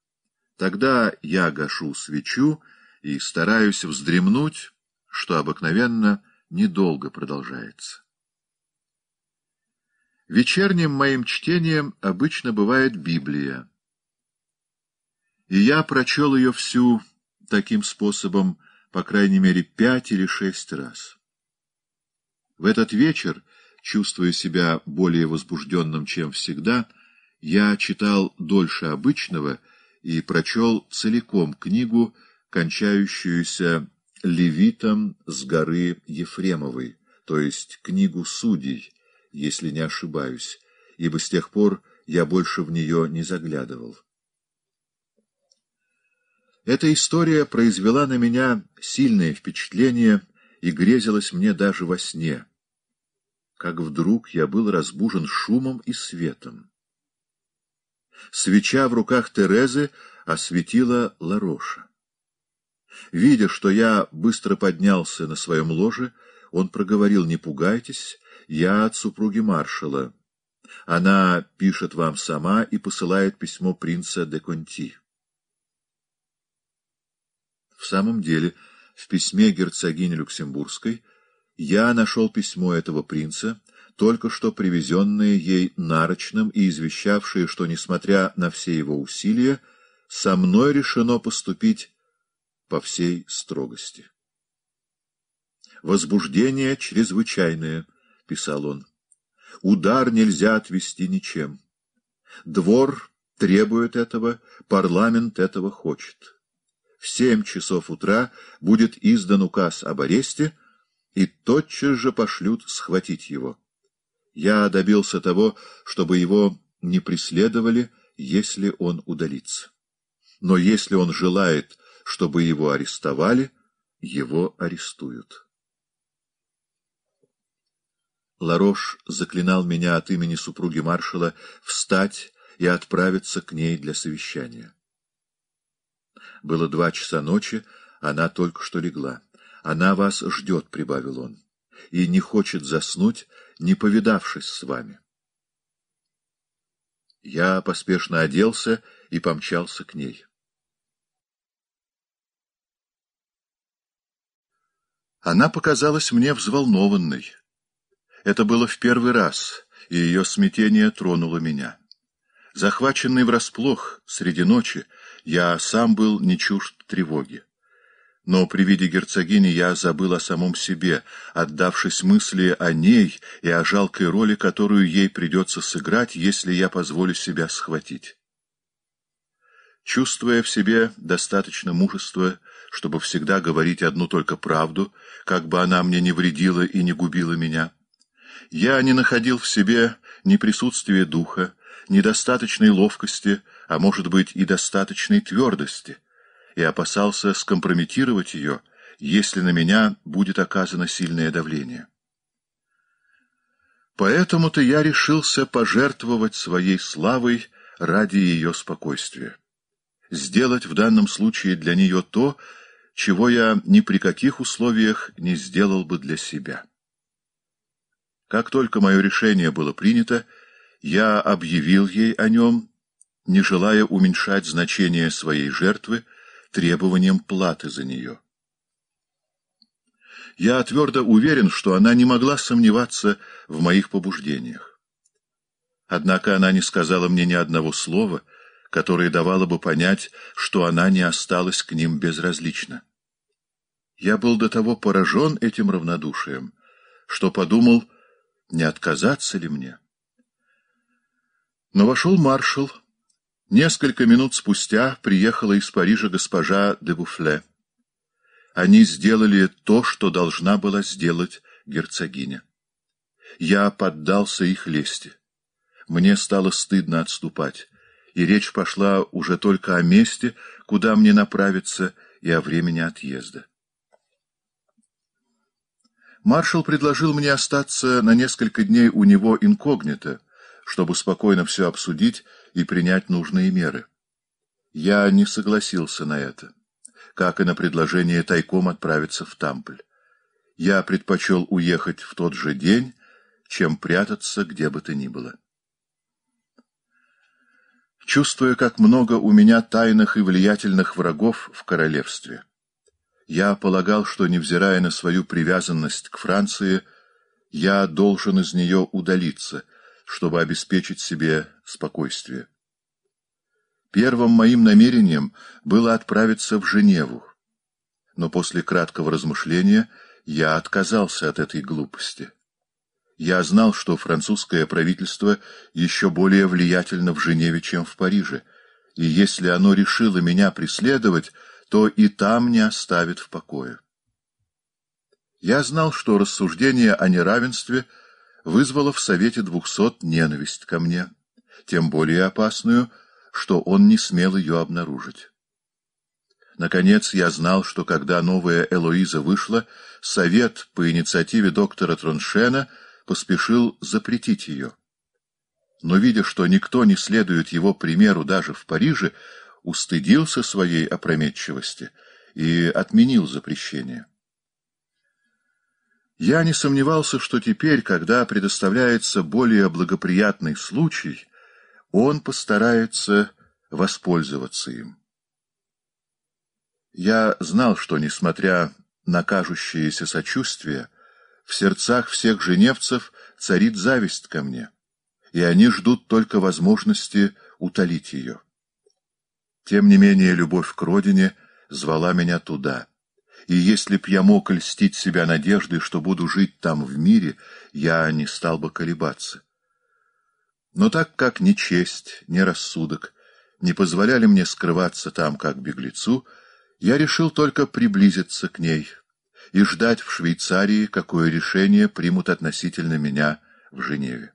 Тогда я гашу свечу и стараюсь вздремнуть, что обыкновенно недолго продолжается. Вечерним моим чтением обычно бывает Библия. И я прочел ее всю таким способом, по крайней мере, пять или шесть раз. В этот вечер, чувствуя себя более возбужденным, чем всегда, я читал дольше обычного и прочел целиком книгу, кончающуюся «Левитом с горы Ефремовой», то есть книгу «Судей», если не ошибаюсь, ибо с тех пор я больше в нее не заглядывал. Эта история произвела на меня сильное впечатление и грезилась мне даже во сне, как вдруг я был разбужен шумом и светом. Свеча в руках Терезы осветила Лароша. Видя, что я быстро поднялся на своем ложе, он проговорил «Не пугайтесь, я от супруги маршала. Она пишет вам сама и посылает письмо принца де Конти. В самом деле, в письме герцогини Люксембургской я нашел письмо этого принца, только что привезенное ей нарочным и извещавшее, что, несмотря на все его усилия, со мной решено поступить по всей строгости. Возбуждение чрезвычайное —— писал он. «Удар нельзя отвести ничем. Двор требует этого, парламент этого хочет. В семь часов утра будет издан указ об аресте, и тотчас же пошлют схватить его. Я добился того, чтобы его не преследовали, если он удалится. Но если он желает, чтобы его арестовали, его арестуют. Ларош заклинал меня от имени супруги маршала встать и отправиться к ней для совещания. Было два часа ночи, она только что легла. «Она вас ждет», — прибавил он, — «и не хочет заснуть, не повидавшись с вами». Я поспешно оделся и помчался к ней. Она показалась мне взволнованной. Это было в первый раз, и ее смятение тронуло меня. Захваченный врасплох среди ночи, я сам был не чужд тревоги. Но при виде герцогини я забыл о самом себе, отдавшись мысли о ней и о жалкой роли, которую ей придется сыграть, если я позволю себя схватить. Чувствуя в себе достаточно мужества, чтобы всегда говорить одну только правду, как бы она мне не вредила и не губила меня, я не находил в себе ни присутствия духа, ни достаточной ловкости, а может быть и достаточной твердости, и опасался скомпрометировать ее, если на меня будет оказано сильное давление. Поэтому-то я решился пожертвовать своей славой ради ее спокойствия. Сделать в данном случае для нее то, чего я ни при каких условиях не сделал бы для себя. Как только мое решение было принято, я объявил ей о нем, не желая уменьшать значение своей жертвы требованием платы за нее. Я твердо уверен, что она не могла сомневаться в моих побуждениях. Однако она не сказала мне ни одного слова, которое давало бы понять, что она не осталась к ним безразлична. Я был до того поражен этим равнодушием, что подумал, не отказаться ли мне. Но вошел маршал. Несколько минут спустя приехала из Парижа госпожа де Буфле. Они сделали то, что должна была сделать герцогиня. Я поддался их лести. Мне стало стыдно отступать, и речь пошла уже только о месте, куда мне направиться, и о времени отъезда. Маршал предложил мне остаться на несколько дней у него инкогнито, чтобы спокойно все обсудить и принять нужные меры. Я не согласился на это, как и на предложение тайком отправиться в Тампль. Я предпочел уехать в тот же день, чем прятаться где бы то ни было. Чувствуя, как много у меня тайных и влиятельных врагов в королевстве, я полагал, что, невзирая на свою привязанность к Франции, я должен из нее удалиться, чтобы обеспечить себе спокойствие. Первым моим намерением было отправиться в Женеву, но после краткого размышления я отказался от этой глупости. Я знал, что французское правительство еще более влиятельно в Женеве, чем в Париже, и если оно решило меня преследовать, то и там не оставит в покое. Я знал, что рассуждение о неравенстве вызвало в Совете двухсот ненависть ко мне, тем более опасную, что он не смел ее обнаружить. Наконец, я знал, что когда новая Элоиза вышла, Совет по инициативе доктора Троншена поспешил запретить ее. Но, видя, что никто не следует его примеру даже в Париже, устыдился своей опрометчивости и отменил запрещение. Я не сомневался, что теперь, когда предоставляется более благоприятный случай, он постарается воспользоваться им. Я знал, что, несмотря на кажущееся сочувствие, в сердцах всех женевцев царит зависть ко мне, и они ждут только возможности утолить ее. Тем не менее, любовь к родине звала меня туда. И если б я мог льстить себя надеждой, что буду жить там в мире, я не стал бы колебаться. Но так как ни честь, ни рассудок не позволяли мне скрываться там, как беглецу, я решил только приблизиться к ней и ждать в Швейцарии, какое решение примут относительно меня в Женеве.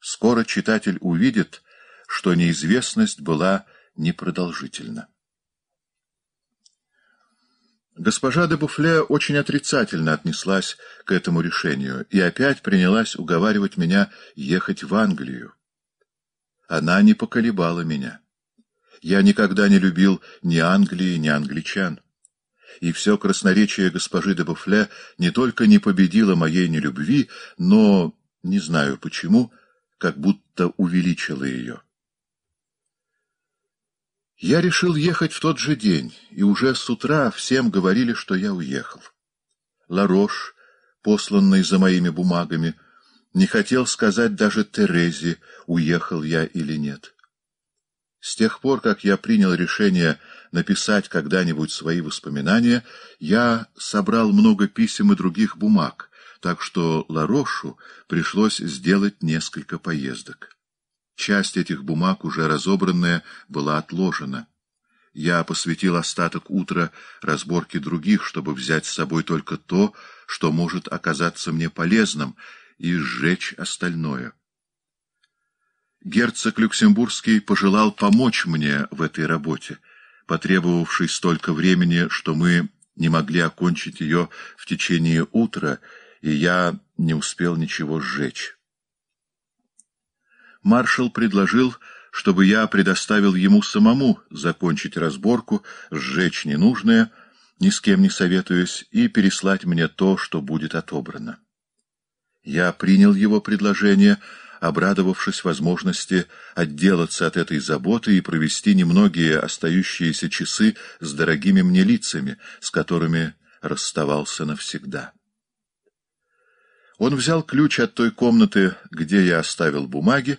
Скоро читатель увидит, что неизвестность была непродолжительно. Госпожа де Буфле очень отрицательно отнеслась к этому решению и опять принялась уговаривать меня ехать в Англию. Она не поколебала меня. Я никогда не любил ни Англии, ни англичан. И все красноречие госпожи де Буфле не только не победило моей нелюбви, но, не знаю почему, как будто увеличило ее. Я решил ехать в тот же день, и уже с утра всем говорили, что я уехал. Ларош, посланный за моими бумагами, не хотел сказать даже Терезе, уехал я или нет. С тех пор, как я принял решение написать когда-нибудь свои воспоминания, я собрал много писем и других бумаг, так что Ларошу пришлось сделать несколько поездок. Часть этих бумаг, уже разобранная, была отложена. Я посвятил остаток утра разборке других, чтобы взять с собой только то, что может оказаться мне полезным, и сжечь остальное. Герцог Люксембургский пожелал помочь мне в этой работе, потребовавшей столько времени, что мы не могли окончить ее в течение утра, и я не успел ничего сжечь маршал предложил, чтобы я предоставил ему самому закончить разборку, сжечь ненужное, ни с кем не советуясь, и переслать мне то, что будет отобрано. Я принял его предложение, обрадовавшись возможности отделаться от этой заботы и провести немногие остающиеся часы с дорогими мне лицами, с которыми расставался навсегда. Он взял ключ от той комнаты, где я оставил бумаги,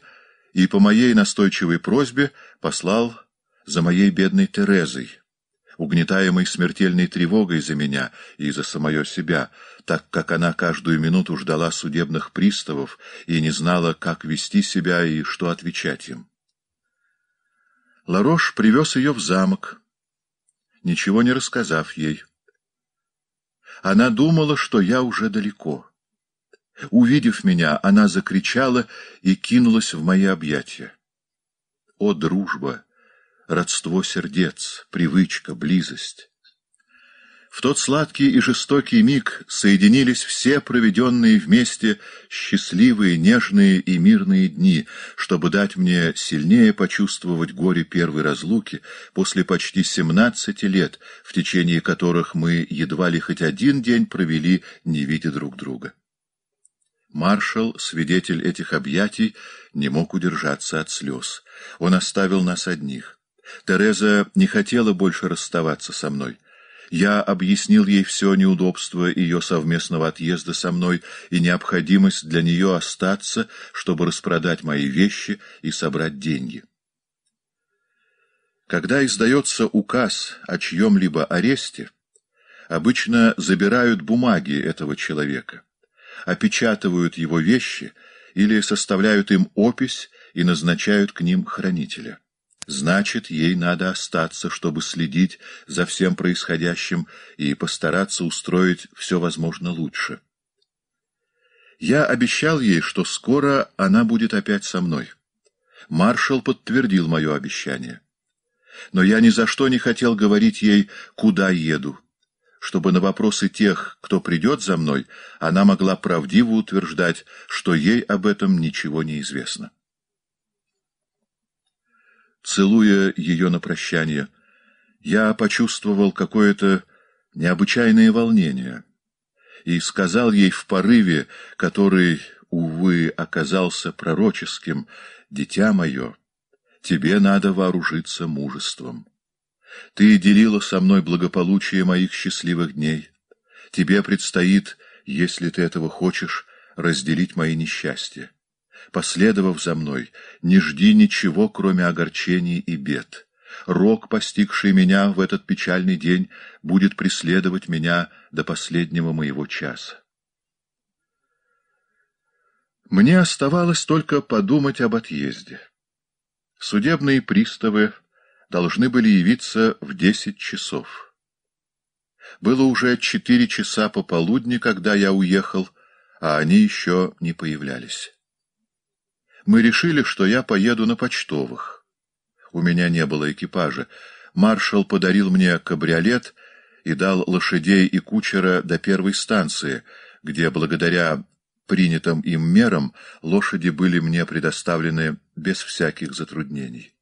и по моей настойчивой просьбе послал за моей бедной Терезой, угнетаемой смертельной тревогой за меня и за самое себя, так как она каждую минуту ждала судебных приставов и не знала, как вести себя и что отвечать им. Ларош привез ее в замок, ничего не рассказав ей. Она думала, что я уже далеко. Увидев меня, она закричала и кинулась в мои объятия. О, дружба, родство сердец, привычка, близость! В тот сладкий и жестокий миг соединились все проведенные вместе счастливые, нежные и мирные дни, чтобы дать мне сильнее почувствовать горе первой разлуки после почти семнадцати лет, в течение которых мы едва ли хоть один день провели, не видя друг друга. Маршал, свидетель этих объятий, не мог удержаться от слез. Он оставил нас одних. Тереза не хотела больше расставаться со мной. Я объяснил ей все неудобство ее совместного отъезда со мной и необходимость для нее остаться, чтобы распродать мои вещи и собрать деньги. Когда издается указ о чьем-либо аресте, обычно забирают бумаги этого человека опечатывают его вещи или составляют им опись и назначают к ним хранителя. Значит, ей надо остаться, чтобы следить за всем происходящим и постараться устроить все возможно лучше. Я обещал ей, что скоро она будет опять со мной. Маршал подтвердил мое обещание. Но я ни за что не хотел говорить ей, куда еду чтобы на вопросы тех, кто придет за мной, она могла правдиво утверждать, что ей об этом ничего не известно. Целуя ее на прощание, я почувствовал какое-то необычайное волнение и сказал ей в порыве, который, увы, оказался пророческим, «Дитя мое, тебе надо вооружиться мужеством». Ты делила со мной благополучие моих счастливых дней. Тебе предстоит, если ты этого хочешь, разделить мои несчастья. Последовав за мной, не жди ничего, кроме огорчений и бед. Рок, постигший меня в этот печальный день, будет преследовать меня до последнего моего часа. Мне оставалось только подумать об отъезде. Судебные приставы должны были явиться в десять часов. Было уже четыре часа пополудни, когда я уехал, а они еще не появлялись. Мы решили, что я поеду на почтовых. У меня не было экипажа. Маршал подарил мне кабриолет и дал лошадей и кучера до первой станции, где, благодаря принятым им мерам, лошади были мне предоставлены без всяких затруднений.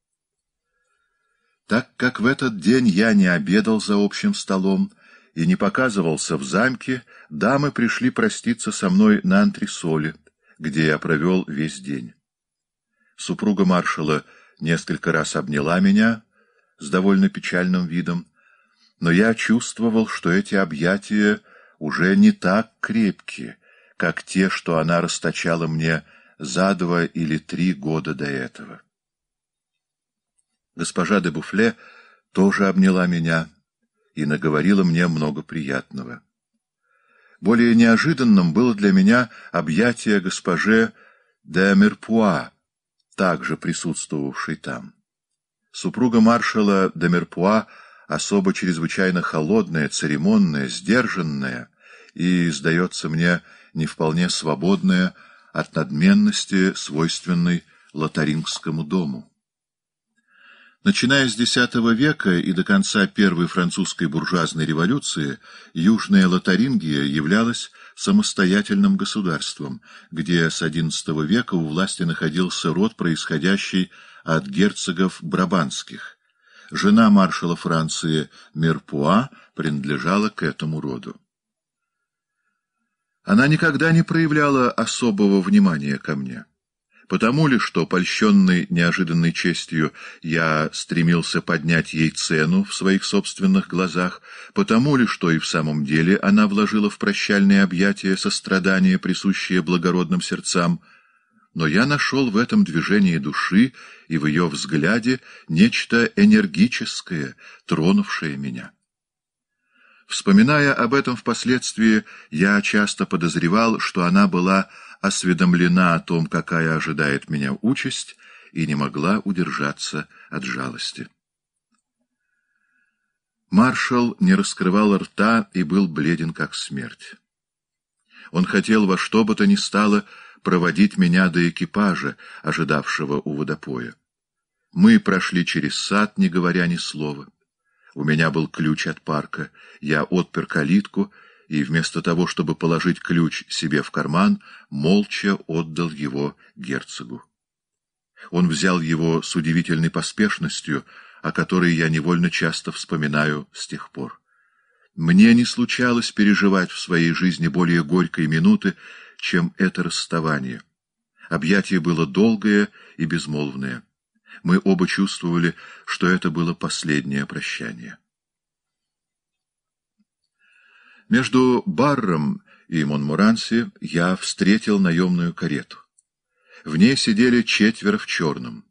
Так как в этот день я не обедал за общим столом и не показывался в замке, дамы пришли проститься со мной на антресоле, где я провел весь день. Супруга маршала несколько раз обняла меня с довольно печальным видом, но я чувствовал, что эти объятия уже не так крепкие, как те, что она расточала мне за два или три года до этого. Госпожа де Буфле тоже обняла меня и наговорила мне много приятного. Более неожиданным было для меня объятие госпоже де Мерпуа, также присутствовавшей там. Супруга маршала де Мерпуа особо чрезвычайно холодная, церемонная, сдержанная и, сдается мне, не вполне свободная от надменности, свойственной лотарингскому дому. Начиная с X века и до конца Первой французской буржуазной революции, Южная Лотарингия являлась самостоятельным государством, где с XI века у власти находился род, происходящий от герцогов Брабанских. Жена маршала Франции Мерпуа принадлежала к этому роду. Она никогда не проявляла особого внимания ко мне. Потому ли, что, польщенный неожиданной честью, я стремился поднять ей цену в своих собственных глазах? Потому ли, что и в самом деле она вложила в прощальные объятия сострадание, присущее благородным сердцам? Но я нашел в этом движении души и в ее взгляде нечто энергическое, тронувшее меня. Вспоминая об этом впоследствии, я часто подозревал, что она была осведомлена о том, какая ожидает меня участь, и не могла удержаться от жалости. Маршал не раскрывал рта и был бледен, как смерть. Он хотел во что бы то ни стало проводить меня до экипажа, ожидавшего у водопоя. Мы прошли через сад, не говоря ни слова. У меня был ключ от парка. Я отпер калитку и вместо того, чтобы положить ключ себе в карман, молча отдал его герцогу. Он взял его с удивительной поспешностью, о которой я невольно часто вспоминаю с тех пор. Мне не случалось переживать в своей жизни более горькой минуты, чем это расставание. Объятие было долгое и безмолвное. Мы оба чувствовали, что это было последнее прощание. Между Барром и Монмуранси я встретил наемную карету. В ней сидели четверо в черном.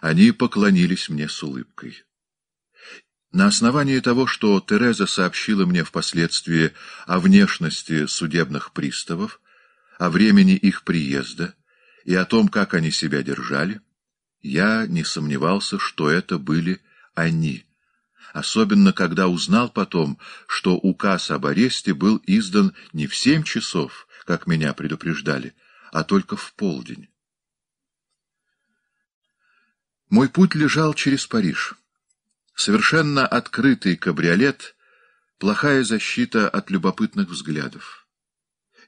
Они поклонились мне с улыбкой. На основании того, что Тереза сообщила мне впоследствии о внешности судебных приставов, о времени их приезда и о том, как они себя держали, я не сомневался, что это были они. Особенно, когда узнал потом, что указ об аресте был издан не в семь часов, как меня предупреждали, а только в полдень. Мой путь лежал через Париж. Совершенно открытый кабриолет — плохая защита от любопытных взглядов.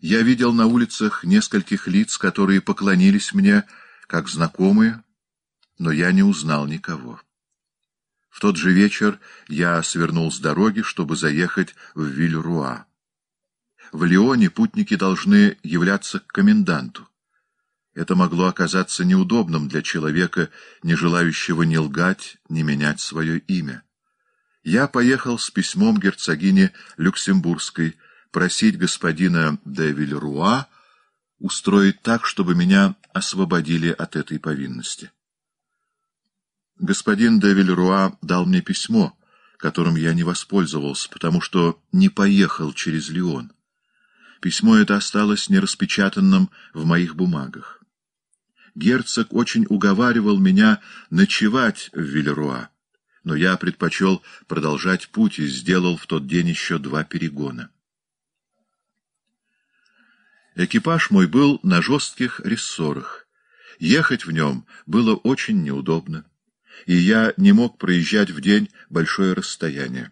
Я видел на улицах нескольких лиц, которые поклонились мне, как знакомые — но я не узнал никого. В тот же вечер я свернул с дороги, чтобы заехать в Вильруа. В Лионе путники должны являться к коменданту. Это могло оказаться неудобным для человека, не желающего ни лгать, ни менять свое имя. Я поехал с письмом герцогине Люксембургской просить господина де Вильруа устроить так, чтобы меня освободили от этой повинности. Господин де Вильруа дал мне письмо, которым я не воспользовался, потому что не поехал через Лион. Письмо это осталось нераспечатанным в моих бумагах. Герцог очень уговаривал меня ночевать в Вильруа, но я предпочел продолжать путь и сделал в тот день еще два перегона. Экипаж мой был на жестких рессорах. Ехать в нем было очень неудобно и я не мог проезжать в день большое расстояние.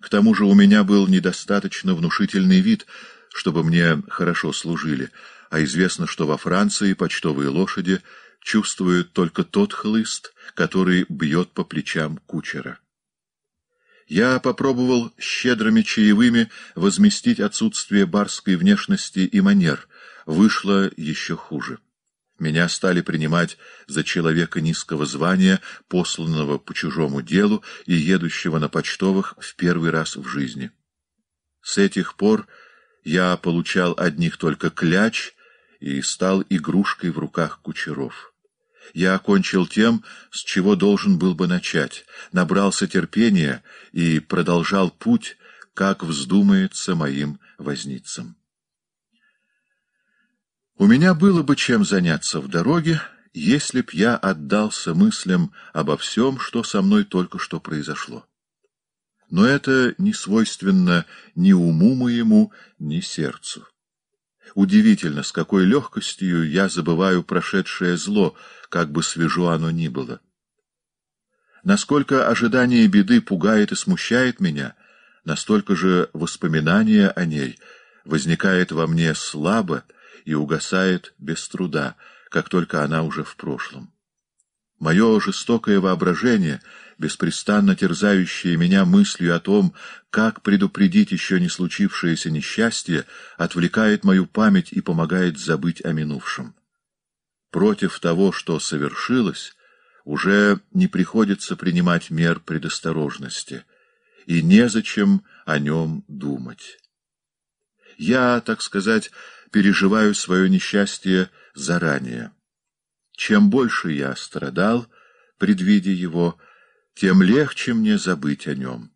К тому же у меня был недостаточно внушительный вид, чтобы мне хорошо служили, а известно, что во Франции почтовые лошади чувствуют только тот хлыст, который бьет по плечам кучера. Я попробовал щедрыми чаевыми возместить отсутствие барской внешности и манер. Вышло еще хуже. Меня стали принимать за человека низкого звания, посланного по чужому делу и едущего на почтовых в первый раз в жизни. С этих пор я получал одних только кляч и стал игрушкой в руках кучеров. Я окончил тем, с чего должен был бы начать, набрался терпения и продолжал путь, как вздумается моим возницам. У меня было бы чем заняться в дороге, если б я отдался мыслям обо всем, что со мной только что произошло. Но это не свойственно ни уму моему, ни сердцу. Удивительно, с какой легкостью я забываю прошедшее зло, как бы свежо оно ни было. Насколько ожидание беды пугает и смущает меня, настолько же воспоминание о ней возникает во мне слабо и угасает без труда, как только она уже в прошлом. Мое жестокое воображение, беспрестанно терзающее меня мыслью о том, как предупредить еще не случившееся несчастье, отвлекает мою память и помогает забыть о минувшем. Против того, что совершилось, уже не приходится принимать мер предосторожности, и незачем о нем думать. Я, так сказать, переживаю свое несчастье заранее. Чем больше я страдал, предвидя его, тем легче мне забыть о нем.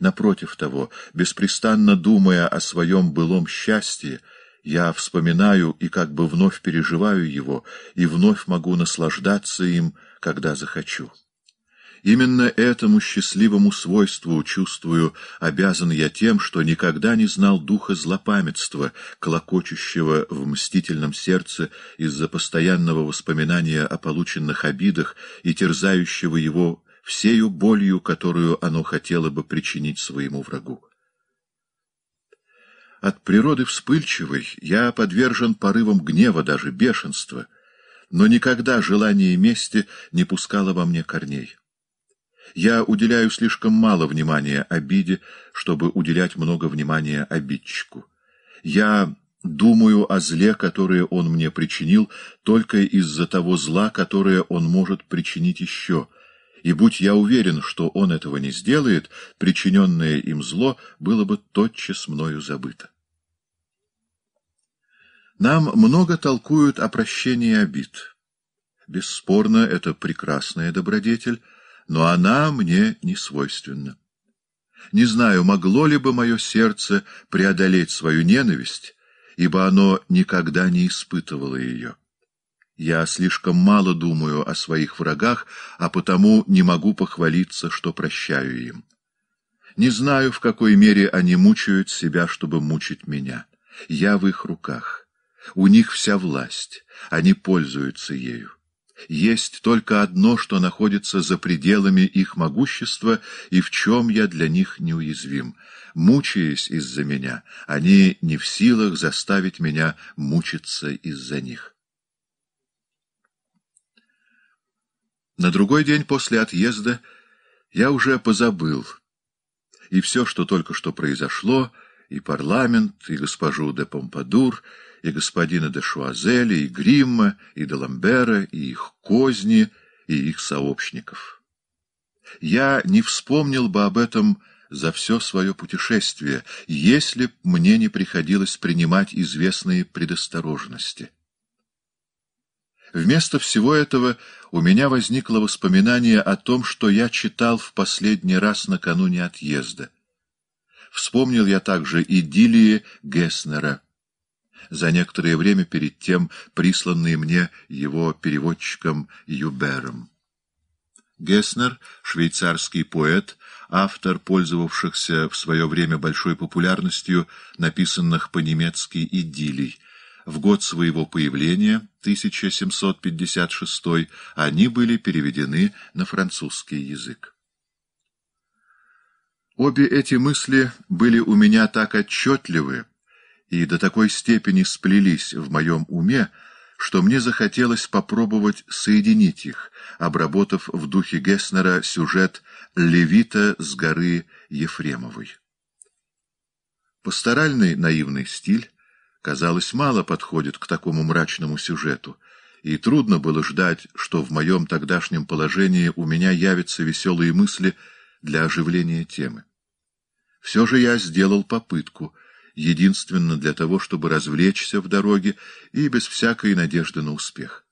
Напротив того, беспрестанно думая о своем былом счастье, я вспоминаю и как бы вновь переживаю его, и вновь могу наслаждаться им, когда захочу. Именно этому счастливому свойству, чувствую, обязан я тем, что никогда не знал духа злопамятства, клокочущего в мстительном сердце из-за постоянного воспоминания о полученных обидах и терзающего его всею болью, которую оно хотело бы причинить своему врагу. От природы вспыльчивой я подвержен порывам гнева, даже бешенства, но никогда желание мести не пускало во мне корней. Я уделяю слишком мало внимания обиде, чтобы уделять много внимания обидчику. Я думаю о зле, которое он мне причинил, только из-за того зла, которое он может причинить еще. И будь я уверен, что он этого не сделает, причиненное им зло было бы тотчас мною забыто. Нам много толкуют о прощении обид. Бесспорно, это прекрасная добродетель, но она мне не свойственна. Не знаю, могло ли бы мое сердце преодолеть свою ненависть, ибо оно никогда не испытывало ее. Я слишком мало думаю о своих врагах, а потому не могу похвалиться, что прощаю им. Не знаю, в какой мере они мучают себя, чтобы мучить меня. Я в их руках. У них вся власть. Они пользуются ею есть только одно, что находится за пределами их могущества и в чем я для них неуязвим. Мучаясь из-за меня, они не в силах заставить меня мучиться из-за них. На другой день после отъезда я уже позабыл, и все, что только что произошло, и парламент, и госпожу де Помпадур — и господина де Шуазеля, и Гримма, и де Ламбера, и их козни, и их сообщников. Я не вспомнил бы об этом за все свое путешествие, если б мне не приходилось принимать известные предосторожности. Вместо всего этого у меня возникло воспоминание о том, что я читал в последний раз накануне отъезда. Вспомнил я также идиллии Геснера — за некоторое время перед тем присланные мне его переводчиком Юбером. Геснер, швейцарский поэт, автор пользовавшихся в свое время большой популярностью написанных по-немецки идиллий. В год своего появления, 1756, они были переведены на французский язык. Обе эти мысли были у меня так отчетливы, и до такой степени сплелись в моем уме, что мне захотелось попробовать соединить их, обработав в духе Гесснера сюжет «Левита с горы Ефремовой». Пасторальный наивный стиль, казалось, мало подходит к такому мрачному сюжету, и трудно было ждать, что в моем тогдашнем положении у меня явятся веселые мысли для оживления темы. Все же я сделал попытку — единственно для того, чтобы развлечься в дороге и без всякой надежды на успех.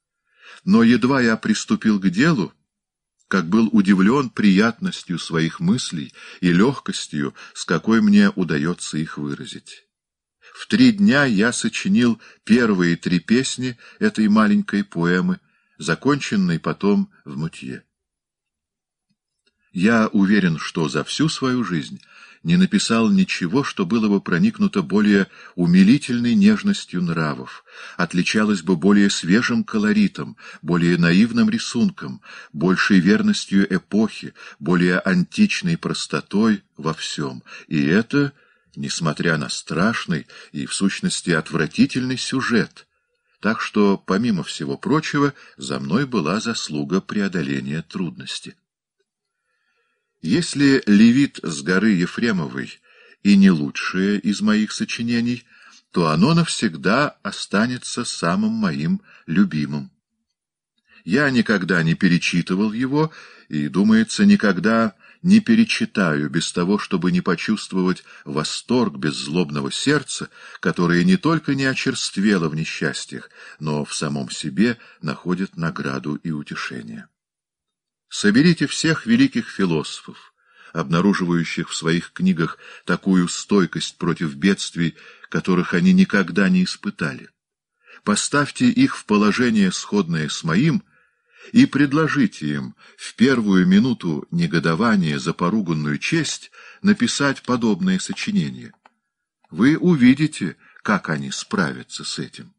Но едва я приступил к делу, как был удивлен приятностью своих мыслей и легкостью, с какой мне удается их выразить. В три дня я сочинил первые три песни этой маленькой поэмы, законченной потом в Мутье. Я уверен, что за всю свою жизнь не написал ничего, что было бы проникнуто более умилительной нежностью нравов, отличалось бы более свежим колоритом, более наивным рисунком, большей верностью эпохи, более античной простотой во всем. И это, несмотря на страшный и, в сущности, отвратительный сюжет. Так что, помимо всего прочего, за мной была заслуга преодоления трудности. Если «Левит с горы Ефремовой» и не лучшее из моих сочинений, то оно навсегда останется самым моим любимым. Я никогда не перечитывал его и, думается, никогда не перечитаю без того, чтобы не почувствовать восторг беззлобного сердца, которое не только не очерствело в несчастьях, но в самом себе находит награду и утешение. Соберите всех великих философов, обнаруживающих в своих книгах такую стойкость против бедствий, которых они никогда не испытали. Поставьте их в положение, сходное с моим, и предложите им в первую минуту негодования за поруганную честь написать подобное сочинение. Вы увидите, как они справятся с этим.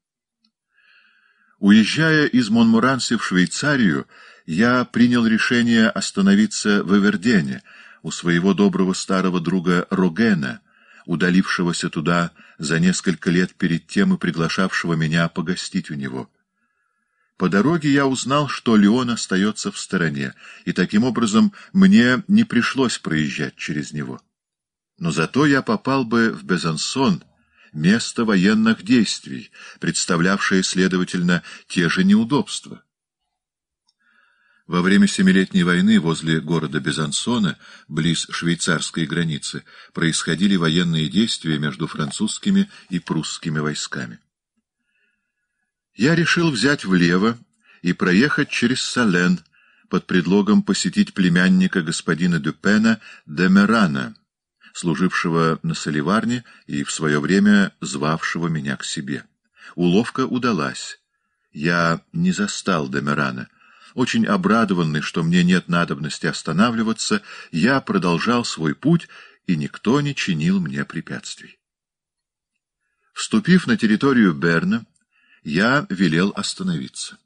Уезжая из Монмуранси в Швейцарию, я принял решение остановиться в Эвердене у своего доброго старого друга Рогена, удалившегося туда за несколько лет перед тем и приглашавшего меня погостить у него. По дороге я узнал, что Леон остается в стороне, и таким образом мне не пришлось проезжать через него. Но зато я попал бы в Безансон, место военных действий, представлявшее, следовательно, те же неудобства. Во время Семилетней войны возле города Безансона, близ швейцарской границы, происходили военные действия между французскими и прусскими войсками. Я решил взять влево и проехать через Сален под предлогом посетить племянника господина Дюпена Демерана, служившего на соливарне и в свое время звавшего меня к себе. Уловка удалась. Я не застал Домерана. Очень обрадованный, что мне нет надобности останавливаться, я продолжал свой путь, и никто не чинил мне препятствий. Вступив на территорию Берна, я велел остановиться.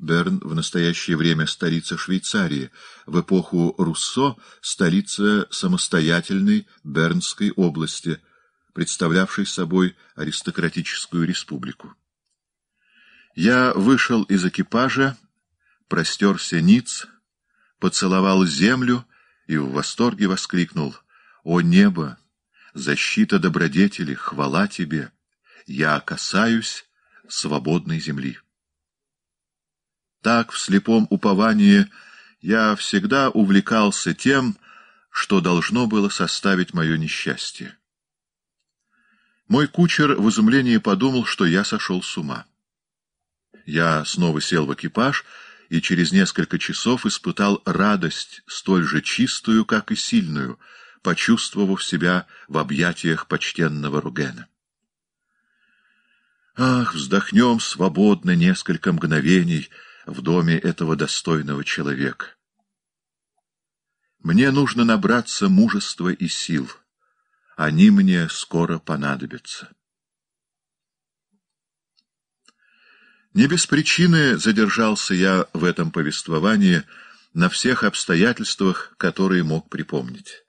Берн в настоящее время столица Швейцарии, в эпоху Руссо — столица самостоятельной Бернской области, представлявшей собой аристократическую республику. Я вышел из экипажа, простерся ниц, поцеловал землю и в восторге воскликнул «О небо! Защита добродетели! Хвала тебе! Я касаюсь свободной земли!» Так, в слепом уповании, я всегда увлекался тем, что должно было составить мое несчастье. Мой кучер в изумлении подумал, что я сошел с ума. Я снова сел в экипаж и через несколько часов испытал радость, столь же чистую, как и сильную, почувствовав себя в объятиях почтенного Ругена. Ах, вздохнем свободно несколько мгновений — в доме этого достойного человека. Мне нужно набраться мужества и сил. Они мне скоро понадобятся. Не без причины задержался я в этом повествовании на всех обстоятельствах, которые мог припомнить.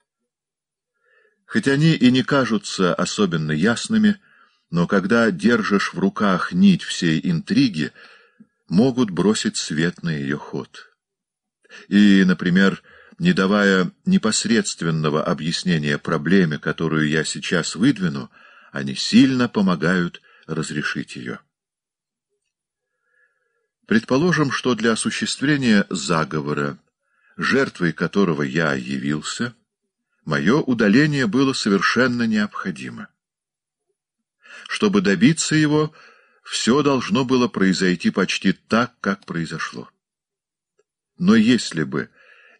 Хоть они и не кажутся особенно ясными, но когда держишь в руках нить всей интриги, могут бросить свет на ее ход. И, например, не давая непосредственного объяснения проблеме, которую я сейчас выдвину, они сильно помогают разрешить ее. Предположим, что для осуществления заговора, жертвой которого я явился, мое удаление было совершенно необходимо. Чтобы добиться его, все должно было произойти почти так, как произошло. Но если бы,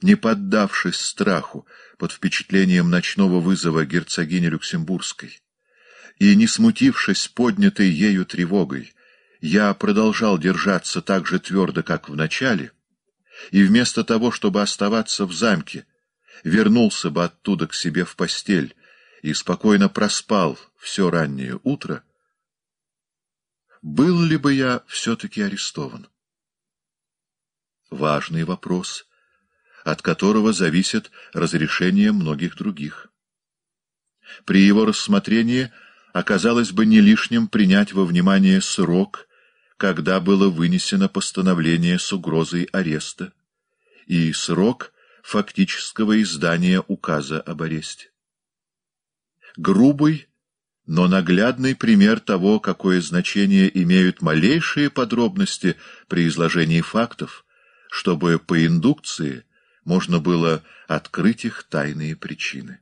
не поддавшись страху под впечатлением ночного вызова герцогини Люксембургской и не смутившись поднятой ею тревогой, я продолжал держаться так же твердо, как в начале, и вместо того, чтобы оставаться в замке, вернулся бы оттуда к себе в постель и спокойно проспал все раннее утро — был ли бы я все-таки арестован? Важный вопрос, от которого зависит разрешение многих других. При его рассмотрении оказалось бы не лишним принять во внимание срок, когда было вынесено постановление с угрозой ареста, и срок фактического издания указа об аресте. Грубый но наглядный пример того, какое значение имеют малейшие подробности при изложении фактов, чтобы по индукции можно было открыть их тайные причины.